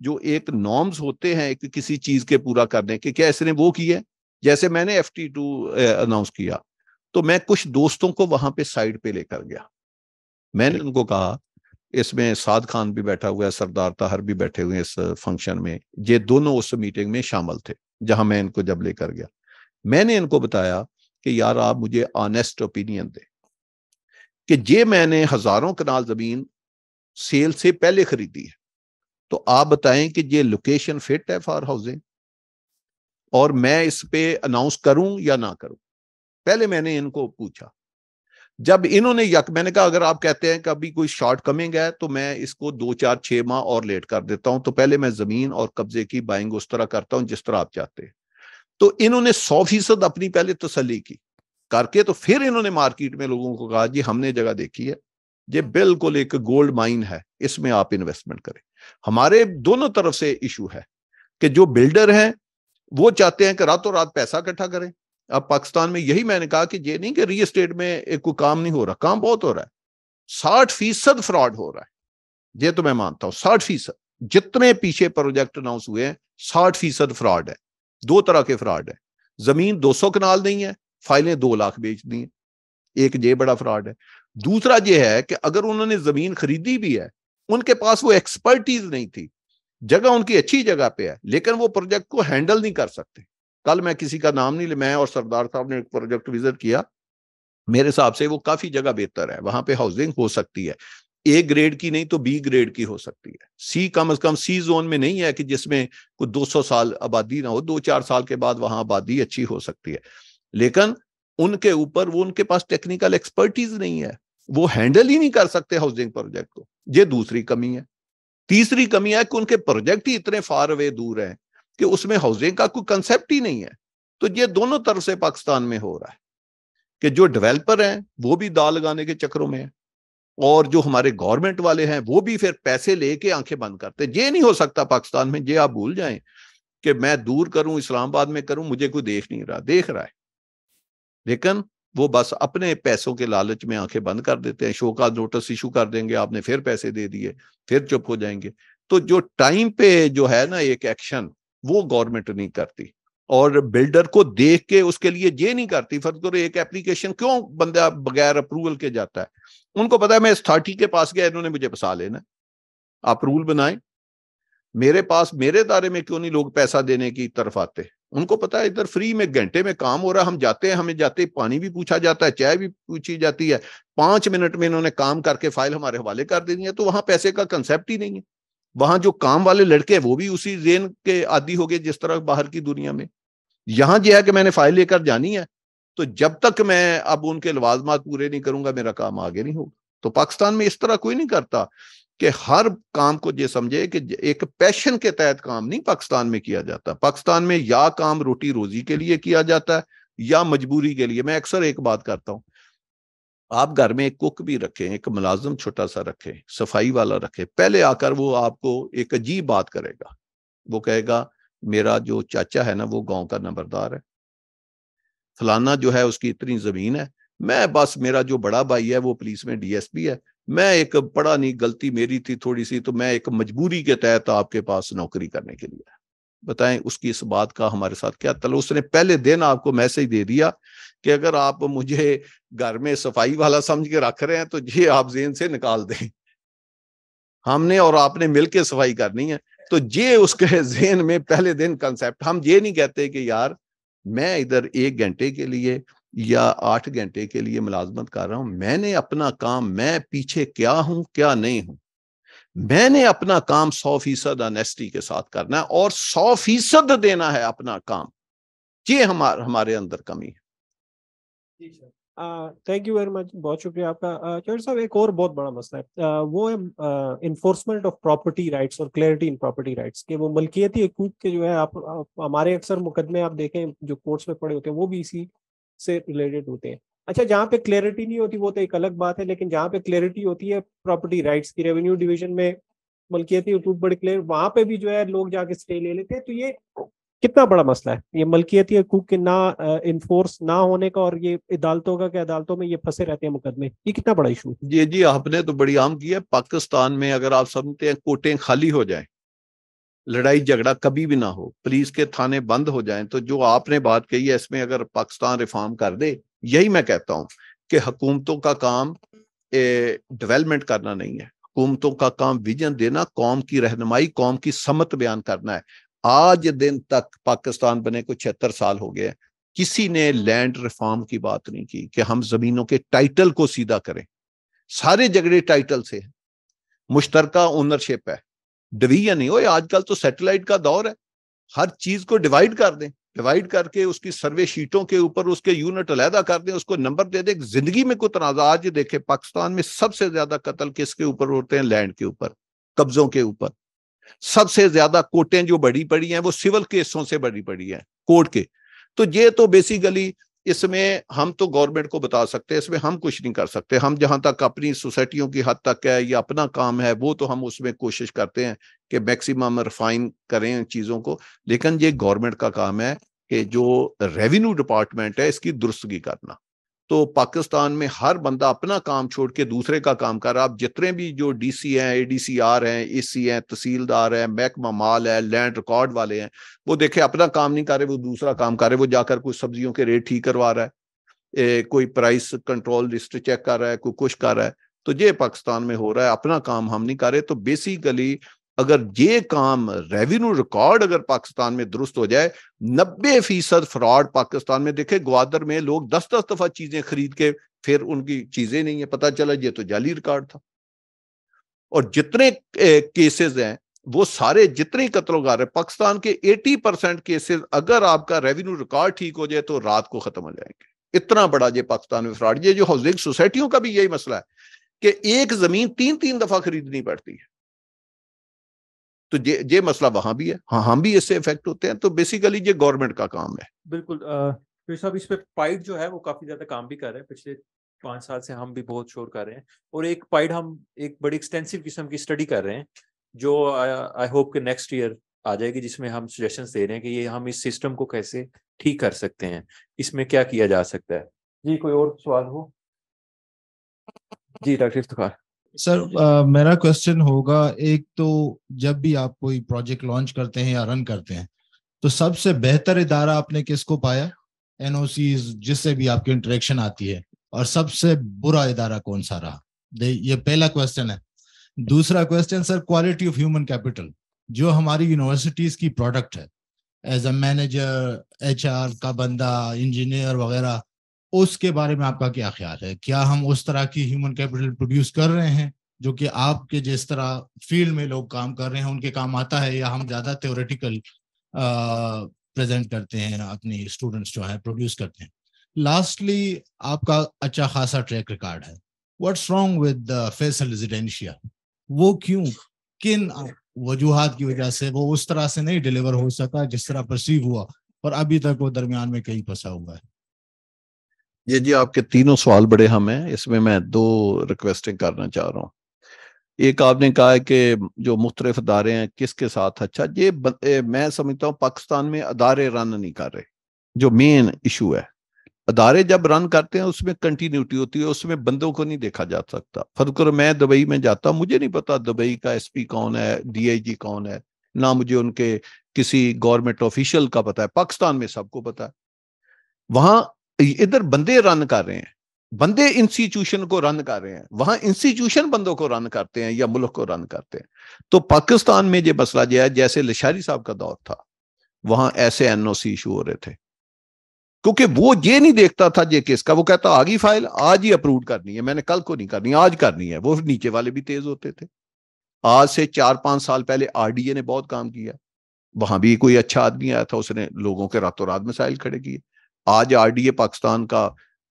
S2: जो एक नॉर्म्स होते हैं कि किसी चीज के पूरा करने के क्या इसने वो किया जैसे मैंने एफ टी टू अनाउंस किया तो मैं कुछ दोस्तों को वहां पे साइड पे लेकर गया मैंने उनको कहा इसमें साद खान भी बैठा हुआ है सरदार ताहर भी बैठे हुए इस फंक्शन में ये दोनों उस मीटिंग में शामिल थे जहां मैं इनको जब लेकर गया मैंने इनको बताया कि यार आप मुझे ऑनेस्ट ओपिनियन दे कि जे मैंने हजारों कनाल जमीन सेल से पहले खरीदी है तो आप बताएं कि ये लोकेशन फिट है फॉर हाउसिंग और मैं इस पे अनाउंस करूं या ना करूं पहले मैंने इनको पूछा जब इन्होंने यक मैंने कहा अगर आप कहते हैं कि अभी कोई शॉर्ट कमिंग है तो मैं इसको दो चार छह माह और लेट कर देता हूं तो पहले मैं जमीन और कब्जे की बाइंग उस तरह करता हूं जिस तरह आप चाहते हैं तो इन्होंने सौ फीसद अपनी पहले तसली की करके तो फिर इन्होंने मार्केट में लोगों को कहा जी हमने जगह देखी है ये बिल्कुल एक गोल्ड माइन है इसमें आप इन्वेस्टमेंट करें हमारे दोनों तरफ से इशू है कि जो बिल्डर हैं वो चाहते हैं कि रातों रात पैसा इकट्ठा करें अब पाकिस्तान में यही मैंने कहा कि ये नहीं कि रियल स्टेट में एक कोई काम नहीं हो रहा काम बहुत हो रहा है साठ फीसद फ्रॉड हो रहा है ये तो मैं मानता हूं साठ फीसद जितने पीछे प्रोजेक्ट अनाउंस हुए हैं साठ फीसद फ्रॉड है दो तरह के फ्रॉड है जमीन दो सौ कनाल नहीं है फाइलें दो लाख बेच दी है एक ये बड़ा फ्रॉड है दूसरा ये है कि अगर उन्होंने जमीन खरीदी भी है उनके पास वो एक्सपर्टीज नहीं थी जगह उनकी अच्छी जगह पे है लेकिन वो प्रोजेक्ट को हैंडल नहीं कर सकते कल मैं किसी का नाम नहीं मैं और सरदार साहब ने एक प्रोजेक्ट विजिट किया मेरे हिसाब से वो काफी जगह बेहतर है वहां पे हाउसिंग हो सकती है ए ग्रेड की नहीं तो बी ग्रेड की हो सकती है सी कम अज कम सी जोन में नहीं है कि जिसमें कुछ 200 साल आबादी ना हो दो चार साल के बाद वहां आबादी अच्छी हो सकती है लेकिन उनके ऊपर वो उनके पास टेक्निकल एक्सपर्टीज नहीं है वो हैंडल ही नहीं कर सकते हाउसिंग प्रोजेक्ट को ये दूसरी कमी है तीसरी कमी है कि उनके प्रोजेक्ट ही इतने फार अवे दूर है कि उसमें हाउसिंग का कोई कंसेप्ट ही नहीं है तो ये दोनों तरफ से पाकिस्तान में हो रहा है कि जो डेवलपर हैं वो भी दाल लगाने के चक्रों में है और जो हमारे गवर्नमेंट वाले हैं वो भी फिर पैसे लेके आंखें बंद करते ये नहीं हो सकता पाकिस्तान में ये आप भूल जाए कि मैं दूर करूं इस्लामाबाद में करूं मुझे कोई देख नहीं रहा देख रहा है लेकिन वो बस अपने पैसों के लालच में आंखें बंद कर देते हैं शो का नोटिस इशू कर देंगे आपने फिर पैसे दे दिए फिर चुप हो जाएंगे तो जो टाइम पे जो है ना एक एक्शन वो गवर्नमेंट नहीं करती और बिल्डर को देख के उसके लिए ये नहीं करती फर्ज करो एक एप्लीकेशन क्यों बंदा बगैर अप्रूवल के जाता है उनको पता है मैं इस थर्टी के पास गया इन्होंने मुझे फंसा लेना आप रूल बनाए मेरे पास मेरे दायरे में क्यों नहीं लोग पैसा देने की तरफ आते उनको पता है इधर फ्री में घंटे में काम हो रहा हम जाते हैं हमें जाते पानी भी पूछा जाता है चाय भी पूछी जाती है पांच मिनट में इन्होंने काम करके फाइल हमारे हवाले कर देनी है तो वहां पैसे का कंसेप्ट ही नहीं है वहां जो काम वाले लड़के हैं वो भी उसी जेन के आदि हो गए जिस तरह बाहर की दुनिया में यहां जो है कि मैंने फाइल लेकर जानी है तो जब तक मैं अब उनके लवाजमात पूरे नहीं करूंगा मेरा काम आगे नहीं होगा तो पाकिस्तान में इस तरह कोई नहीं करता कि हर काम को ये समझे कि एक पैशन के तहत काम नहीं पाकिस्तान में किया जाता पाकिस्तान में या काम रोटी रोजी के लिए किया जाता है या मजबूरी के लिए मैं अक्सर एक बात करता हूं आप घर में एक कुक भी रखें एक मुलाजम छोटा सा रखें सफाई वाला रखें पहले आकर वो आपको एक अजीब बात करेगा वो कहेगा मेरा जो चाचा है ना वो गांव का नंबरदार है फलाना जो है उसकी इतनी जमीन है मैं बस मेरा जो बड़ा भाई है वो पुलिस में डीएसपी है मैं एक बड़ा नहीं गलती मेरी थी थोड़ी सी तो मैं एक मजबूरी के तहत आपके पास नौकरी करने के लिए बताएं उसकी इस बात का हमारे साथ क्या तलो उसने पहले दिन आपको मैसेज दे दिया कि अगर आप मुझे घर में सफाई वाला समझ के रख रहे हैं तो ये आप जेन से निकाल दें हमने और आपने मिलके सफाई करनी है तो ये उसके जेन में पहले दिन कंसेप्ट हम ये नहीं कहते कि यार मैं इधर एक घंटे के लिए या आठ घंटे के लिए मुलाजमत कर रहा हूं मैंने अपना काम मैं पीछे क्या हूं क्या नहीं हूं मैंने अपना काम सौ फीसद अनेस्टी के साथ करना है और सौ फीसद देना है अपना काम ये हमारे हमारे अंदर कमी है
S3: थैंक यू वेरी मच बहुत शुक्रिया आपका चौधरी साहब एक और बहुत बड़ा मसला है आ, वो है इन्फोर्समेंट ऑफ प्रॉपर्टी राइट्स और क्लैरिटी इन प्रॉपर्टी राइट्स के वो मलकियती हकूक के जो है आप हमारे अक्सर मुकदमे आप देखें जो कोर्ट्स में पड़े होते हैं वो भी इसी से रिलेटेड होते हैं अच्छा जहाँ पे क्लैरिटी नहीं होती वो तो एक अलग बात है लेकिन जहाँ पे क्लैरिटी होती है प्रॉपर्टी राइट्स की रेवेन्यू डिवीजन में मलकियती हकूक बड़े क्लियर वहाँ पे भी जो है लोग जाके स्टे ले लेते हैं तो ये कितना बड़ा मसला है ये मलकियती हकूक के ना इन्फोर्स ना होने का और ये अदालतों का अदालतों में ये फंसे रहते हैं मुकदमे ये कितना बड़ा इशू
S2: जी जी आपने तो बड़ी आम किया पाकिस्तान में अगर आप समझते हैं कोटें खाली हो जाए लड़ाई झगड़ा कभी भी ना हो पुलिस के थाने बंद हो जाएं तो जो आपने बात कही है इसमें अगर पाकिस्तान रिफॉर्म कर दे यही मैं कहता हूं कि हुकूमतों का काम डेवलपमेंट करना नहीं है हुकूमतों का काम विजन देना कौम की रहनुमाई कौम की समत बयान करना है आज दिन तक पाकिस्तान बने को छिहत्तर साल हो गए किसी ने लैंड रिफॉर्म की बात नहीं की कि हम जमीनों के टाइटल को सीधा करें सारे झगड़े टाइटल से हैं मुश्तरका ओनरशिप है डिवीजन नहीं हो आजकल तो सैटेलाइट का दौर है हर चीज को डिवाइड कर दें डिवाइड करके उसकी सर्वे शीटों के ऊपर उसके यूनिट अलहदा कर दें उसको नंबर दे दें जिंदगी में कुछ तनाजा आज देखे पाकिस्तान में सबसे ज्यादा कत्ल किसके ऊपर होते हैं लैंड के ऊपर कब्जों के ऊपर सबसे ज्यादा कोर्टें जो बड़ी पड़ी हैं वो सिविल केसों से बड़ी पड़ी हैं कोर्ट के तो ये तो बेसिकली इसमें हम तो गवर्नमेंट को बता सकते हैं इसमें हम कुछ नहीं कर सकते हम जहां तक अपनी सोसाइटियों की हद तक है या अपना काम है वो तो हम उसमें कोशिश करते हैं कि मैक्सिमम रिफाइन करें चीज़ों को लेकिन ये गवर्नमेंट का काम है कि जो रेवेन्यू डिपार्टमेंट है इसकी दुरुस्तगी करना तो पाकिस्तान में हर बंदा अपना काम छोड़ के दूसरे का काम कर रहा आप जितने भी जो डीसी हैं आर हैं एसी हैं तहसीलदार हैं महकमा माल है लैंड रिकॉर्ड वाले हैं वो देखे अपना काम नहीं कर रहे वो दूसरा काम कर रहे वो जाकर कुछ सब्जियों के रेट ठीक करवा रहा है ए, कोई प्राइस कंट्रोल लिस्ट चेक कर रहा है कोई कुछ कर रहा है तो ये पाकिस्तान में हो रहा है अपना काम हम नहीं कर रहे तो बेसिकली अगर ये काम रेवेन्यू रिकॉर्ड अगर पाकिस्तान में दुरुस्त हो जाए नब्बे फीसद फ्रॉड पाकिस्तान में देखे ग्वादर में लोग दस दस दफा चीजें खरीद के फिर उनकी चीजें नहीं है पता चला ये तो जाली रिकॉर्ड था और जितने केसेस हैं वो सारे जितने कत्लो गार पाकिस्तान के 80 परसेंट केसेज अगर आपका रेवेन्यू रिकॉर्ड ठीक हो जाए तो रात को खत्म हो जाएंगे इतना बड़ा ये पाकिस्तान में फ्रॉड ये जो हाउसिंग सोसाइटियों का भी यही मसला है कि एक जमीन तीन तीन दफा खरीदनी पड़ती है तो ये ये मसला वहां भी है हाँ हम भी इससे इफेक्ट होते हैं तो बेसिकली ये गवर्नमेंट का काम है
S1: बिल्कुल साहब इस पे पाइड जो है वो काफी ज्यादा काम भी कर रहे हैं पिछले पांच साल से हम भी बहुत शोर कर रहे हैं और एक पाइड हम एक बड़ी एक्सटेंसिव किस्म की स्टडी कर रहे हैं जो आई होप के नेक्स्ट ईयर आ जाएगी जिसमें हम सजेशन दे रहे हैं कि ये हम इस सिस्टम को कैसे ठीक कर सकते हैं इसमें क्या किया जा सकता है जी कोई और सवाल हो जी डॉक्टर इफ्तार
S4: सर आ, मेरा क्वेश्चन होगा एक तो जब भी आप कोई प्रोजेक्ट लॉन्च करते हैं या रन करते हैं तो सबसे बेहतर इदारा आपने किसको पाया एनओसी जिससे भी आपकी इंटरेक्शन आती है और सबसे बुरा इदारा कौन सा रहा ये पहला क्वेश्चन है दूसरा question sir quality of human capital जो हमारी यूनिवर्सिटीज की प्रोडक्ट है एज अ मैनेजर एच का बंदा इंजीनियर वगैरह उसके बारे में आपका क्या ख्याल है क्या हम उस तरह की ह्यूमन कैपिटल प्रोड्यूस कर रहे हैं जो कि आपके जिस तरह फील्ड में लोग काम कर रहे हैं उनके काम आता है या हम ज्यादा थ्योरेटिकल प्रेजेंट करते हैं अपने स्टूडेंट्स जो है प्रोड्यूस करते हैं लास्टली आपका अच्छा खासा ट्रैक रिकॉर्ड है what's wrong with Faisal Residencia वो क्यों किन वजूहत की वजह से वो उस तरह से नहीं डिलीवर हो सका जिस तरह परसीव हुआ और अभी तक वो दरमियान में कहीं फंसा हुआ है
S2: ये जी आपके तीनों सवाल बड़े हम हैं इसमें मैं दो रिक्वेस्टिंग करना चाह रहा हूँ एक आपने कहा है कि जो मुख्तलिफ अदारे हैं किसके साथ अच्छा ये ब, ए, मैं समझता हूँ पाकिस्तान में अदारे रन नहीं कर रहे जो मेन इशू है अदारे जब रन करते हैं उसमें कंटिन्यूटी होती है उसमें बंदों को नहीं देखा जा सकता फर्क मैं दुबई में जाता मुझे नहीं पता दुबई का पी कौन है जी कौन है ना मुझे उनके किसी गवर्नमेंट ऑफिशियल का पता है पाकिस्तान में सबको पता है वहां इधर बंदे रन कर रहे हैं बंदे इंस्टीट्यूशन को रन कर रहे हैं वहां इंस्टीट्यूशन बंदों को रन करते हैं या मुल्क को रन करते हैं तो पाकिस्तान में ये मसला जो है जैसे लशारी साहब का दौर था वहां ऐसे एनओसी इशू हो रहे थे क्योंकि वो ये नहीं देखता था ये केस का वो कहता आ गई फाइल आज ही अप्रूव करनी है मैंने कल को नहीं करनी आज करनी है वो नीचे वाले भी तेज होते थे आज से चार पांच साल पहले आरडीए ने बहुत काम किया वहां भी कोई अच्छा आदमी आया था उसने लोगों के रातों रात मिसाइल खड़े किए आज आर डी ए पाकिस्तान का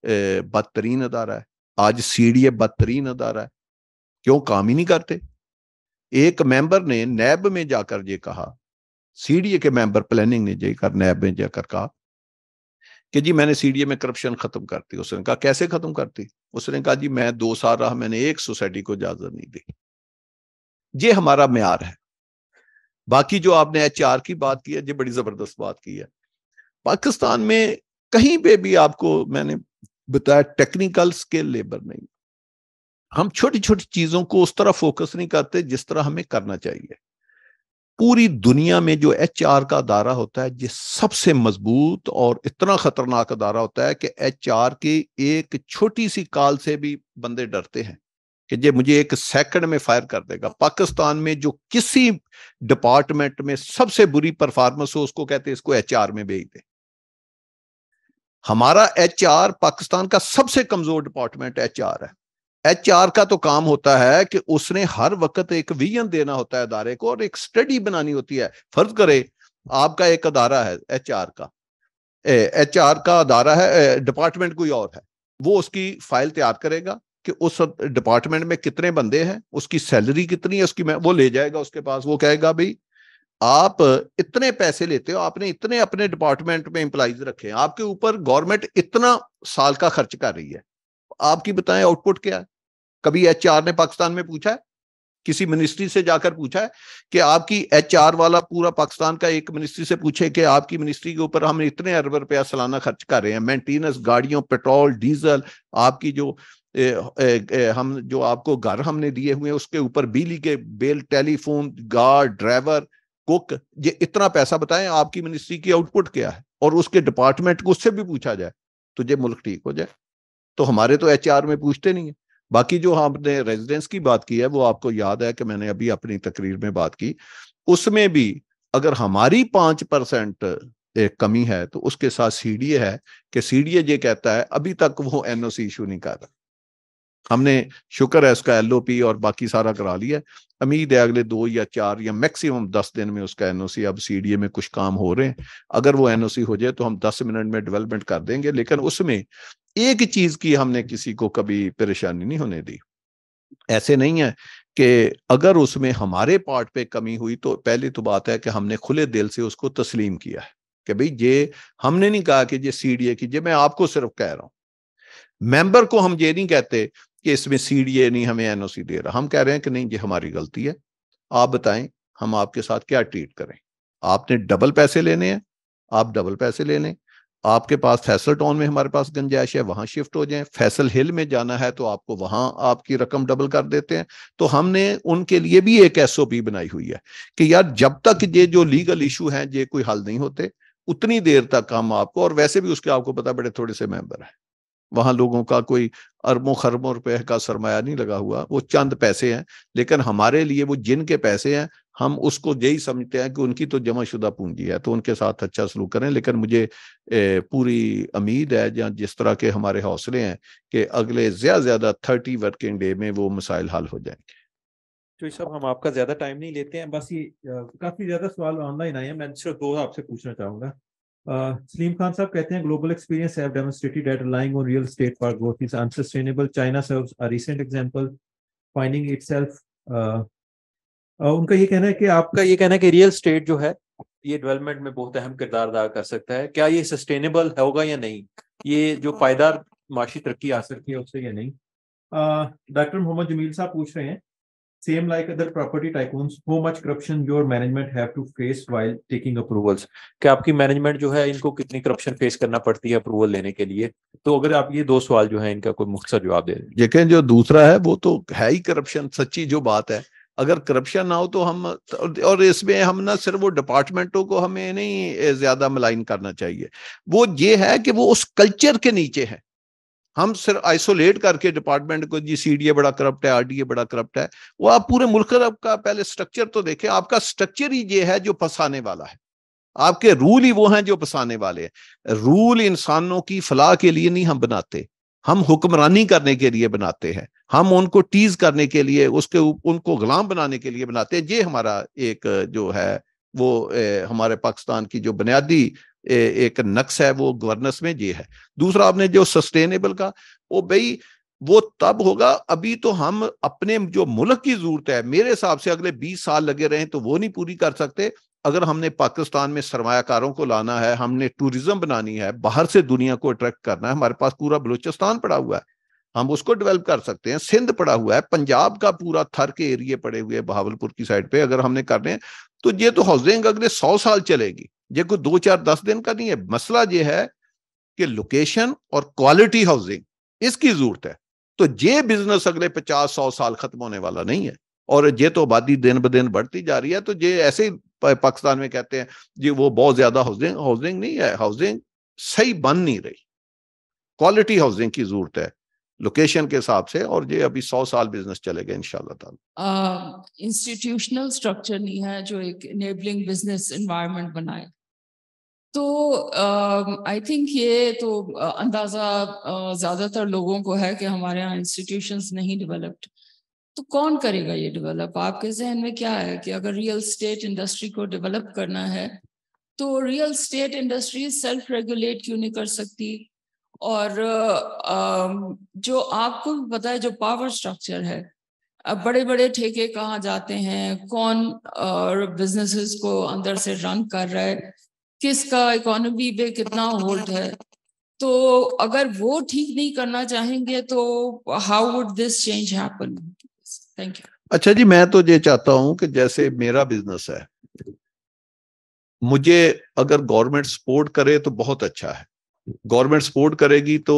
S2: बदतरीन अदारा है आज सी डी ए बदतरीन अदारा है क्यों काम ही नहीं करते एक मेंबर ने नैब में जाकर ये कहा ए के मेंबर प्लानिंग ने जाकर नैब में जाकर कहा कि जी मैंने सी डी ए में करप्शन खत्म करती उसने कहा कैसे खत्म करती उसने कहा जी मैं दो साल रहा मैंने एक सोसाइटी को इजाजत नहीं दी ये हमारा म्यार है बाकी जो आपने एच की बात की है ये बड़ी जबरदस्त बात की है पाकिस्तान में कहीं पे भी आपको मैंने बताया टेक्निकल स्किल लेबर नहीं हम छोटी छोटी चीजों को उस तरह फोकस नहीं करते जिस तरह हमें करना चाहिए पूरी दुनिया में जो एच आर का अदारा होता है ये सबसे मजबूत और इतना खतरनाक अदारा होता है कि एच आर की एक छोटी सी काल से भी बंदे डरते हैं कि जे मुझे एक सेकंड में फायर कर देगा पाकिस्तान में जो किसी डिपार्टमेंट में सबसे बुरी परफॉर्मेंस हो उसको कहते हैं इसको एच आर में भेज दे हमारा एच पाकिस्तान का सबसे कमजोर डिपार्टमेंट एच है एच का तो काम होता है कि उसने हर वक्त एक विजन देना होता है अदारे को और एक स्टडी बनानी होती है फर्ज करे आपका एक अदारा है एच का एच का अदारा है डिपार्टमेंट कोई और है वो उसकी फाइल तैयार करेगा कि उस डिपार्टमेंट में कितने बंदे हैं उसकी सैलरी कितनी है उसकी मैं वो ले जाएगा उसके पास वो कहेगा भाई आप इतने पैसे लेते हो आपने इतने अपने डिपार्टमेंट में इंप्लाइज रखे हैं आपके ऊपर गवर्नमेंट इतना साल का खर्च कर रही है आपकी बताएं आउटपुट क्या है कभी एच ने पाकिस्तान में पूछा है किसी मिनिस्ट्री से जाकर पूछा है कि आपकी एच वाला पूरा पाकिस्तान का एक मिनिस्ट्री से पूछे कि आपकी मिनिस्ट्री के ऊपर हम इतने अरब रुपया सालाना खर्च कर रहे हैं मेंटेनेंस गाड़ियों पेट्रोल डीजल आपकी जो ए, ए, ए, हम जो आपको घर हमने दिए हुए उसके ऊपर बिजली के बिल टेलीफोन गार्ड ड्राइवर को ये इतना पैसा बताएं आपकी मिनिस्ट्री की आउटपुट क्या है और उसके डिपार्टमेंट को उससे भी पूछा जाए तो ये मुल्क ठीक हो जाए तो हमारे तो एच में पूछते नहीं है बाकी जो हमने रेजिडेंस की बात की है वो आपको याद है कि मैंने अभी अपनी तकरीर में बात की उसमें भी अगर हमारी पांच परसेंट एक कमी है तो उसके साथ सीडीए है कि सीडीए ये कहता है अभी तक वो एनओसी इशू नहीं कर रहा हमने शुक्र है उसका एल और बाकी सारा करा लिया उम्मीद है अगले दो या चार या मैक्सिमम दस दिन में उसका एनओसी अब सीडीए में कुछ काम हो रहे हैं अगर वो एनओसी हो जाए तो हम दस मिनट में डेवलपमेंट कर देंगे लेकिन उसमें एक चीज की हमने किसी को कभी परेशानी नहीं होने दी ऐसे नहीं है कि अगर उसमें हमारे पार्ट पे कमी हुई तो पहली तो बात है कि हमने खुले दिल से उसको तस्लीम किया है कि भाई ये हमने नहीं कहा कि ये सीडीए कीजिए मैं आपको सिर्फ कह रहा हूं मेंबर को हम ये नहीं कहते कि इसमें सी डी ए नहीं हमें एन दे रहा हम कह रहे हैं कि नहीं ये हमारी गलती है आप बताएं हम आपके साथ क्या ट्रीट करें आपने डबल पैसे लेने हैं आप डबल पैसे ले लें आपके पास फैसल टाउन में हमारे पास गंजाइश है वहां शिफ्ट हो जाए फैसल हिल में जाना है तो आपको वहां आपकी रकम डबल कर देते हैं तो हमने उनके लिए भी एक एसओपी बनाई हुई है कि यार जब तक ये जो लीगल इशू है ये कोई हल नहीं होते उतनी देर तक हम आपको और वैसे भी उसके आपको पता बड़े थोड़े से मेंबर हैं वहां लोगों का कोई अरबों खरबों रुपए का सरमाया नहीं लगा हुआ वो चंद पैसे हैं लेकिन हमारे लिए वो जिन के पैसे हैं हम उसको यही समझते हैं कि उनकी तो जमाशुदा पूंजी है तो उनके साथ अच्छा सलूक करें लेकिन मुझे ए, पूरी उम्मीद है या जिस तरह के हमारे हौसले हैं कि अगले ज्यादा ज्यादा थर्टी वर्किंग डे में वो मसाइल हल हो जाएंगे
S1: तो सब हम आपका ज्यादा टाइम नहीं लेते हैं बस ये काफी ज्यादा सवाल ऑनलाइन आए हैं मैं सिर्फ दो तो आपसे पूछना चाहूंगा सलीम खान साहब कहते हैं global experience have demonstrated that relying on real estate for growth is unsustainable China serves a recent example finding itself उनका ये कहना है कि आपका ये कहना है कि रियल स्टेट जो है ये डेवलपमेंट में बहुत अहम किरदार अदा कर सकता है क्या ये सस्टेनेबल होगा या नहीं ये जो पायदार माशी तरक्की आ सकती है उससे या नहीं डॉक्टर uh, मोहम्मद जमील साहब पूछ रहे हैं Same like other property tycoons, how much corruption your management have to face while taking approvals? कि aapki management jo hai inko kitni corruption face karna padti hai approval lene ke liye to agar aap ye दो सवाल जो है इनका कोई mukhtasar jawab de दें
S2: लेकिन जो दूसरा है वो तो है ही करप्शन सच्ची जो बात है
S1: अगर करप्शन ना हो तो हम
S2: और इसमें हम ना सिर्फ वो डिपार्टमेंटों को हमें नहीं ज्यादा मलाइन करना चाहिए वो ये है कि वो उस कल्चर के नीचे है हम सिर्फ आइसोलेट करके डिपार्टमेंट को जी सी बड़ा करप्ट है आरडीए बड़ा करप्ट है वो आप पूरे मुल्क का पहले स्ट्रक्चर तो देखें आपका स्ट्रक्चर ही ये है जो फंसाने वाला है आपके रूल ही वो हैं जो फंसाने वाले हैं रूल इंसानों की फलाह के लिए नहीं हम बनाते हम हुक्मरानी करने के लिए बनाते हैं हम उनको टीज करने के लिए उसके उनको गुलाम बनाने के लिए बनाते हैं ये हमारा एक जो है वो ए, हमारे पाकिस्तान की जो बुनियादी एक नक्स है वो गवर्नेंस में ये है दूसरा आपने जो सस्टेनेबल का वो भाई वो तब होगा अभी तो हम अपने जो मुल्क की जरूरत है मेरे हिसाब से अगले 20 साल लगे रहे तो वो नहीं पूरी कर सकते अगर हमने पाकिस्तान में सरमाकारों को लाना है हमने टूरिज्म बनानी है बाहर से दुनिया को अट्रैक्ट करना है हमारे पास पूरा बलूचिस्तान पड़ा हुआ है हम उसको डेवलप कर सकते हैं सिंध पड़ा हुआ है पंजाब का पूरा थर के एरिए पड़े हुए बहावलपुर की साइड पे अगर हमने करने हैं तो ये तो हाउसिंग अगले सौ साल चलेगी ये कोई दो चार दस दिन का नहीं है मसला ये है कि लोकेशन और क्वालिटी हाउसिंग इसकी जरूरत है तो ये बिजनेस अगले पचास सौ साल खत्म होने वाला नहीं है और ये तो आबादी दिन ब दिन बढ़ती जा रही है तो ये ऐसे ही पाकिस्तान में कहते हैं ये वो बहुत ज्यादा हाउसिंग हाउसिंग नहीं है हाउसिंग सही बन नहीं रही क्वालिटी हाउसिंग की जरूरत है लोकेशन के हिसाब से और ये अभी सौ साल बिजनेस चलेगा
S5: इंशाल्लाह इंस्टीट्यूशनल स्ट्रक्चर नहीं है जो एक बिजनेस एनवायरनमेंट बनाए तो आई थिंक ये तो अंदाजा ज्यादातर लोगों को है कि हमारे यहाँ इंस्टीट्यूशंस नहीं डेवलप्ड तो कौन करेगा ये डेवलप आपके जहन में क्या है कि अगर रियल स्टेट इंडस्ट्री को डेवलप करना है तो real estate industry self regulate क्यों नहीं कर सकती और जो आपको भी पता है जो पावर स्ट्रक्चर है अब बड़े बड़े ठेके कहाँ जाते हैं कौन और बिजनेसेस को अंदर से रन कर रहा है किसका इकोनॉमी पे कितना होल्ड है तो अगर वो ठीक नहीं करना चाहेंगे तो how would this change happen thank you
S2: अच्छा जी मैं तो ये चाहता हूं कि जैसे मेरा बिजनेस है मुझे अगर गवर्नमेंट सपोर्ट करे तो बहुत अच्छा है गवर्नमेंट सपोर्ट करेगी तो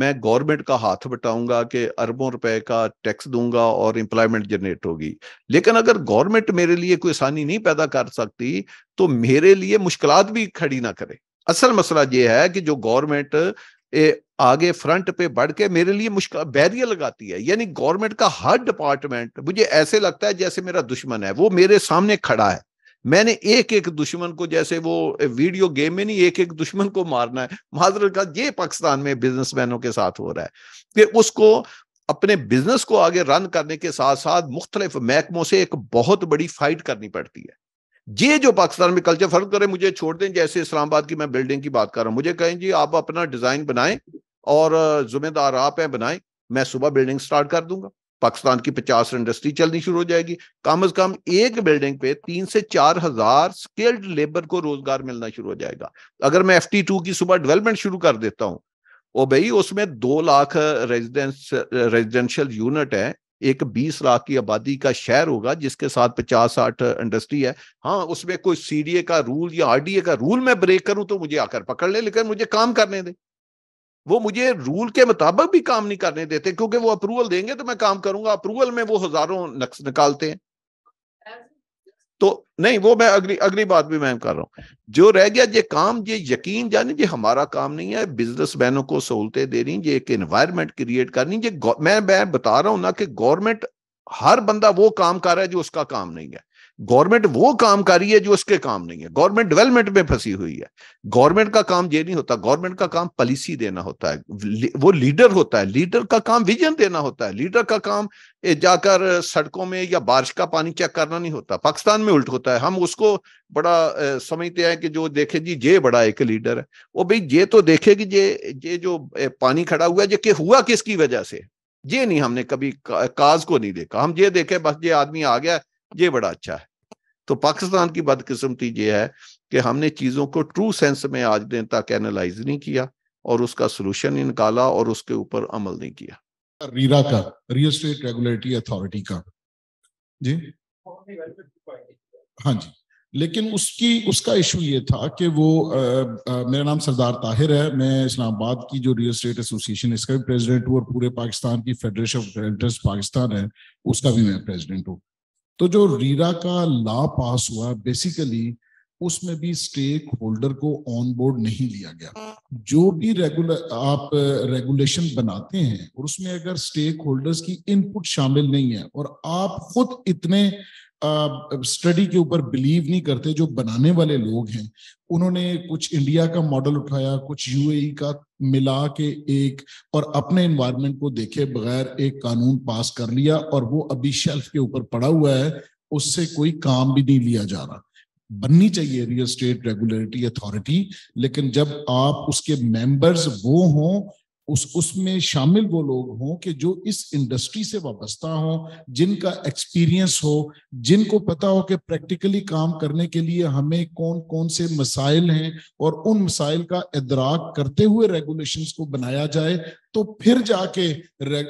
S2: मैं गवर्नमेंट का हाथ बटाऊंगा कि अरबों रुपए का टैक्स दूंगा और इंप्लायमेंट जनरेट होगी लेकिन अगर गवर्नमेंट मेरे लिए कोई आसानी नहीं पैदा कर सकती तो मेरे लिए मुश्किल भी खड़ी ना करे असल मसला यह है कि जो गवर्नमेंट आगे फ्रंट पे बढ़ के मेरे लिए मुश्किल बैरियर लगाती है यानी गवर्नमेंट का हर डिपार्टमेंट मुझे ऐसे लगता है जैसे मेरा दुश्मन है वो मेरे सामने खड़ा है मैंने एक एक दुश्मन को जैसे वो वीडियो गेम में नहीं एक एक दुश्मन को मारना है माजर का ये पाकिस्तान में बिजनेसमैनों के साथ हो रहा है कि उसको अपने बिजनेस को आगे रन करने के साथ साथ मुख्तलिफ महकमों से एक बहुत बड़ी फाइट करनी पड़ती है ये जो पाकिस्तान में कल्चर फर्क करें मुझे छोड़ दें जैसे इस्लामाबाद की मैं बिल्डिंग की बात कर रहा हूं मुझे कहें जी आप अपना डिजाइन बनाएं और जुम्मेदार आप हैं बनाएं मैं सुबह बिल्डिंग स्टार्ट कर दूंगा पाकिस्तान की पचास इंडस्ट्री चलनी शुरू हो जाएगी कम अज कम एक बिल्डिंग पे तीन से चार हजार स्किल्ड लेबर को रोजगार मिलना शुरू हो जाएगा अगर मैं एफ टी टू की सुबह डेवलपमेंट शुरू कर देता हूँ ओ भाई उसमें दो लाख रेजिडेंस रेजिडेंशियल यूनिट है एक बीस लाख की आबादी का शहर होगा जिसके साथ पचास साठ इंडस्ट्री है हाँ उसमें कोई सीडीए का रूल या आरडीए का रूल मैं ब्रेक करूं तो मुझे आकर पकड़ ले लेकिन मुझे काम करने दे वो मुझे रूल के मुताबिक भी काम नहीं करने देते क्योंकि वो अप्रूवल देंगे तो मैं काम करूंगा अप्रूवल में वो हजारों नक्स निकालते हैं तो नहीं वो मैं अगली अगली बात भी मैं कर रहा हूं जो रह गया ये काम ये यकीन जाने ये हमारा काम नहीं है बिजनेस मैनों को सहूलतें देनी ये एक इन्वायरमेंट क्रिएट करनी ये मैं मैं बता रहा हूं ना कि गवर्नमेंट हर बंदा वो काम कर रहा है जो उसका काम नहीं है गवर्नमेंट वो काम कर रही है जो उसके काम नहीं है गवर्नमेंट डेवलपमेंट में फंसी हुई है गवर्नमेंट का काम ये नहीं होता गवर्नमेंट का काम पॉलिसी देना होता है वो लीडर होता है लीडर का काम विजन देना होता है लीडर का काम जाकर सड़कों में या बारिश का पानी चेक करना नहीं होता पाकिस्तान में उल्ट होता है हम उसको बड़ा समझते हैं कि जो देखे जी ये बड़ा एक लीडर है वो भाई ये तो देखे कि ये ये जो पानी खड़ा हुआ है ये हुआ किसकी वजह से ये नहीं हमने कभी काज को नहीं देखा हम ये देखे बस ये आदमी आ गया ये बड़ा अच्छा है तो पाकिस्तान की बदकिस्मती ये है कि हमने चीज़ों को ट्रू सेंस में आज दिन तक एनालाइज नहीं किया और उसका सोल्यूशन निकाला और उसके ऊपर अमल नहीं किया
S4: रीरा का रियल स्टेट रेगुलेटरी अथॉरिटी का जी हाँ जी लेकिन उसकी उसका इशू ये था कि वो आ, आ, मेरा नाम सरदार ताहिर है मैं इस्लामाबाद की जो रियल स्टेट एसोसिएशन इसका भी प्रेसिडेंट हूँ और पूरे पाकिस्तान की फेडरेशन ऑफ रेंटर्स पाकिस्तान है उसका भी मैं प्रेसिडेंट हूँ तो जो रीरा का लॉ पास हुआ बेसिकली उसमें भी स्टेक होल्डर को ऑन बोर्ड नहीं लिया गया जो भी रेगुलर आप रेगुलेशन बनाते हैं और उसमें अगर स्टेक होल्डर्स की इनपुट शामिल नहीं है और आप खुद इतने स्टडी के ऊपर बिलीव नहीं करते जो बनाने वाले लोग हैं उन्होंने कुछ इंडिया का मॉडल उठाया कुछ यूएई e का मिला के एक और अपने इन्वायरमेंट को देखे बगैर एक कानून पास कर लिया और वो अभी शेल्फ के ऊपर पड़ा हुआ है उससे कोई काम भी नहीं लिया जा रहा बननी चाहिए रियल स्टेट रेगुलेटरी अथॉरिटी लेकिन जब आप उसके मेंबर्स वो हों उस उसमें शामिल वो लोग हों कि जो इस इंडस्ट्री से वाबस्ता हो जिनका एक्सपीरियंस हो जिनको पता हो कि प्रैक्टिकली काम करने के लिए हमें कौन कौन से मसाइल हैं और उन मसाइल का इदराक करते हुए रेगुलेशंस को बनाया जाए तो फिर जाके रे,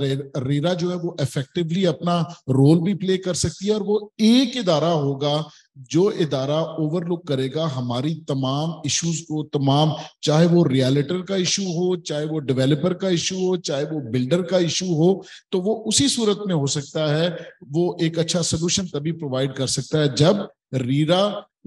S4: रे, रेरा जो है वो इफेक्टिवली अपना रोल भी प्ले कर सकती है और वो एक इदारा होगा जो इदारा ओवरलुक करेगा हमारी तमाम इश्यूज को तमाम चाहे वो रियलेटर का इशू हो चाहे वो डेवलपर का इशू हो चाहे वो बिल्डर का इशू हो तो वो उसी सूरत में हो सकता है वो एक अच्छा सोल्यूशन तभी प्रोवाइड कर सकता है जब रीरा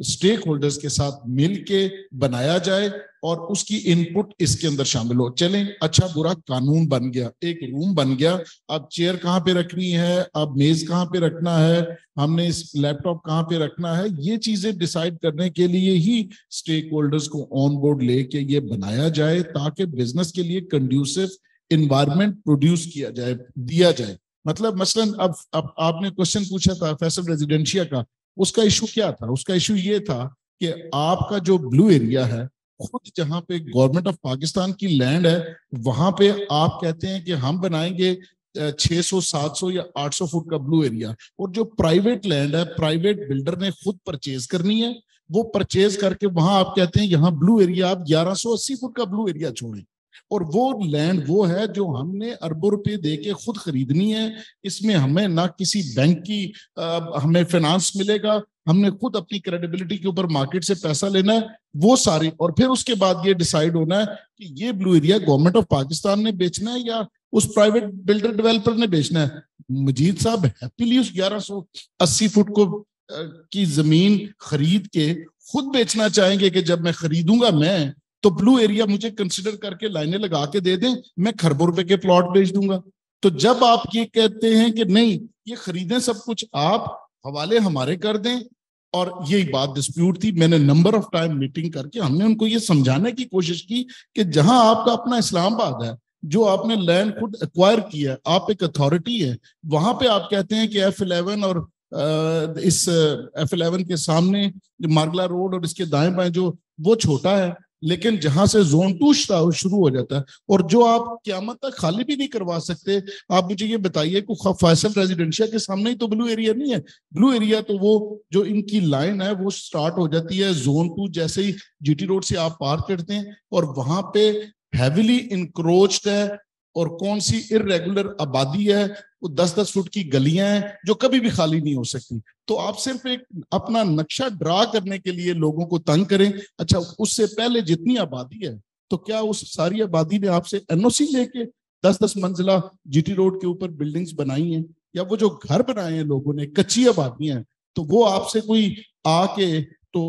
S4: स्टेक होल्डर्स के साथ मिल के बनाया जाए और उसकी इनपुट इसके अंदर शामिल हो चलें अच्छा बुरा कानून बन गया एक रूम बन गया अब चेयर कहाँ पे रखनी है अब मेज कहाँ पे रखना है हमने इस लैपटॉप कहाँ पे रखना है ये चीजें डिसाइड करने के लिए ही स्टेक होल्डर्स को ऑन बोर्ड लेके ये बनाया जाए ताकि बिजनेस के लिए कंड्यूसिव इन्वायरमेंट प्रोड्यूस किया जाए दिया जाए मतलब मसलन अब, अब आपने क्वेश्चन पूछा था फैसल रेजिडेंशिया का उसका इशू क्या था उसका इशू ये था कि आपका जो ब्लू एरिया है खुद जहाँ पे गवर्नमेंट ऑफ पाकिस्तान की लैंड है वहां पे आप कहते हैं कि हम बनाएंगे 600 700 या 800 फुट का ब्लू एरिया और जो प्राइवेट लैंड है प्राइवेट बिल्डर ने खुद परचेज करनी है वो परचेज करके वहां आप कहते हैं यहाँ ब्लू एरिया आप 1180 फुट का ब्लू एरिया छोड़ें और वो लैंड वो है जो हमने अरबों रुपए दे के खुद खरीदनी है इसमें हमें ना किसी बैंक की आ, हमें फाइनेंस मिलेगा हमने खुद अपनी क्रेडिबिलिटी के ऊपर मार्केट से पैसा लेना है वो सारी और फिर उसके बाद ये डिसाइड होना है कि ये blue area government of Pakistan ने बेचना है या उस प्राइवेट बिल्डर डेवलपर ने बेचना है मजीद साहब हैप्पीली उस ग्यारह सौ अस्सी फुट को की जमीन खरीद के खुद बेचना चाहेंगे कि जब मैं खरीदूंगा मैं तो ब्लू एरिया मुझे कंसिडर करके लाइने लगा के दे दें मैं खरबों रुपए के प्लॉट बेच दूंगा तो जब आप ये कहते हैं कि नहीं ये खरीदें सब कुछ आप हवाले हमारे कर दें और ये बात डिस्प्यूट थी मैंने नंबर ऑफ टाइम मीटिंग करके हमने उनको ये समझाने की कोशिश की कि जहां आपका अपना इस्लामाबाद है जो आपने लैंड खुद एक्वायर किया आप एक अथॉरिटी है वहां पे आप कहते हैं कि एफ इलेवन और इस एफ इलेवन के सामने मार्गला रोड और इसके दाएं बाएं जो वो छोटा है लेकिन जहां से जोन टू शुरू हो जाता है और जो आप क्यामत तक खाली भी नहीं करवा सकते आप मुझे ये बताइए को फैसल रेजिडेंशिया के सामने ही तो ब्लू एरिया नहीं है ब्लू एरिया तो वो जो इनकी लाइन है वो स्टार्ट हो जाती है जोन टू जैसे ही जीटी रोड से आप पार करते हैं और वहां पे हैविली इंक्रोच्ड है और कौन सी इरेगुलर आबादी है वो दस दस फुट की गलियां हैं जो कभी भी खाली नहीं हो सकती तो आप सिर्फ एक अपना नक्शा ड्रा करने के लिए लोगों को तंग करें अच्छा उससे पहले जितनी आबादी है तो क्या उस सारी आबादी ने आपसे एनओसी लेके दस दस मंजिला जीटी रोड के ऊपर बिल्डिंग्स बनाई हैं या वो जो घर बनाए हैं लोगों ने कच्ची आबादी है तो वो आपसे कोई आके तो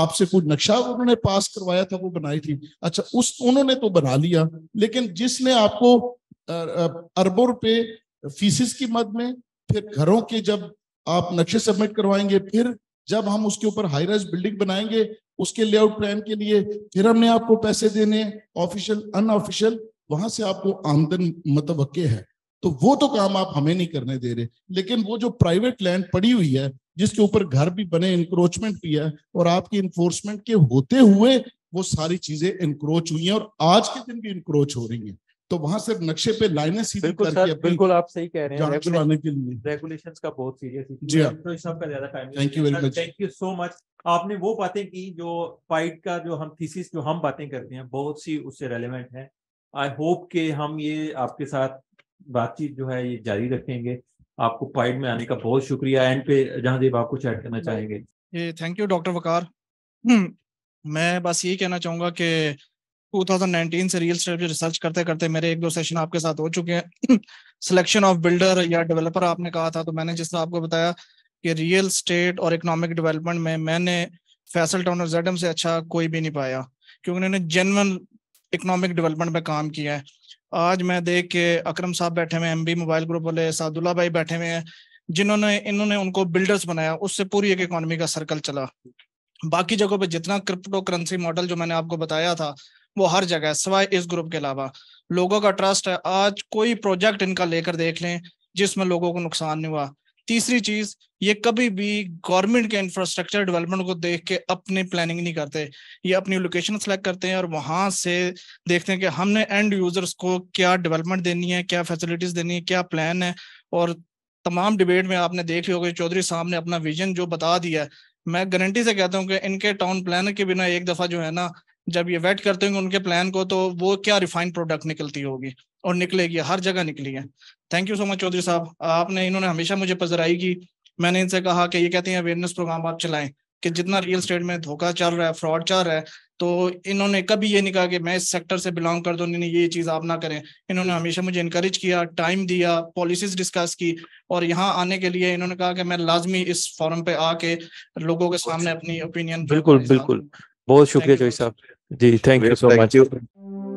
S4: आपसे कोई नक्शा उन्होंने पास करवाया था वो बनाई थी अच्छा उस उन्होंने तो बना लिया लेकिन जिसने आपको अरबों रुपए फीसिस की मद में फिर घरों के जब आप नक्शे सबमिट करवाएंगे फिर जब हम उसके ऊपर हाई राइज बिल्डिंग बनाएंगे उसके लेआउट प्लान के लिए फिर हमने आपको पैसे देने ऑफिशियल अनऑफिशियल वहां से आपको आमदन मतलब है तो वो तो काम आप हमें नहीं करने दे रहे लेकिन वो जो प्राइवेट लैंड पड़ी हुई है जिसके ऊपर घर भी बने इंक्रोचमेंट भी है और आपकी इन्फोर्समेंट के होते हुए वो सारी चीजें इंक्रोच हुई हैं और आज के दिन भी इंक्रोच हो रही हैं तो वहां सिर्फ नक्शे पे लाइनें सीधी करके बिल्कुल आप सही कह रहे हैं चलाने के लिए
S1: रेगुलेशंस का बहुत सीरियस जी हाँ तो सबका ज्यादा time thank you very much thank you so much आपने वो बातें की जो फाइट का जो हम थीसिस जो हम बातें करते हैं बहुत सी उससे रेलिवेंट है आई होप के हम ये आपके साथ बातचीत जो है ये जारी रखेंगे आपको पाइड में आने का बहुत शुक्रिया एंड पे जहांदेव आप कुछ ऐड करना चाहेंगे
S3: थैंक यू डॉक्टर वकार हम्म, मैं बस यही कहना चाहूंगा कि 2019 से रियल स्टेट रिसर्च करते करते मेरे एक दो सेशन आपके साथ हो चुके हैं सिलेक्शन ऑफ बिल्डर या डेवलपर आपने कहा था तो मैंने जिस तरह आपको बताया कि रियल स्टेट और इकोनॉमिक डेवलपमेंट में मैंने फैसल टाउन और जेडम से अच्छा कोई भी नहीं पाया क्योंकि उन्होंने जेनवन इकोनॉमिक डेवलपमेंट में काम किया है आज मैं देख के अक्रम साहब बैठे हुए हैं एम मोबाइल ग्रुप वाले सादुल्ला भाई बैठे हुए हैं जिन्होंने इन्होंने उनको बिल्डर्स बनाया उससे पूरी एक इकोनॉमी का सर्कल चला बाकी जगहों पे जितना क्रिप्टो करेंसी मॉडल जो मैंने आपको बताया था वो हर जगह है सिवाय इस ग्रुप के अलावा लोगों का ट्रस्ट है आज कोई प्रोजेक्ट इनका लेकर देख लें जिसमें लोगों को नुकसान नहीं हुआ तीसरी चीज ये कभी भी गवर्नमेंट के इंफ्रास्ट्रक्चर डेवलपमेंट को देख के अपने प्लानिंग नहीं करते ये अपनी लोकेशन सेलेक्ट करते हैं और वहां से देखते हैं कि हमने एंड यूजर्स को क्या डेवलपमेंट देनी है क्या फैसिलिटीज देनी है क्या प्लान है और तमाम डिबेट में आपने देख लिया होगा चौधरी साहब ने अपना विजन जो बता दिया है मैं गारंटी से कहता हूँ कि इनके टाउन प्लानर के बिना एक दफा जो है ना जब ये वेट करते होंगे उनके प्लान को तो वो क्या रिफाइंड प्रोडक्ट निकलती होगी और निकलेगी हर जगह निकली है thank you so much Chaudhary साहब आपने इन्होंने हमेशा मुझे पजराई की मैंने इनसे कहा कि ये कहते हैं अवेयरनेस प्रोग्राम आप चलाएं कि जितना रियल स्टेट में धोखा चल रहा है फ्रॉड चल रहा है तो इन्होंने कभी ये नहीं कहा कि मैं इस सेक्टर से बिलोंग कर दूँ नहीं ये चीज़ आप ना करें इन्होंने हमेशा मुझे इंकरेज किया टाइम दिया पॉलिसीज डिस्कस की और यहाँ आने के लिए इन्होंने कहा कि मैं लाजमी इस फॉरम पे आके लोगों के सामने अपनी ओपिनियन बिल्कुल बिल्कुल
S1: बहुत शुक्रिया चौधरी साहब Ji, thank you so much.